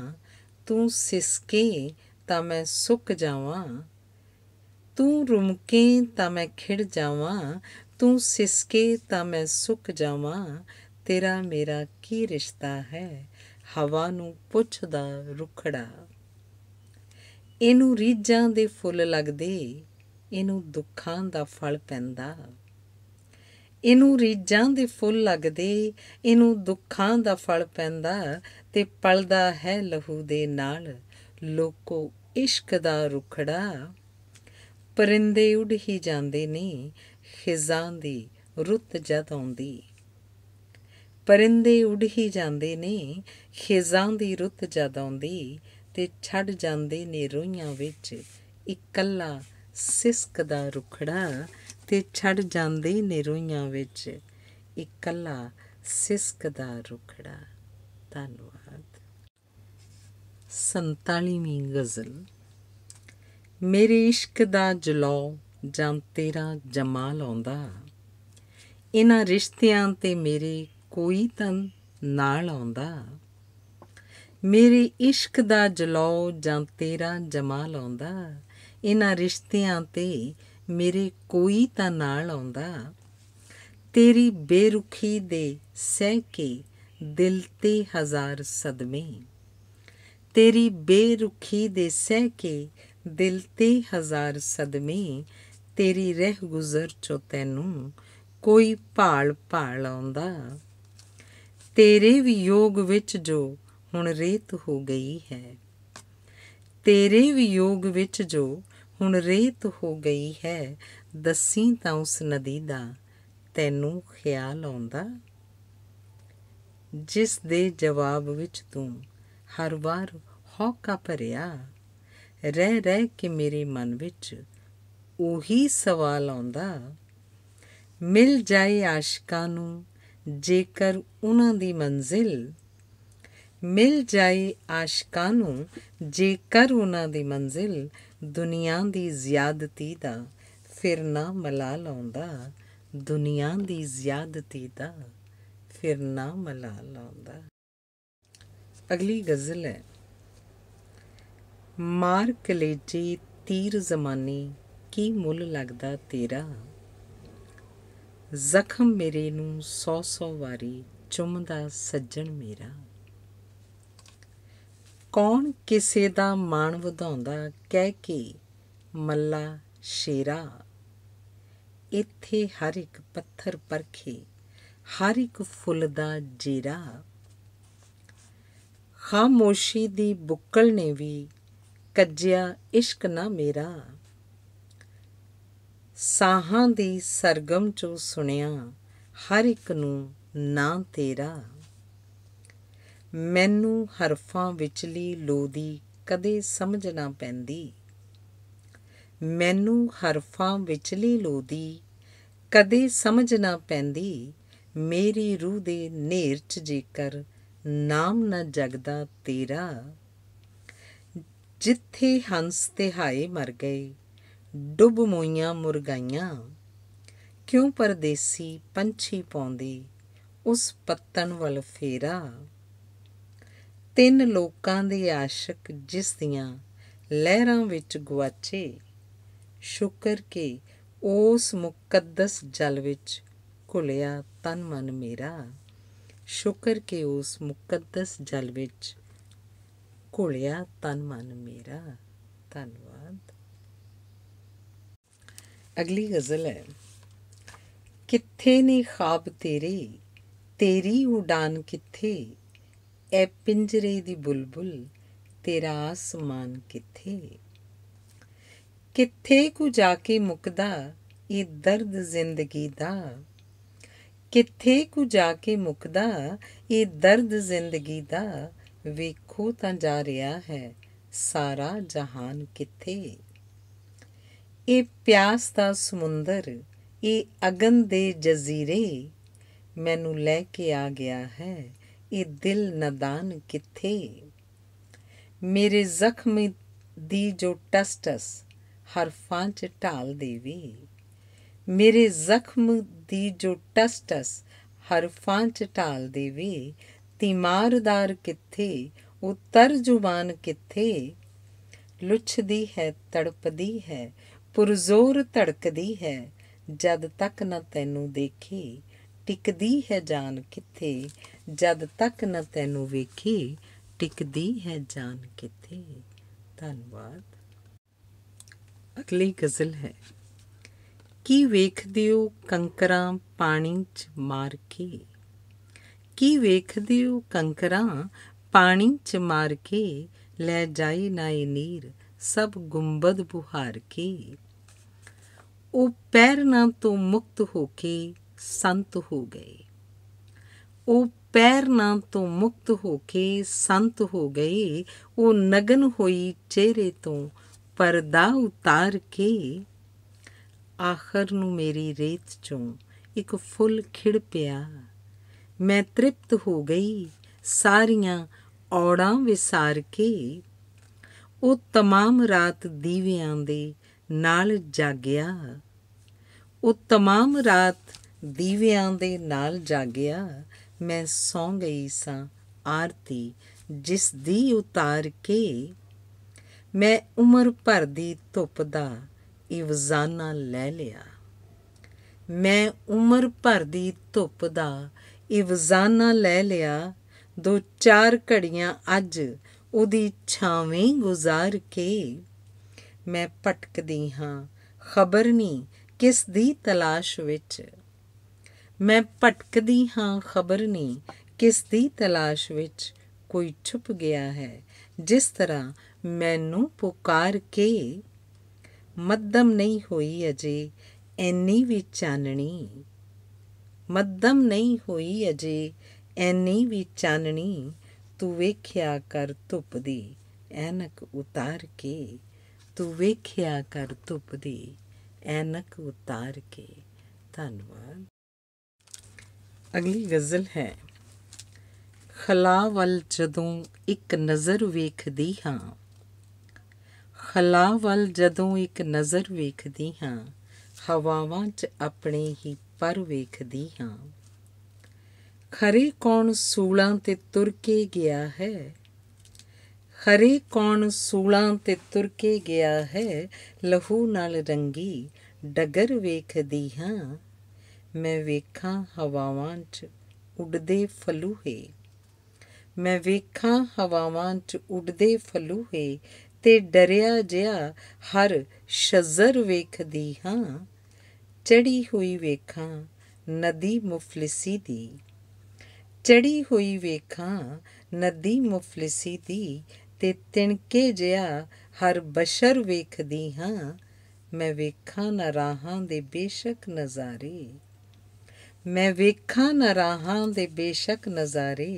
ਤੂੰ ਸਿਸਕੇ ਤਾਂ ਮੈਂ ਸੁੱਕ ਜਾਵਾਂ ਤੂੰ ਰੁਮਕੇ ਤਾਂ ਮੈਂ ਖਿੜ ਜਾਵਾਂ ਤੂੰ ਸਿਸਕੇ ਤਾਂ ਮੈਂ ਸੁੱਕ ਜਾਵਾਂ ਤੇਰਾ ਮੇਰਾ ਕੀ ਰਿਸ਼ਤਾ ਹੈ ਹਵਾ ਨੂੰ ਪੁੱਛਦਾ ਰੁਖੜਾ ਇਹਨੂੰ ਰੀਜਾਂ ਦੇ ਫੁੱਲ ਲੱਗਦੇ ਇਹਨੂੰ ਦੁੱਖਾਂ ਦਾ ਫਲ ਪੈਂਦਾ ਇਹਨੂੰ ਰੀਜਾਂ ਦੇ ਫੁੱਲ ਲੱਗਦੇ ਇਹਨੂੰ ਦੁੱਖਾਂ ਦਾ ਫਲ ਪੈਂਦਾ ਤੇ ਪਲਦਾ ਹੈ ਲਹੂ ਦੇ ਨਾਲ ਲੋਕੋ ਇਸ਼ਕ ਦਾ ਰੁਖੜਾ ਪਰਿੰਦੇ ਉੱਡ ਹੀ ਜਾਂਦੇ ਨੇ ਖਿਜ਼ਾਂ ਦੀ ਰੁੱਤ ਜਦ ਆਉਂਦੀ ਪਰਿੰਦੇ ਉੱਡ ਹੀ ਜਾਂਦੇ ਨੇ ਖਿਜ਼ਾਂ ਦੀ ਰੁੱਤ ਜਦ ਆਉਂਦੀ ਤੇ ਛੱਡ ਜਾਂਦੇ ਨੇ ਰੋਈਆਂ ਵਿੱਚ ਇਕੱਲਾ ਸਿਸਕ ਦਾ ਰੁਖੜਾ ਤੇ ਛੱਡ ਜਾਂਦੇ ਨੇ ਰੋਈਆਂ ਵਿੱਚ ਇਕੱਲਾ ਸਿਸਕ ਦਾ ਰੁਖੜਾ ਧੰਨਵਾਦ 47ਵੀਂ ਗਜ਼ਲ ਮੇਰੇ ਇਸ਼ਕ ਦਾ ਜਲੌ ਜਾਂ ਤੇਰਾ ਜਮਾਲ ਆਉਂਦਾ ਇਹਨਾਂ ਰਿਸ਼ਤਿਆਂ ਤੇ ਮੇਰੇ ਕੋਈ ਤਨ ਨਾਲ ਆਉਂਦਾ ਮੇਰੇ ਇਸ਼ਕ ਦਾ ਜਲੌ ਜਾਂ ਤੇਰਾ ਜਮਾਲ ਆਉਂਦਾ ਇਹਨਾਂ ਰਿਸ਼ਤਿਆਂ ਤੇ ਮੇਰੇ ਕੋਈ ਤਾਂ ਨਾਲ ਆਉਂਦਾ ਤੇਰੀ ਬੇਰੁਖੀ ਦੇ ਸਹਿ ਕੇ ਦਿਲ ਤੇ ਹਜ਼ਾਰ ਸਦਮੇ ਤੇਰੀ ਬੇਰੁਖੀ ਦੇ ਸਹਿ ਕੇ ਦਿਲ ਤੇ ਹਜ਼ਾਰ ਸਦਮੇ ਤੇਰੀ ਰਹਿ ਗੁਜ਼ਰ ਚੋ ਤੈਨੂੰ ਕੋਈ ਭਾਲ ਭਾਲ ਆਉਂਦਾ ਤੇਰੇ ਵੀ ਯੋਗ ਵਿੱਚ ਜੋ ਹੁਣ ਰੇਤ ਹੋ ਗਈ ਹੈ ਤੇਰੇ ਵੀ ਯੋਗ ਵਿੱਚ ਜੋ ਹੁਣ ਰੇਤ ਹੋ ਗਈ ਹੈ ਦੱਸੀ ਤਾਂ ਉਸ ਨਦੀ ਦਾ ਤੈਨੂੰ ਖਿਆਲ ਆਉਂਦਾ ਜਿਸ ਦੇ ਜਵਾਬ ਵਿੱਚ ਤੂੰ ਹਰ ਵਾਰ ਹੌਕਾ ਭਰਿਆ ਰਹਿ ਰਹਿ ਕੇ ਮੇਰੇ ਮਨ ਵਿੱਚ ਉਹੀ ਸਵਾਲ ਆਉਂਦਾ ਮਿਲ ਜਾਏ ਆਸ਼ਿਕਾਂ ਨੂੰ ਜੇਕਰ ਉਹਨਾਂ ਦੀ ਮੰਜ਼ਿਲ ਮਿਲ ਜਾਏ ਆਸ਼ਿਕਾਂ ਨੂੰ ਜੇਕਰ ਉਹਨਾਂ ਦੀ ਮੰਜ਼ਿਲ ਦੁਨੀਆ ਦੀ ਜ਼ਿਆਦਤੀ ਦਾ ਫਿਰ ਨਾ ਮਲਾਲ ਆਉਂਦਾ ਦੁਨੀਆ ਦੀ ਜ਼ਿਆਦਤੀ ਦਾ ਫਿਰ ਨਾ ਮਲਾਲ ਆਉਂਦਾ ਅਗਲੀ ਗਜ਼ਲ ਹੈ ਮਾਰ ਕਲੇਜੀ ਤੀਰ ਜ਼ਮਾਨੀ ਕੀ ਮੁੱਲ ਲੱਗਦਾ ਤੇਰਾ ਜ਼ਖਮ ਮੇਰੇ ਨੂੰ 100-100 ਵਾਰੀ ਚੁੰਮਦਾ ਸੱਜਣ ਮੇਰਾ ਕੌਣ ਕਿਸੇ ਦਾ ਮਾਣ ਵਧਾਉਂਦਾ ਕਹਿ ਕੇ ਮੱਲਾ ਸ਼ੇਰਾ ਇੱਥੇ ਹਰ ਇੱਕ ਪੱਥਰ ਪਰਖੇ ਹਰ ਇੱਕ ਫੁੱਲ ਦਾ ਜੀਰਾ ਖਾਮੋਸ਼ੀ ਦੀ ਬੁੱਕਲ ਨੇ ਵੀ ਕੱਜਿਆ ਇਸ਼ਕ ਨਾ ਮੇਰਾ ਸਾਹਾਂ ਦੀ ਸਰਗਮ ਚੋਂ ਸੁਣਿਆ ਹਰ ਇੱਕ ਨੂੰ ਨਾਂ ਤੇਰਾ ਮੈਨੂੰ ਹਰਫਾਂ ਵਿਚਲੀ ਲੋਦੀ ਕਦੇ ਸਮਝ ਨਾ ਪੈਂਦੀ ਮੈਨੂੰ ਹਰਫਾਂ ਵਿਚਲੀ ਲੋਦੀ ਕਦੇ ਸਮਝ ਨਾ ਪੈਂਦੀ ਮੇਰੀ ਰੂਹ ਦੇ ਨੇਰ ਚ ਜੇਕਰ ਨਾਮ ਨਾ ਜਗਦਾ ਤੇਰਾ ਜਿੱਥੇ ਹੰਸ ਤੇ ਹਾਏ ਮਰ ਗਏ ਡੁੱਬ ਮੋਈਆਂ ਮੁਰਗਾਈਆਂ ਕਿਉਂ ਪਰਦੇਸੀ ਪੰਛੀ ਪਾਉਂਦੇ ਉਸ ਪੱਤਨ ਵੱਲ ਫੇਰਾ ਤਿੰਨ ਲੋਕਾਂ ਦੇ ਆਸ਼ਿਕ ਜਿਸ ਦੀਆਂ ਲਹਿਰਾਂ ਵਿੱਚ ਗਵਾਚੇ ਸ਼ੁਕਰ ਕੇ ਉਸ ਮੁਕੱਦਸ ਜਲ ਵਿੱਚ ਘੁਲਿਆ ਤਨ ਮਨ ਮੇਰਾ ਸ਼ੁਕਰ ਕੇ ਉਸ ਮੁਕੱਦਸ ਜਲ ਵਿੱਚ ਘੁਲਿਆ ਤਨ ਮਨ ਮੇਰਾ ਧੰਨਵਾਦ ਅਗਲੀ ਗਜ਼ਲ ਹੈ ਕਿੱਥੇ ਨੇ ਖਾਬ ਤੇਰੇ ਤੇਰੀ ਉਡਾਨ ਕਿੱਥੇ ਐ ਪਿੰਜਰੇ ਦੀ ਬੁਲਬੁਲ ਤੇਰਾ ਅਸਮਾਨ ਕਿੱਥੇ ਕਿੱਥੇ ਕੁ ਜਾ ਕੇ ਮੁਕਦਾ ਇਹ ਦਰਦ ਜ਼ਿੰਦਗੀ ਦਾ ਕਿੱਥੇ ਕੁ ਜਾ ਕੇ ਮੁਕਦਾ ਇਹ ਦਰਦ ਜ਼ਿੰਦਗੀ ਦਾ ਵੇਖੋ ਤਾਂ ਜਾ ਰਿਹਾ ਹੈ ਸਾਰਾ ਜਹਾਨ ਕਿੱਥੇ ਇਹ ਪਿਆਸ ਦਾ ਸਮੁੰਦਰ ਇਹ ਅਗਨ ਦੇ ਜਜ਼ੀਰੇ ਮੈਨੂੰ ਲੈ ਕੇ ਆ ਗਿਆ ਹੈ ਇਹ ਦਿਲ ਨਦਾਨ ਕਿੱਥੇ ਮੇਰੇ ਜ਼ਖਮ ਦੀ ਜੋ ਟਸਟਸ ਹਰਫਾਂ 'ਚ ਢਾਲ ਦੇਵੀ ਮੇਰੇ ਜ਼ਖਮ ਦੀ ਜੋ ਟਸਟਸ ਹਰਫਾਂ 'ਚ ਢਾਲ ਦੇਵੀ ਤਿਮਾਰਦਾਰ ਕਿੱਥੇ ਉਤਰ ਜ਼ੁਬਾਨ ਕਿੱਥੇ ਲੁੱਛਦੀ ਹੈ ਤੜਪਦੀ ਹੈ ਪੁਰਜ਼ੋਰ ਧੜਕਦੀ ਹੈ ਜਦ ਤੱਕ ਨਾ ਤੈਨੂੰ ਦੇਖੇ ਟਿਕਦੀ ਹੈ ਜਾਨ ਕਿੱਥੇ ਜਦ ਤੱਕ ਨਾ ਤੈਨੂੰ ਵੇਖੇ ਟਿਕਦੀ ਹੈ ਜਾਨ ਕਿੱਥੇ ਧੰਨਵਾਦ ਅਗਲੀ ਗਜ਼ਲ ਹੈ ਕੀ ਵੇਖਦੇ ਹੋ ਕੰਕਰਾਂ ਪਾਣੀ 'ਚ ਮਾਰ ਕੇ ਕੀ ਵੇਖਦੇ ਹੋ ਕੰਕਰਾਂ ਪਾਣੀ 'ਚ ਮਾਰ ਕੇ ਲੈ ਜਾਈ ਨਾ ਇਹ ਨੀਰ ਸਭ ਗੁੰਬਦ ਬੁਹਾਰ ਕੀ ਉਹ ਪੈਰਨਾ ਤੋਂ ਮੁਕਤ ਹੋ ਕੇ ਸੰਤ ਹੋ ਗਏ ਉਹ ਪੈਰਨਾ ਤੋਂ ਮੁਕਤ ਹੋ ਕੇ ਸੰਤ ਹੋ ਗਏ ਉਹ ਨਗਨ ਹੋਈ ਚਿਹਰੇ ਤੋਂ ਪਰਦਾ ਉਤਾਰ ਕੇ ਆਖਰ ਨੂੰ ਮੇਰੀ ਰੇਤ ਚੋਂ ਇੱਕ ਫੁੱਲ ਖਿੜ ਪਿਆ ਮੈਂ ਤ੍ਰਿਪਤ ਹੋ ਗਈ ਸਾਰੀਆਂ ਔੜਾਂ ਵਿਸਾਰ ਕੇ ਉਹ ਤਮਾਮ ਰਾਤ ਦੀਵਿਆਂ ਦੇ ਨਾਲ ਜਾਗਿਆ ਉਹ ਤਮਾਮ ਰਾਤ ਦੀਵਿਆਂ ਦੇ ਨਾਲ ਜਾਗਿਆ ਮੈਂ ਸੌਂ ਗਈ ਸਾਂ ਆਰਤੀ ਜਿਸ ਦੀ ਉਤਾਰ ਕੇ ਮੈਂ ਉਮਰ ਭਰ ਦੀ ਧੁੱਪ ਦਾ ਇਵਜ਼ਾਨਾ ਲੈ ਲਿਆ ਮੈਂ ਉਮਰ ਭਰ ਦੀ ਧੁੱਪ ਦਾ ਇਵਜ਼ਾਨਾ ਲੈ ਲਿਆ ਦੋ ਚਾਰ ਘੜੀਆਂ ਅੱਜ ਉਹਦੀ ਛਾਵੇਂ ਗੁਜ਼ਾਰ ਕੇ ਮੈਂ ਭਟਕਦੀ ਹਾਂ ਖਬਰ ਨਹੀਂ ਕਿਸ ਦੀ ਤਲਾਸ਼ ਵਿੱਚ ਮੈਂ ਭਟਕਦੀ ਹਾਂ ਖਬਰ ਨਹੀਂ ਕਿਸ ਦੀ ਤਲਾਸ਼ ਵਿੱਚ ਕੋਈ ਛੁਪ ਗਿਆ ਹੈ ਜਿਸ ਤਰ੍ਹਾਂ ਮੈਨੂੰ ਪੁਕਾਰ ਕੇ ਮੱਦਮ ਨਹੀਂ ਹੋਈ ਅਜੇ ਐਨੀ ਵੀ ਚਾਨਣੀ ਮੱਦਮ ਨਹੀਂ ਹੋਈ ਅਜੇ ਐਨੀ ਵੀ ਚਾਨਣੀ ਤੂੰ ਵੇਖਿਆ ਕਰ ਧੁੱਪ ਦੀ ਐਨਕ ਉਤਾਰ ਕੇ ਤੂੰ ਵੇਖਿਆ ਕਰ ਧੁੱਪ ਦੀ ਐਨਕ ਉਤਾਰ ਕੇ ਧੰਨਵਾਦ ਅਗਲੀ ਗਜ਼ਲ ਹੈ ਖਲਾਵਲ ਜਦੋਂ ਇੱਕ ਨਜ਼ਰ ਵੇਖਦੀ ਹਾਂ ਖਲਾਵਲ ਜਦੋਂ ਇੱਕ ਨਜ਼ਰ ਵੇਖਦੀ ਹਾਂ ਹਵਾਵਾਂ 'ਚ ਆਪਣੇ ਹੀ ਪਰ ਵੇਖਦੀ ਹਾਂ ਖਰੀ ਕੌਣ ਸੂਲਾਂ ਤੇ ਤੁਰ ਕੇ ਗਿਆ ਹੈ ਖਰੀ ਕੌਣ ਸੂਲਾਂ ਤੇ ਤੁਰ ਕੇ ਗਿਆ ਹੈ ਲਹੂ ਨਾਲ ਰੰਗੀ ਡਗਰ ਵੇਖਦੀ ਹਾਂ ਮੈਂ ਵੇਖਾਂ ਹਵਾਵਾਂ 'ਚ ਉੱਡਦੇ ਫਲੂਹੇ ਮੈਂ ਵੇਖਾਂ ਹਵਾਵਾਂ 'ਚ ਉੱਡਦੇ ਫਲੂਹੇ ਤੇ ਡਰਿਆ ਜਿਆ ਹਰ ਸ਼ਜ਼ਰ ਵੇਖਦੀ ਹਾਂ ਚੜੀ ਹੋਈ ਵੇਖਾਂ ਨਦੀ ਮੁਫਲਿਸੀ ਦੀ ਚੜੀ ਹੋਈ ਵੇਖਾਂ ਨਦੀ ਮੁਫਲਿਸੀ ਦੀ ਤੇ ਤਿਣਕੇ ਜਿਆ ਹਰ ਬਸ਼ਰ ਵੇਖਦੀ ਹਾਂ ਮੈਂ ਵੇਖਾਂ ਨਾ ਰਾਹਾਂ ਦੇ ਬੇਸ਼ੱਕ ਨਜ਼ਾਰੇ ਮੈਂ ਵੇਖਾਂ ਨਾ ਰਾਹਾਂ ਦੇ ਬੇਸ਼ੱਕ ਨਜ਼ਾਰੇ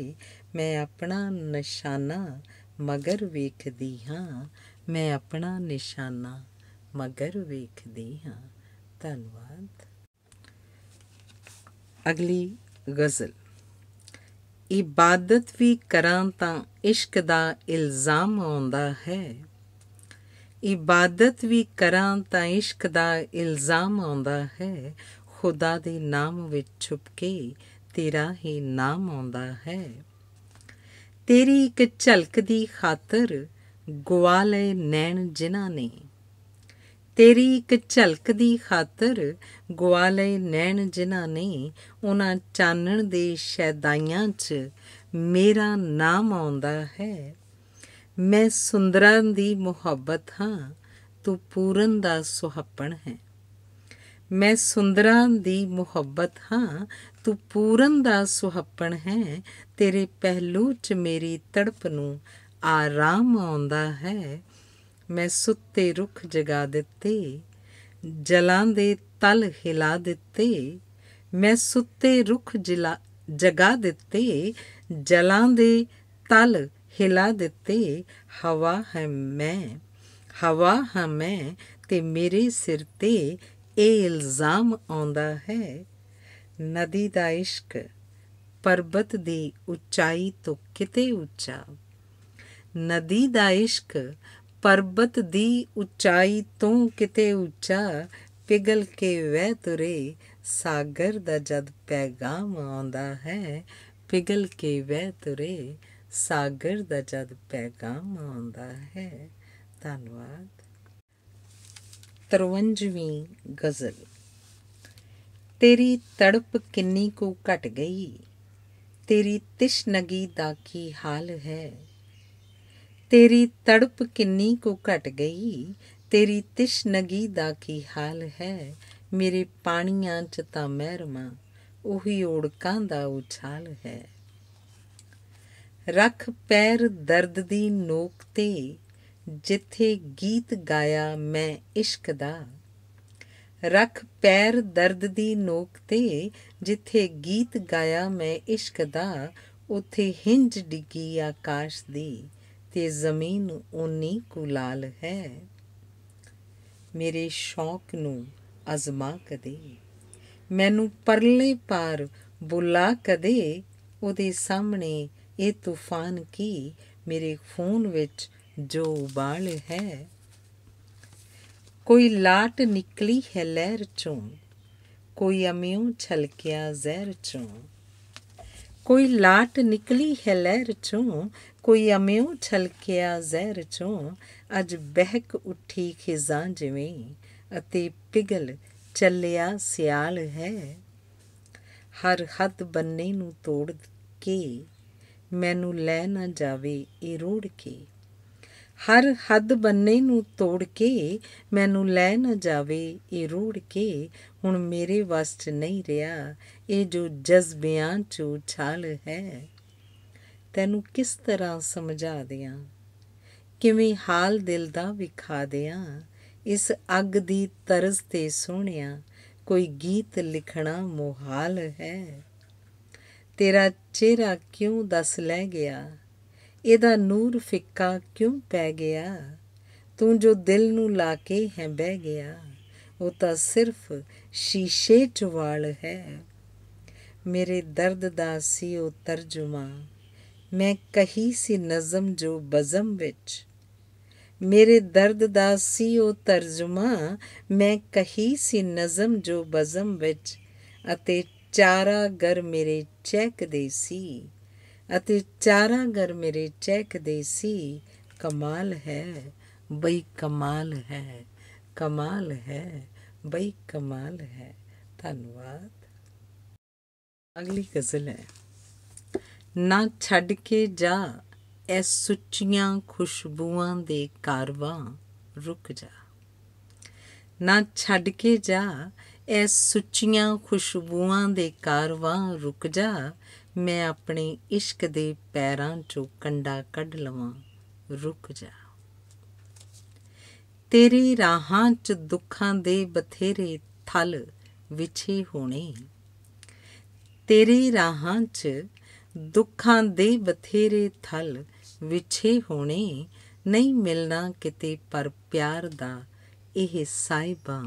ਮੈਂ ਆਪਣਾ ਨਿਸ਼ਾਨਾ ਮਗਰ ਵੇਖਦੀ ਹਾਂ ਮੈਂ ਆਪਣਾ ਨਿਸ਼ਾਨਾ ਮਗਰ ਵੇਖਦੀ ਹਾਂ ਧੰਨਵਾਦ ਅਗਲੀ ਗਜ਼ਲ ਇਬਾਦਤ ਵੀ ਕਰਾਂ ਤਾਂ ਇਸ਼ਕ ਦਾ ਇਲਜ਼ਾਮ ਆਉਂਦਾ ਹੈ ਇਬਾਦਤ ਵੀ ਕਰਾਂ ਤਾਂ ਇਸ਼ਕ ਦਾ ਇਲਜ਼ਾਮ ਆਉਂਦਾ ਹੈ ਖੁਦਾ ਦੇ ਨਾਮ ਵਿੱਚ ਛੁਪ ਕੇ ਤੇਰਾ ਹੀ ਨਾਮ ਆਉਂਦਾ ਹੈ ਤੇਰੀ ਇੱਕ ਝਲਕ ਦੀ ਖਾਤਰ ਗਵਾ ਲਏ ਨੈਣ ਜਿਨ੍ਹਾਂ ਨੇ ਤੇਰੀ ਇੱਕ ਝਲਕ ਦੀ ਖਾਤਰ ਗਵਾਲੇ ਨੈਣ ਜਿਨ੍ਹਾਂ ਨੇ ਉਹਨਾਂ ਚਾਨਣ ਦੇ ਸ਼ੈਦਾਈਆਂ 'ਚ ਮੇਰਾ ਨਾਮ ਆਉਂਦਾ ਹੈ ਮੈਂ ਸੁੰਦਰਾਂ ਦੀ ਮੁਹੱਬਤ ਹਾਂ ਤੂੰ ਪੂਰਨ ਦਾ ਸੁਹੱਪਣ ਹੈ ਮੈਂ ਸੁੰਦਰਾਂ ਦੀ ਮੁਹੱਬਤ ਹਾਂ ਤੂੰ ਪੂਰਨ ਦਾ ਸੁਹੱਪਣ ਹੈ ਤੇਰੇ ਪਹਿਲੂ 'ਚ ਮੇਰੀ ਤੜਪ ਨੂੰ ਆਰਾਮ ਆਉਂਦਾ ਹੈ ਮੈਂ ਸੁੱਤੇ ਰੁੱਖ ਜਗਾ ਦਿੱਤੇ ਜਲਾਂ ਦੇ ਤਲ ਹਿਲਾ ਦਿੱਤੇ ਮੈਂ ਸੁੱਤੇ ਰੁੱਖ ਜਗਾ ਦਿੱਤੇ ਜਲਾਂ ਦੇ ਤਲ ਹਿਲਾ ਦਿੱਤੇ ਹਵਾ ਹੈ ਮੈਂ ਹਵਾ ਹਾਂ ਮੈਂ ਤੇ ਮੇਰੇ ਸਿਰ ਤੇ ਇਹ ਇਲਜ਼ਾਮ ਆਉਂਦਾ ਹੈ ਨਦੀ ਦਾ ਇਸ਼ਕ ਪਰਬਤ ਦੀ ਉਚਾਈ ਤੋਂ ਕਿਤੇ ਉੱਚਾ ਨਦੀ ਦਾ ਇਸ਼ਕ ਪਰਬਤ ਦੀ ਉਚਾਈ ਤੋਂ ਕਿਤੇ ਉੱਚਾ ਪਿਗਲ ਕੇ ਵਹਿ ਤੁਰੇ ਸਾਗਰ ਦਾ ਜਦ ਪੈਗਾਮ ਆਉਂਦਾ ਹੈ ਪਿਗਲ ਕੇ ਵਹਿ ਤੁਰੇ ਸਾਗਰ ਦਾ ਜਦ ਪੈਗਾਮ ਆਉਂਦਾ ਹੈ ਧੰਨਵਾਦ 53ਵੀਂ ਗਜ਼ਲ ਤੇਰੀ ਤੜਪ ਕਿੰਨੀ ਕੋ ਘਟ ਗਈ ਤੇਰੀ ਤਿਸ਼ਨਗੀ ਦਾ ਕੀ ਹਾਲ ਹੈ ਤੇਰੀ ਤੜਪ ਕਿੰਨੀ ਕੋ ਘਟ ਗਈ ਤੇਰੀ ਤਿਸ਼ਨਗੀ ਦਾ ਕੀ ਹਾਲ ਹੈ ਮੇਰੇ ਪਾਣੀਆਂ ਚ ਤਾਂ ਮਹਿਰਮਾ ਉਹੀ ਓੜਕਾਂ ਦਾ ਉਛਾਲ ਹੈ ਰੱਖ ਪੈਰ ਦਰਦ ਦੀ ਨੋਕ ਤੇ ਜਿੱਥੇ ਗੀਤ ਗਾਇਆ ਮੈਂ ਇਸ਼ਕ ਦਾ ਰੱਖ ਪੈਰ ਦਰਦ ਦੀ ਨੋਕ ਤੇ ਜਿੱਥੇ ਗੀਤ ਗਾਇਆ ਮੈਂ ਇਸ਼ਕ ਦਾ ਉਥੇ ਹਿੰਜ ਡਿੱਗੀ ਆਕਾਸ਼ ਦੀ ਤੇ ਜ਼ਮੀਨ ਉਨੀ ਕੁਲਾਲ ਹੈ ਮੇਰੇ ਸ਼ੌਕ ਨੂੰ ਅਜ਼ਮਾ ਕਦੇ ਮੈਨੂੰ ਪਰਲੇ ਪਾਰ ਬੁਲਾ ਕਦੇ ਉਹਦੇ ਸਾਹਮਣੇ ਇਹ ਤੂਫਾਨ ਕੀ ਮੇਰੇ ਖੂਨ ਵਿੱਚ ਜੋ ਉਬਾਲ ਹੈ ਕੋਈ ਲਾਟ ਨਿਕਲੀ ਹੈ ਲਹਿਰ ਚੋਂ ਕੋਈ ਅਮਿਉ ਛਲਕਿਆ ਜ਼ਹਿਰ ਚੋਂ ਕੋਈ ਲਾਟ ਨਿਕਲੀ ਹੈ ਲਹਿਰ ਚੋਂ ਕੋਈ ਅਮਿਉ ਛਲਕਿਆ ਜ਼ਹਿਰ ਚੋਂ ਅੱਜ ਬਹਿਕ ਉੱਠੀ ਖਿਜ਼ਾਂ ਜਿਵੇਂ ਅਤੇ ਪਿਗਲ ਚੱਲਿਆ ਸਿਆਲ ਹੈ ਹਰ ਹੱਦ ਬੰਨੇ ਨੂੰ ਤੋੜ ਕੇ ਮੈਨੂੰ ਲੈ ਨਾ ਜਾਵੇ ਇਹ ਰੋੜ ਕੇ ਹਰ ਹੱਦ ਬੰਨੇ ਨੂੰ ਤੋੜ ਕੇ ਮੈਨੂੰ ਲੈ ਨਾ ਜਾਵੇ ਇਹ ਰੋੜ ਕੇ ਹੁਣ ਮੇਰੇ ਵਸਤ ਨਹੀਂ ਰਿਹਾ ਇਹ ਜੋ ਜਜ਼ਬਿਆਂ 'ਚੋਂ ਛਾਲ ਹੈ ਤੈਨੂੰ ਕਿਸ ਤਰ੍ਹਾਂ ਸਮਝਾ ਦਿਆਂ ਕਿਵੇਂ ਹਾਲ ਦਿਲ ਦਾ ਵਿਖਾ ਦਿਆਂ ਇਸ ਅੱਗ ਦੀ ਤਰਸ ਤੇ ਸੋਹਣਿਆ ਕੋਈ ਗੀਤ ਲਿਖਣਾ ਮੁਹਾਲ ਹੈ ਤੇਰਾ ਚਿਹਰਾ ਕਿਉਂ ਦਸ ਲੈ ਗਿਆ ਇਹਦਾ ਨੂਰ ਫਿੱਕਾ ਕਿਉਂ ਪੈ ਗਿਆ ਤੂੰ ਜੋ ਦਿਲ ਨੂੰ ਲਾ ਕੇ ਹੈ ਬਹਿ ਗਿਆ ਉਹ ਤਾਂ ਸਿਰਫ ਸ਼ੀਸ਼ੇ ਚਵਾਲ ਹੈ ਮੇਰੇ ਦਰਦ ਦਾ ਸੀ ਉਹ ਤਰਜਮਾ ਮੈਂ ਕਹੀ ਸੀ ਨਜ਼ਮ ਜੋ ਬਜ਼ਮ ਵਿੱਚ ਮੇਰੇ ਦਰਦ ਦਾ ਸੀ ਉਹ ਤਰਜਮਾ ਮੈਂ ਕਹੀ ਸੀ ਨਜ਼ਮ ਜੋ ਬਜ਼ਮ ਵਿੱਚ ਅਤੇ ਚਾਰਾ ਗਰ ਮੇਰੇ ਚੈਕ ਦੇ ਸੀ ਅਤੇ ਚਾਰਾ ਗਰ ਮੇਰੇ ਚੈਕ ਦੇ ਸੀ ਕਮਾਲ ਹੈ ਬਈ ਕਮਾਲ ਹੈ ਕਮਾਲ ਹੈ ਬਈ ਕਮਾਲ ਹੈ ਧੰਨਵਾਦ ਅਗਲੀ ਗਜ਼ਲ ਹੈ ਨਾ ਛੱਡ ਕੇ ਜਾ ਐ ਸੁੱਚੀਆਂ ਖੁਸ਼ਬੂਆਂ ਦੇ ਕਾਰਵਾ ਰੁਕ ਜਾ ਨਾ ਛੱਡ ਕੇ ਜਾ ਐ ਸੁੱਚੀਆਂ ਖੁਸ਼ਬੂਆਂ ਦੇ ਕਾਰਵਾ ਰੁਕ ਜਾ ਮੈਂ ਆਪਣੇ ਇਸ਼ਕ ਦੇ ਪੈਰਾਂ 'ਚੋਂ ਕੰਡਾ ਕੱਢ ਲਵਾਂ ਰੁਕ ਜਾ ਤੇਰੀ ਰਾਹਾਂ 'ਚ ਦੁੱਖਾਂ ਦੇ ਬਥੇਰੇ ਥਲ ਵਿਛੇ ਹੋਣੇ ਤੇਰੀ ਰਾਹਾਂ 'ਚ ਦੁੱਖਾਂ ਦੇ ਬਥੇਰੇ ਥਲ ਵਿਛੇ ਹੋਣੇ ਨਹੀਂ ਮਿਲਣਾ ਕਿਤੇ ਪਰ ਪਿਆਰ ਦਾ ਇਹ ਸਾਈਬਾ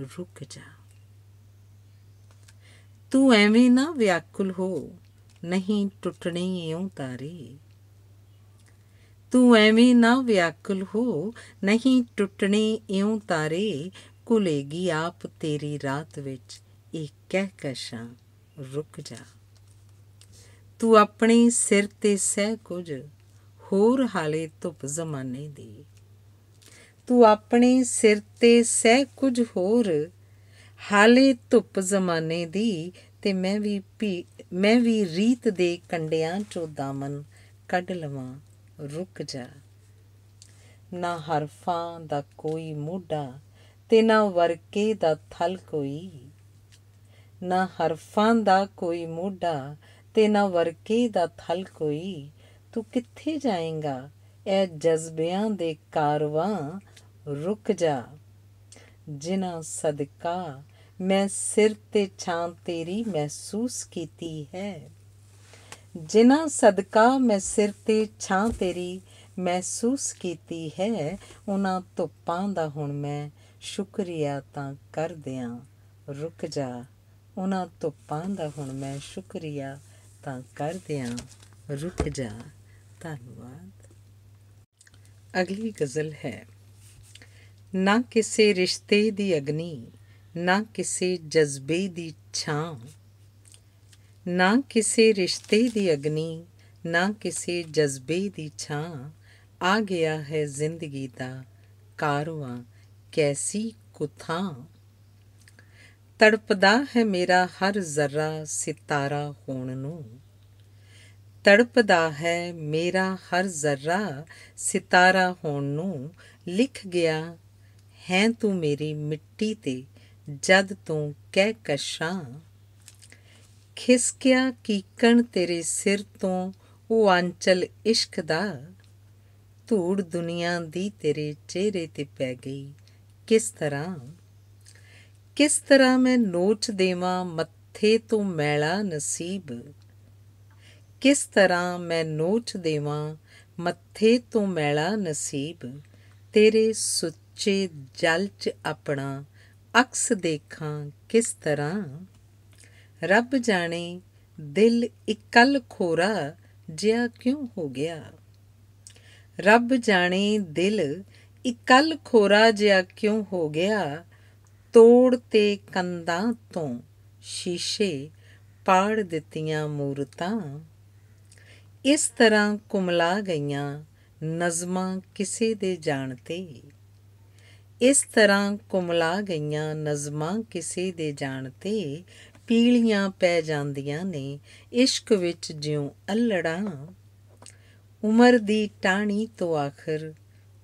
ਰੁਕ ਜਾ ਤੂੰ ਐਵੇਂ ਨਾ ਵਿਆਕੁਲ ਹੋ ਨਹੀਂ ਟੁੱਟਣੀ ਓ ਤਾਰੇ ਤੂੰ ਐਵੇਂ ਨਾ ਵਿਆਕੁਲ ਹੋ ਨਹੀਂ ਟੁੱਟਣੀ ਓ ਤਾਰੇ ਕੁਲੇਗੀ ਆਪ ਤੇਰੀ ਰਾਤ ਵਿੱਚ ਇਹ ਕਹਿ ਕਸ਼ਾਂ ਰੁਕ ਜਾ ਤੂੰ ਆਪਣੀ ਸਿਰ ਤੇ ਸਹਿ ਕੁਝ ਹੋਰ ਹਾਲੇ ਧੁੱਪ ਜ਼ਮਾਨੇ ਦੀ ਤੂੰ ਆਪਣੇ ਸਿਰ ਤੇ ਸਹਿ ਕੁਝ ਹੋਰ ਹਾਲੇ ਧੁੱਪ ਜ਼ਮਾਨੇ ਦੀ ਤੇ ਮੈਂ ਵੀ ਮੈਂ ਵੀ ਰੀਤ ਦੇ ਕੰਡਿਆਂ ਚੋਂ ਦਾਮਨ ਕੱਢ ਲਵਾਂ ਰੁਕ ਜਾ ਨਾ ਹਰਫਾਂ ਦਾ ਕੋਈ ਮੋਢਾ ਤੇ ਨਾ ਵਰਕੇ ਦਾ ਥਲ ਕੋਈ ਨਾ ਹਰਫਾਂ ਦਾ ਕੋਈ ਮੋਢਾ ਤੇ ਨਾ ਵਰਕੇ ਦਾ ਥਲ ਕੋਈ ਤੂੰ ਕਿੱਥੇ ਜਾਏਂਗਾ ਐ ਜਜ਼ਬਿਆਂ ਦੇ ਕਾਰਵਾਂ ਰੁਕ ਜਾ ਜਿਨ੍ਹਾਂ ਸਦਕਾ ਮੈਂ ਸਿਰ ਤੇ ਛਾਂ ਤੇਰੀ ਮਹਿਸੂਸ ਕੀਤੀ ਹੈ ਜਿਨ੍ਹਾਂ ਸਦਕਾ ਮੈਂ ਸਿਰ ਤੇ ਛਾਂ ਤੇਰੀ ਮਹਿਸੂਸ ਕੀਤੀ ਹੈ ਉਹਨਾਂ ਧੁੱਪਾਂ ਦਾ ਹੁਣ ਮੈਂ ਸ਼ੁਕਰੀਆ ਤਾਂ ਕਰ ਦਿਆਂ ਰੁਕ ਜਾ ਉਹਨਾਂ ਧੁੱਪਾਂ ਦਾ ਹੁਣ ਮੈਂ ਸ਼ੁਕਰੀਆ ਤਾਂ ਕਰਦੇ ਰੁਕ ਜਾ ਧੰਨਵਾਦ ਅਗਲੀ ਗਜ਼ਲ ਹੈ ਨਾ ਕਿਸੇ ਰਿਸ਼ਤੇ ਦੀ ਅਗਨੀ ਨਾ ਕਿਸੇ ਜਜ਼ਬੇ ਦੀ ਛਾਂ ਨਾ ਕਿਸੇ ਰਿਸ਼ਤੇ ਦੀ ਅਗਨੀ ਨਾ ਕਿਸੇ ਜਜ਼ਬੇ ਦੀ ਛਾਂ ਆ ਗਿਆ ਹੈ ਜ਼ਿੰਦਗੀ ਦਾ ਕਾਰਵਾ ਕੈਸੀ ਕੁਥਾਂ ਤੜਪਦਾ ਹੈ ਮੇਰਾ ਹਰ ਜ਼ਰਾ ਸਿਤਾਰਾ ਹੋਣ ਨੂੰ ਤੜਪਦਾ ਹੈ ਮੇਰਾ ਹਰ ਜ਼ਰਾ ਸਿਤਾਰਾ ਹੋਣ ਨੂੰ ਲਿਖ ਗਿਆ ਹੈ ਤੂੰ ਮੇਰੀ ਮਿੱਟੀ ਤੇ ਜਦ ਤੂੰ ਕਹਿ ਕਸ਼ਾਂ ਖਿਸਕਿਆ ਕੀਕਣ ਤੇਰੇ ਸਿਰ ਤੋਂ ਉਹ ਆਂਚਲ ਇਸ਼ਕ ਦਾ ਧੂੜ ਦੁਨੀਆ ਦੀ ਤੇਰੇ ਚਿਹਰੇ ਤੇ ਪੈ ਗਈ ਕਿਸ ਤਰ੍ਹਾਂ ਕਿਸ ਤਰ੍ਹਾਂ ਮੈਂ ਨੋਚ ਦੇਵਾਂ ਮੱਥੇ ਤੋਂ ਮੈਲਾ ਨਸੀਬ ਕਿਸ ਤਰ੍ਹਾਂ ਮੈਂ ਨੋਚ ਦੇਵਾਂ ਮੱਥੇ ਤੋਂ ਮੈਲਾ ਨਸੀਬ ਤੇਰੇ ਸੁੱਚੇ ਜਲ 'ਚ ਆਪਣਾ ਅਕਸ ਦੇਖਾਂ ਕਿਸ ਤਰ੍ਹਾਂ ਰੱਬ ਜਾਣੇ ਦਿਲ ਇਕੱਲ ਖੋਰਾ ਜਿਆ ਕਿਉਂ ਹੋ ਗਿਆ ਰੱਬ ਜਾਣੇ ਦਿਲ ਇਕੱਲ ਖੋਰਾ ਜਿਆ ਕਿਉਂ ਹੋ ਗਿਆ ਤੋੜ ਤੇ ਕੰਦਾਂ ਤੋਂ ਸ਼ੀਸ਼ੇ ਪਾੜ ਦਿੱਤੀਆਂ ਮੂਰਤਾਂ ਇਸ ਤਰ੍ਹਾਂ ਕੁਮਲਾ ਗਈਆਂ ਨਜ਼ਮਾਂ ਕਿਸੇ ਦੇ ਜਾਣ ਤੇ ਇਸ ਤਰ੍ਹਾਂ ਕੁਮਲਾ ਗਈਆਂ ਨਜ਼ਮਾਂ ਕਿਸੇ ਦੇ ਜਾਣ ਤੇ ਪੀਲੀਆਂ ਪੈ ਜਾਂਦੀਆਂ ਨੇ ਇਸ਼ਕ ਵਿੱਚ ਜਿਉਂ ਅਲੜਾਂ ਉਮਰ ਦੀ ਟਾਣੀ ਤੋਂ ਆਖਰ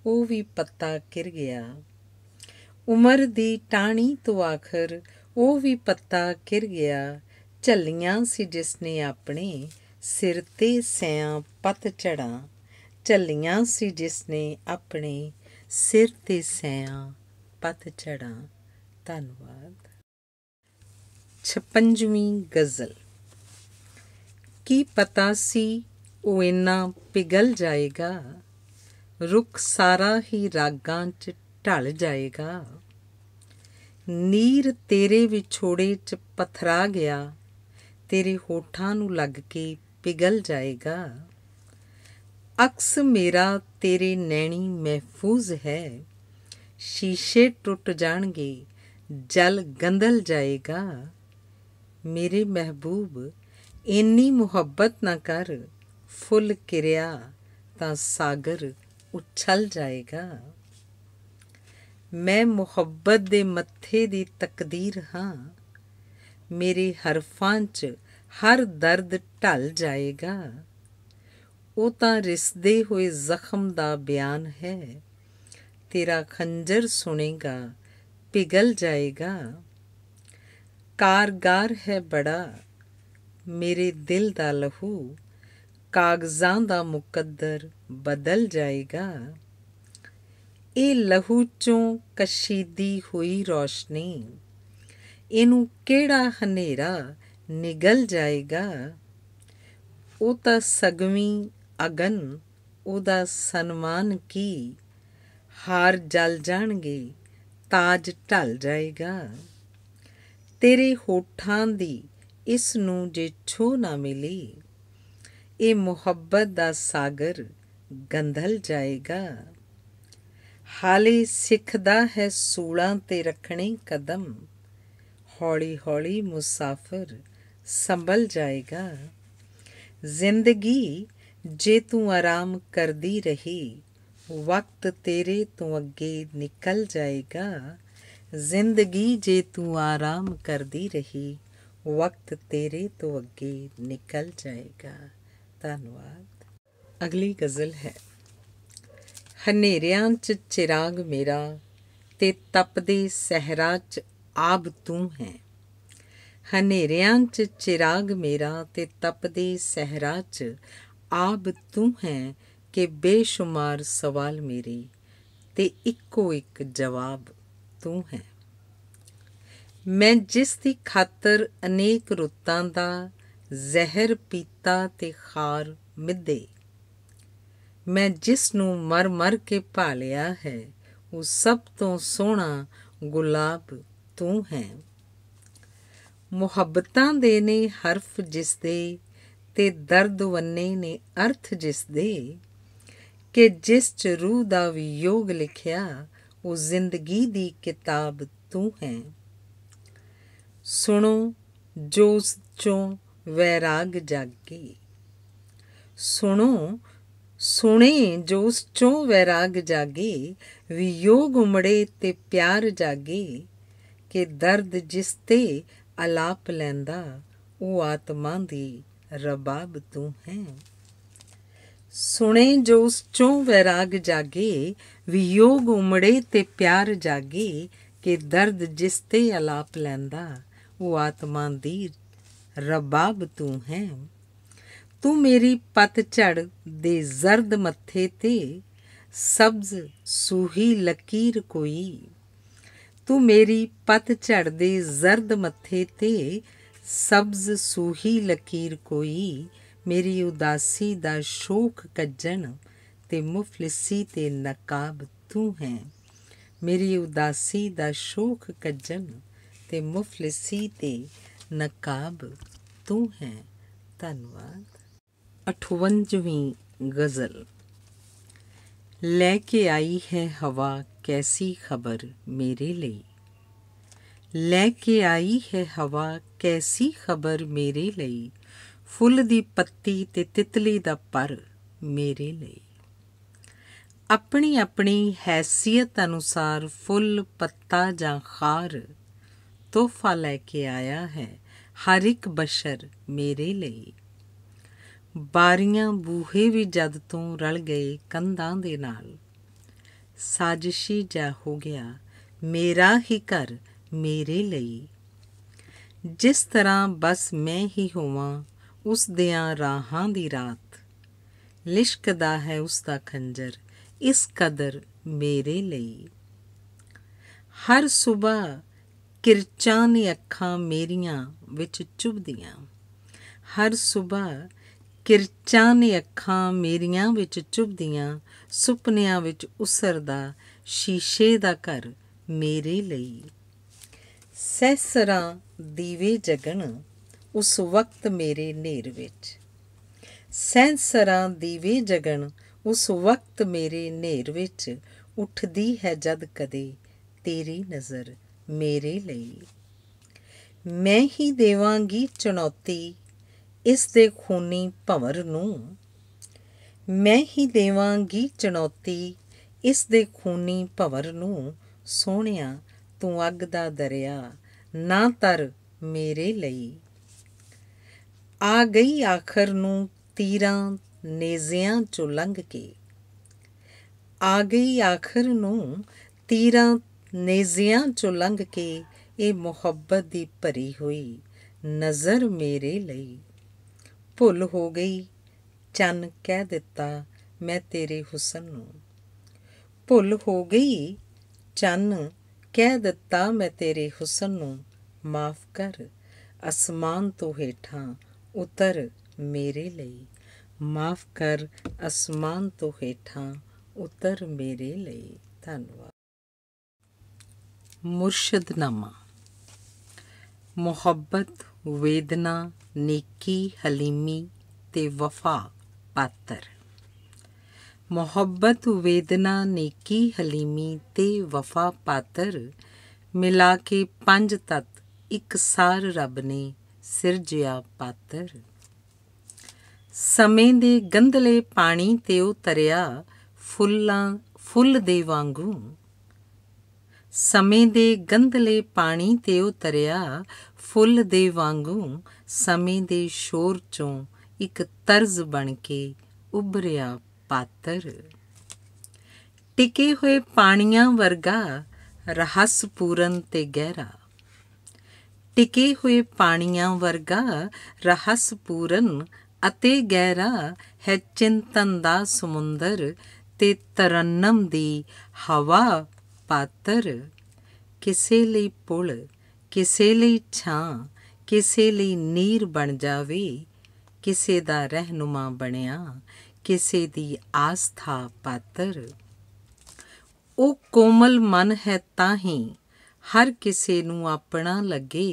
ਉਹ ਵੀ ਪੱਤਾ ਕਿਰ ਗਿਆ ਉਮਰ ਦੀ ਟਾਣੀ ਤੋਂ ਆਖਰ ਉਹ ਵੀ ਪੱਤਾ ਕਿਰ ਗਿਆ ਝੱਲੀਆਂ ਸੀ ਜਿਸ ਨੇ ਆਪਣੇ ਸਿਰ ਤੇ ਸਿਆਂ ਪਤ ਚੜਾ ਝੱਲੀਆਂ ਸੀ ਜਿਸ ਨੇ ਆਪਣੇ ਸਿਰ ਤੇ ਸਿਆਂ ਪਤ ਚੜਾ ਧੰਨਵਾਦ 56ਵੀਂ ਗਜ਼ਲ ਕੀ ਪਤਾ ਸੀ ਉਹ ਇੰਨਾ ਪਿਗਲ ਜਾਏਗਾ ਰੁੱਖ ਸਾਰਾ ਹੀ ਰਾਗਾਂ 'ਚ ਢਲ ਜਾਏਗਾ ਨੀਰ ਤੇਰੇ ਵਿਛੋੜੇ 'ਚ ਪਥਰਾ ਗਿਆ ਤੇਰੇ ਹੋਠਾਂ ਨੂੰ ਲੱਗ ਕੇ ਪਿਗਲ ਜਾਏਗਾ ਅਕਸ ਮੇਰਾ ਤੇਰੇ ਨੈਣੀ ਮਹਿਫੂਜ਼ ਹੈ ਸ਼ੀਸ਼ੇ ਟੁੱਟ ਜਾਣਗੇ ਜਲ ਗੰਦਲ ਜਾਏਗਾ ਮੇਰੇ ਮਹਿਬੂਬ ਇੰਨੀ ਮੁਹੱਬਤ ਨਾ ਕਰ ਫੁੱਲ ਕਿਰਿਆ ਤਾਂ ਸਾਗਰ ਉਛਲ ਜਾਏਗਾ ਮੈਂ ਮੁਹੱਬਤ ਦੇ ਮੱਥੇ ਦੀ ਤਕਦੀਰ ਹਾਂ ਮੇਰੇ ਹਰਫਾਂ 'ਚ ਹਰ ਦਰਦ ਢਲ ਜਾਏਗਾ ਉਹ ਤਾਂ ਰਿਸਦੇ ਹੋਏ ਜ਼ਖਮ ਦਾ ਬਿਆਨ ਹੈ ਤੇਰਾ ਖੰਜਰ ਸੁਣੇਗਾ ਪਿਗਲ ਜਾਏਗਾ ਕਾਰਗਾਰ ਹੈ ਬੜਾ ਮੇਰੇ ਦਿਲ ਦਾ ਲਹੂ ਕਾਗਜ਼ਾਂ ਦਾ ਮੁਕੱਦਰ ਬਦਲ ਜਾਏਗਾ ਇਹ ਲਹੂ ਚੋਂ ਕਸ਼ੀਦੀ ਹੋਈ ਰੋਸ਼ਨੀ ਇਹਨੂੰ ਕਿਹੜਾ ਹਨੇਰਾ ਨਿਗਲ ਜਾਏਗਾ ਉਹ ਤਾਂ ਸਗਵੀ ਅਗਨ ਉਹਦਾ ਸਨਮਾਨ ਕੀ ਹਾਰ ਜਲ ਜਾਣਗੇ ਤਾਜ ਢਲ ਜਾਏਗਾ ਤੇਰੇ ਹੋਠਾਂ ਦੀ ਇਸ ਨੂੰ ਜੇ ਛੋ ਨਾ ਮਿਲੀ ਇਹ ਮੁਹੱਬਤ ਦਾ ਸਾਗਰ ਗੰਧਲ ਜਾਏਗਾ ਹਾਲੀ ਸਿੱਖਦਾ ਹੈ ਸੂਲਾਂ ਤੇ ਰੱਖਣੇ ਕਦਮ ਹੌਲੀ ਹੌਲੀ ਮੁਸਾਫਰ ਸੰਭਲ ਜਾਏਗਾ ਜ਼ਿੰਦਗੀ ਜੇ ਤੂੰ ਆਰਾਮ ਕਰਦੀ ਰਹੀ ਵਕਤ ਤੇਰੇ ਤੋਂ ਅੱਗੇ ਨਿਕਲ ਜਾਏਗਾ ਜ਼ਿੰਦਗੀ ਜੇ ਤੂੰ ਆਰਾਮ ਕਰਦੀ ਰਹੀ ਵਕਤ ਤੇਰੇ ਤੋਂ ਅੱਗੇ ਨਿਕਲ ਜਾਏਗਾ ਧੰਨਵਾਦ ਅਗਲੀ ਗਜ਼ਲ ਹੈ ਹਨੇਰਿਆਂ 'ਚ ਚਿਰਾਗ ਮੇਰਾ ਤੇ ਤਪਦੀ ਸਹਰਾ 'ਚ ਆਬ ਤੂੰ ਹੈ ਹਨੇਰਿਆਂ 'ਚ ਚਿਰਾਗ ਮੇਰਾ ਤੇ ਤਪਦੀ ਸਹਰਾ 'ਚ ਆਬ ਤੂੰ ਹੈ ਕਿ ਬੇਸ਼ੁਮਾਰ ਸਵਾਲ ਮੇਰੇ ਤੇ ਇੱਕੋ ਇੱਕ ਜਵਾਬ ਤੂੰ ਹੈ ਮੈਂ ਜਿਸ ਦੀ ਖਾਤਰ ਅਨੇਕ ਰੁੱਤਾਂ ਦਾ ਜ਼ਹਿਰ ਪੀਤਾ ਤੇ ਖਾਰ ਮਿੱਦੇ ਮੈਂ ਜਿਸ ਨੂੰ ਮਰ-ਮਰ ਕੇ ਲਿਆ ਹੈ ਉਹ ਸਭ ਤੋਂ ਸੋਹਣਾ ਗੁਲਾਬ ਤੂੰ ਹੈ ਮੁਹੱਬਤਾਂ ਦੇ ਨੇ ਹਰਫ ਜਿਸ ਦੇ ਤੇ ਦਰਦ ਵੰਨੇ ਨੇ ਅਰਥ ਜਿਸ ਦੇ ਕਿ ਜਿਸ ਚ ਰੂਹ ਦਾ ਵਿਯੋਗ ਲਿਖਿਆ ਉਹ ਜ਼ਿੰਦਗੀ ਦੀ ਕਿਤਾਬ ਤੂੰ ਹੈ ਸੁਣੋ ਜੋਸ ਚੋਂ ਵੈਰਾਗ ਜਾਗੀ ਸੁਣੋ ਸੁਣੇ ਜੋਸ ਚੋਂ ਵੈਰਾਗ ਜਾਗੇ ਵਿਯੋਗ ਉਮੜੇ ਤੇ ਪਿਆਰ ਜਾਗੇ ਕਿ ਦਰਦ ਜਿਸ ਤੇ ਆਲਾਪ ਲੈਂਦਾ ਉਹ ਆਤਮਾ ਦੀ ਰਬਾਬ ਤੂੰ ਹੈ ਸੁਣੇ ਜੋਸ ਚੋਂ ਵੈਰਾਗ ਜਾਗੇ ਵਿਯੋਗ ਉਮੜੇ ਤੇ ਪਿਆਰ ਜਾਗੇ ਕਿ ਦਰਦ ਜਿਸ ਤੇ ਆਲਾਪ ਲੈਂਦਾ ਉਹ ਆਤਮਾ ਦੀ ਰਬਾਬ ਤੂੰ ਹੈ ਤੂੰ ਮੇਰੀ ਪਤ ਝੜ ਦੇ ਜ਼ਰਦ ਮੱਥੇ ਤੇ ਸਬਜ਼ ਸੂਹੀ ਲਕੀਰ ਕੋਈ ਤੂੰ ਮੇਰੀ ਪਤ ਝੜ ਦੇ ਜ਼ਰਦ ਮੱਥੇ ਤੇ ਸਬਜ਼ ਸੂਹੀ ਲਕੀਰ ਕੋਈ ਮੇਰੀ ਉਦਾਸੀ ਦਾ ਸ਼ੋਖ ਕੱਜਣ ਤੇ ਮੁਫਲਿਸੀ ਤੇ ਨਕਾਬ ਤੂੰ ਹੈ ਮੇਰੀ ਉਦਾਸੀ ਦਾ ਸ਼ੋਖ ਕੱਜਣ ਤੇ ਮੁਫਲਿਸੀ ਤੇ ਨਕਾਬ ਤੂੰ ਹੈ ਧੰਨਵਾਦ 58ਵੀਂ ਗਜ਼ਲ ਲੈ ਕੇ ਆਈ ਹੈ ਹਵਾ ਕੈਸੀ ਖਬਰ ਮੇਰੇ ਲਈ ਲੈ ਕੇ ਆਈ ਹੈ ਹਵਾ ਕੈਸੀ ਖਬਰ ਮੇਰੇ ਲਈ ਫੁੱਲ ਦੀ ਪੱਤੀ ਤੇ ਤਿਤਲੀ ਦਾ ਪਰ ਮੇਰੇ ਲਈ ਆਪਣੀ ਆਪਣੀ ਹیثیت ਅਨੁਸਾਰ ਫੁੱਲ ਪੱਤਾ ਜਾਂ ਖਾਰ ਤੋਹਫਾ ਲੈ ਕੇ ਆਇਆ ਹੈ ਹਰ ਇੱਕ ਬਸ਼ਰ ਮੇਰੇ ਲਈ ਬਾਰੀਆਂ ਬੂਹੇ ਵੀ ਜਦ ਤੋਂ ਰਲ ਗਏ ਕੰਧਾਂ ਦੇ ਨਾਲ ਸਾਜ਼ਿਸ਼ੀ ਜਾ ਹੋ ਗਿਆ ਮੇਰਾ ਹੀ ਘਰ ਮੇਰੇ ਲਈ ਜਿਸ ਤਰ੍ਹਾਂ ਬਸ ਮੈਂ ਹੀ ਹੋਵਾਂ ਉਸ ਦਿਆਂ ਰਾਹਾਂ ਦੀ ਰਾਤ ਲਿਸ਼ਕਦਾ ਹੈ ਉਸ ਦਾ ਖੰਜਰ ਇਸ ਕਦਰ ਮੇਰੇ ਲਈ ਹਰ ਸਵੇਰ ਕਿਰਚਾਂ ਨੇ ਅੱਖਾਂ ਮੇਰੀਆਂ ਵਿੱਚ ਚੁਭਦੀਆਂ ਹਰ ਸਵੇਰ ਕਿਰਚਾਂ ਨੇ ਅੱਖਾਂ ਮੇਰੀਆਂ ਵਿੱਚ ਚੁਭਦੀਆਂ ਸੁਪਨਿਆਂ ਵਿੱਚ ਉਸਰਦਾ ਸ਼ੀਸ਼ੇ ਦਾ ਘਰ ਮੇਰੇ ਲਈ ਸੈਸਰਾ ਦੀਵੇ ਜਗਣ ਉਸ ਵਕਤ ਮੇਰੇ ਨੇਰ ਵਿੱਚ ਸੈਸਰਾ ਦੀਵੇ ਜਗਣ ਉਸ ਵਕਤ ਮੇਰੇ ਨੇਰ ਵਿੱਚ ਉੱਠਦੀ ਹੈ ਜਦ ਕਦੇ ਤੇਰੀ ਨਜ਼ਰ ਮੇਰੇ ਲਈ ਮੈਂ ਹੀ ਦੇਵਾਂਗੀ ਚੁਣੌਤੀ ਇਸ ਦੇ ਖੂਨੀ ਭਵਰ ਨੂੰ ਮੈਂ ਹੀ ਦੇਵਾਂਗੀ ਚੁਣੌਤੀ ਇਸ ਦੇ ਖੂਨੀ ਭਵਰ ਨੂੰ ਸੋਹਣਿਆ ਤੂੰ ਅੱਗ ਦਾ ਦਰਿਆ ਨਾ ਤਰ ਮੇਰੇ ਲਈ ਆ ਗਈ ਆਖਰ ਨੂੰ ਤੀਰਾਂ ਨੇਜ਼ਿਆਂ ਚੋਂ ਲੰਘ ਕੇ ਆ ਗਈ ਆਖਰ ਨੂੰ ਤੀਰਾਂ ਨੇਜ਼ਿਆਂ ਚੋਂ ਲੰਘ ਕੇ ਇਹ ਮੁਹੱਬਤ ਦੀ ਭਰੀ ਹੋਈ ਨਜ਼ਰ ਮੇਰੇ ਲਈ ਭੁੱਲ ਹੋ ਗਈ ਚੰਨ ਕਹਿ ਦਿੱਤਾ ਮੈਂ ਤੇਰੇ ਹੁਸਨ ਨੂੰ ਭੁੱਲ ਹੋ ਗਈ ਚੰਨ ਕਹਿ ਦਿੱਤਾ ਮੈਂ ਤੇਰੇ ਹੁਸਨ ਨੂੰ ਮਾਫ ਕਰ ਅਸਮਾਨ ਤੋਂ ਹੇਠਾਂ ਉਤਰ ਮੇਰੇ ਲਈ ਮਾਫ ਕਰ ਅਸਮਾਨ ਤੋਂ ਹੇਠਾਂ ਉਤਰ ਮੇਰੇ ਲਈ ਧੰਨਵਾਦ ਮੁਰਸ਼ਿਦ ਨਾਮਾ ਮੁਹੱਬਤ ਵੇਦਨਾ ਨੇਕੀ ਹਲੀਮੀ ਤੇ ਵਫਾ ਪਾਤਰ ਮੁਹੱਬਤ ਵੇਦਨਾ ਨੇਕੀ ਹਲੀਮੀ ਤੇ ਵਫਾ ਪਾਤਰ ਮਿਲਾ ਕੇ ਪੰਜ ਤਤ ਇੱਕ ਸਾਰ ਰੱਬ ਨੇ ਸਿਰਜਿਆ ਪਾਤਰ ਸਮੇਂ ਦੇ ਗੰਧਲੇ ਪਾਣੀ ਤੇ ਉਹ ਤਰਿਆ ਫੁੱਲਾਂ ਫੁੱਲ ਦੇ ਵਾਂਗੂ ਸਮੇਂ ਦੇ ਗੰਧਲੇ ਪਾਣੀ ਤੇ ਉਹ ਤਰਿਆ ਫੁੱਲ ਦੇ ਵਾਂਗੂ ਸਮੇਂ ਦੇ ਸ਼ੋਰ ਚੋਂ ਇੱਕ ਤਰਜ਼ ਬਣ ਕੇ ਉਭਰਿਆ ਪਾਤਰ ਟਿਕੇ ਹੋਏ ਪਾਣੀਆਂ ਵਰਗਾ ਰਹੱਸਪੂਰਨ ਤੇ ਗਹਿਰਾ ਟਿਕੇ ਹੋਏ ਪਾਣੀਆਂ ਵਰਗਾ ਰਹੱਸਪੂਰਨ ਅਤੇ ਗਹਿਰਾ ਹੈ ਚਿੰਤਨ ਦਾ ਸਮੁੰਦਰ ਤੇ ਤਰੰਨਮ ਦੀ ਹਵਾ ਪਾਤਰ ਕਿਸੇ ਲਈ ਪੁਲ ਕਿਸੇ ਲਈ ਛਾਂ ਕਿਸੇ ਲਈ ਨੀਰ ਬਣ ਜਾਵੇ ਕਿਸੇ ਦਾ ਰਹਿਨੁਮਾ ਬਣਿਆ ਕਿਸੇ ਦੀ ਆਸਥਾ ਪਾਤਰ ਉਹ ਕੋਮਲ ਮਨ ਹੈ ਤਾਂ ਹੀ ਹਰ ਕਿਸੇ ਨੂੰ ਆਪਣਾ ਲੱਗੇ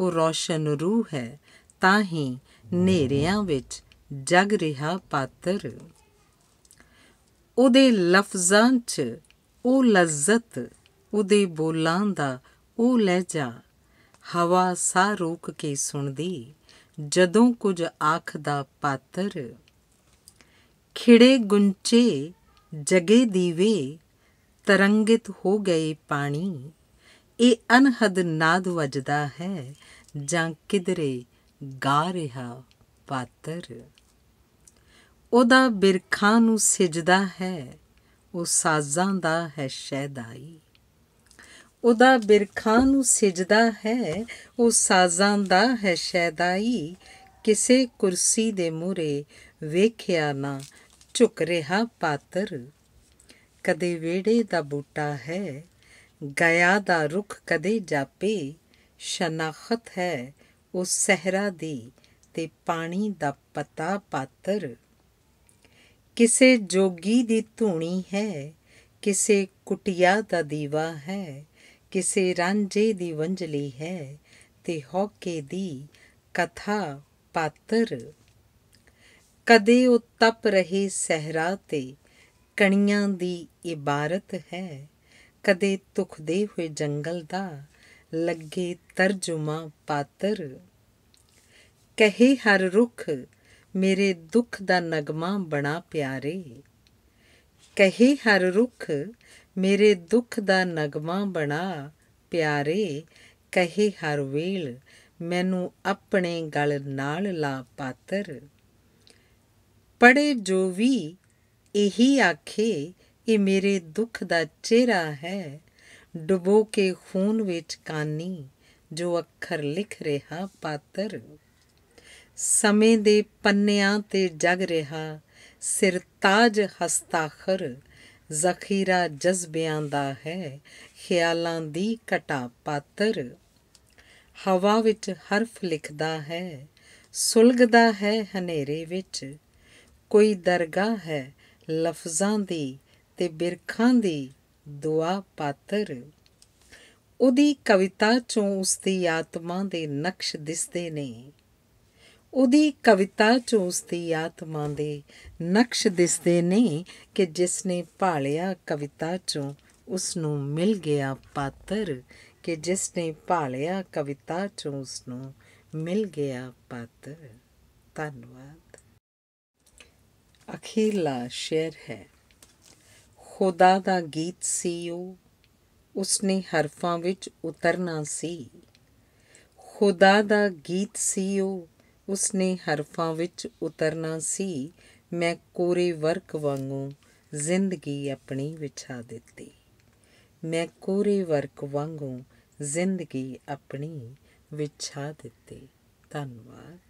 ਉਹ ਰੋਸ਼ਨ ਰੂਹ ਹੈ ਤਾਂ ਹੀ ਨੇਰਿਆਂ ਵਿੱਚ ਜਗ ਰਿਹਾ ਪਾਤਰ ਉਹਦੇ ਲਫ਼ਜ਼ਾਂ 'ਚ ਉਹ ਲਜ਼ਤ ਉਹਦੇ ਬੋਲਾਂ ਦਾ ਉਹ ਲਹਿਜਾ ਹਵਾ ਸਾ ਰੋਕ ਕੇ ਸੁਣਦੀ ਜਦੋਂ ਕੁਝ ਆਖ ਦਾ ਪਾਤਰ ਖਿੜੇ ਗੁੰਚੇ ਜਗੇ ਦੀਵੇ ਤਰੰਗਿਤ ਹੋ ਗਏ ਪਾਣੀ ਇਹ ਅਨਹਦ ਨਾਦ ਵੱਜਦਾ ਹੈ ਜਾਂ ਕਿਧਰੇ ਗਾ ਰਿਹਾ ਪਾਤਰ ਉਹਦਾ ਬਿਰਖਾਂ ਨੂੰ ਸਜਦਾ ਹੈ ਉਹ ਸਾਜ਼ਾਂ ਦਾ ਹੈ ਸ਼ੈਦਾਈ ਉਹਦਾ ਬਿਰਖਾਂ ਨੂੰ ਸਜਦਾ ਹੈ ਉਹ ਸਾਜ਼ਾਂ ਦਾ ਹੈ ਸ਼ੈਦਾਈ ਕਿਸੇ ਕੁਰਸੀ ਦੇ ਮੂਰੇ ਵੇਖਿਆ ਨਾ ਝੁਕ ਰਿਹਾ ਪਾਤਰ ਕਦੇ ਵੇੜੇ ਦਾ ਬੂਟਾ ਹੈ ਗਿਆ ਦਾ ਰੁੱਖ ਕਦੇ ਜਾਪੇ ਸ਼ਨਾਖਤ ਹੈ ਉਹ ਸਹਰਾ ਦੀ ਤੇ ਪਾਣੀ ਦਾ ਪਤਾ ਪਾਤਰ ਕਿਸੇ ਜੋਗੀ ਦੀ ਧੂਣੀ ਹੈ ਕਿਸੇ ਕੁਟਿਆ ਦਾ ਦੀਵਾ ਹੈ ਕਿਸੇ ਰਾਂਝੇ ਦੀ ਵੰਝਲੀ ਹੈ ਤੇ ਹੌਕੇ ਦੀ ਕਥਾ ਪਾਤਰ ਕਦੇ ਉਹ ਤਪ ਰਹੇ ਸਹਰਾ ਤੇ ਕਣੀਆਂ ਦੀ ਇਬਾਰਤ ਹੈ ਕਦੇ ਤੁਖਦੇ ਹੋਏ ਜੰਗਲ ਦਾ ਲੱਗੇ ਤਰਜਮਾ ਪਾਤਰ ਕਹੇ ਹਰ ਰੁੱਖ ਮੇਰੇ ਦੁੱਖ ਦਾ ਨਗਮਾ ਬਣਾ ਪਿਆਰੇ ਕਹੇ ਹਰ ਰੁੱਖ ਮੇਰੇ ਦੁੱਖ ਦਾ ਨਗਮਾ ਬਣਾ ਪਿਆਰੇ ਕਹੇ ਹਰ ਵੇਲ ਮੈਨੂੰ ਆਪਣੇ ਗਲ ਨਾਲ ਲਾ ਪਾਤਰ ਪੜੇ ਜੋ ਵੀ ਇਹੀ ਆਖੇ ਇਹ ਮੇਰੇ ਦੁੱਖ ਦਾ ਚਿਹਰਾ ਹੈ ਡੁਬੋ ਕੇ ਖੂਨ ਵਿੱਚ ਕਾਨੀ ਜੋ ਅੱਖਰ ਲਿਖ ਰਿਹਾ ਪਾਤਰ ਸਮੇਂ ਦੇ ਪੰਨਿਆਂ ਤੇ ਜਗ ਰਿਹਾ ਸਿਰ ਤਾਜ ਹਸਤਾਖਰ ਜ਼ਖੀਰਾ ਜਜ਼ਬਿਆਂ ਦਾ ਹੈ ਖਿਆਲਾਂ ਦੀ ਘਟਾ ਪਾਤਰ ਹਵਾ ਵਿੱਚ ਹਰਫ ਲਿਖਦਾ ਹੈ ਸੁਲਗਦਾ ਹੈ ਹਨੇਰੇ ਵਿੱਚ ਕੋਈ ਦਰਗਾਹ ਹੈ ਲਫ਼ਜ਼ਾਂ ਦੀ ਤੇ ਬਿਰਖਾਂ ਦੀ ਦੁਆ ਪਾਤਰ ਉਦੀ ਕਵਿਤਾ ਚੋਂ ਉਸਦੀ ਆਤਮਾ ਦੇ ਨਕਸ਼ ਦਿਸਦੇ ਨੇ ਉਹਦੀ ਕਵਿਤਾ ਚ ਉਸਦੀ ਆਤਮਾ ਦੇ ਨਕਸ਼ ਦਿਸਦੇ ਨੇ ਕਿ ਜਿਸ ਨੇ ਭਾਲਿਆ ਕਵਿਤਾ ਚੋਂ ਉਸ ਨੂੰ ਮਿਲ ਗਿਆ ਪਾਤਰ ਕਿ ਜਿਸ ਨੇ ਭਾਲਿਆ ਕਵਿਤਾ ਚੋਂ ਉਸ ਨੂੰ ਮਿਲ ਗਿਆ ਪਾਤਰ ਧੰਨਵਾਦ ਅਖੀਲਾ ਸ਼ੇਰ ਹੈ ਖੁਦਾ ਦਾ ਗੀਤ ਸੀ ਉਹ ਉਸਨੇ ਹਰਫਾਂ ਵਿੱਚ ਉਤਰਨਾ ਸੀ ਖੁਦਾ ਦਾ ਗੀਤ ਸੀ ਉਹ ਉਸ ਨੇ ਹਰਫਾਂ ਵਿੱਚ ਉਤਰਨਾ ਸੀ ਮੈਂ ਕੋਰੇ ਵਰਕ ਵਾਂਗੂ ਜ਼ਿੰਦਗੀ ਆਪਣੀ ਵਿਛਾ ਦਿੱਤੀ ਮੈਂ ਕੋਰੇ ਵਰਕ ਵਾਂਗੂ ਜ਼ਿੰਦਗੀ ਆਪਣੀ ਵਿਛਾ ਦਿੱਤੀ ਧੰਨਵਾਦ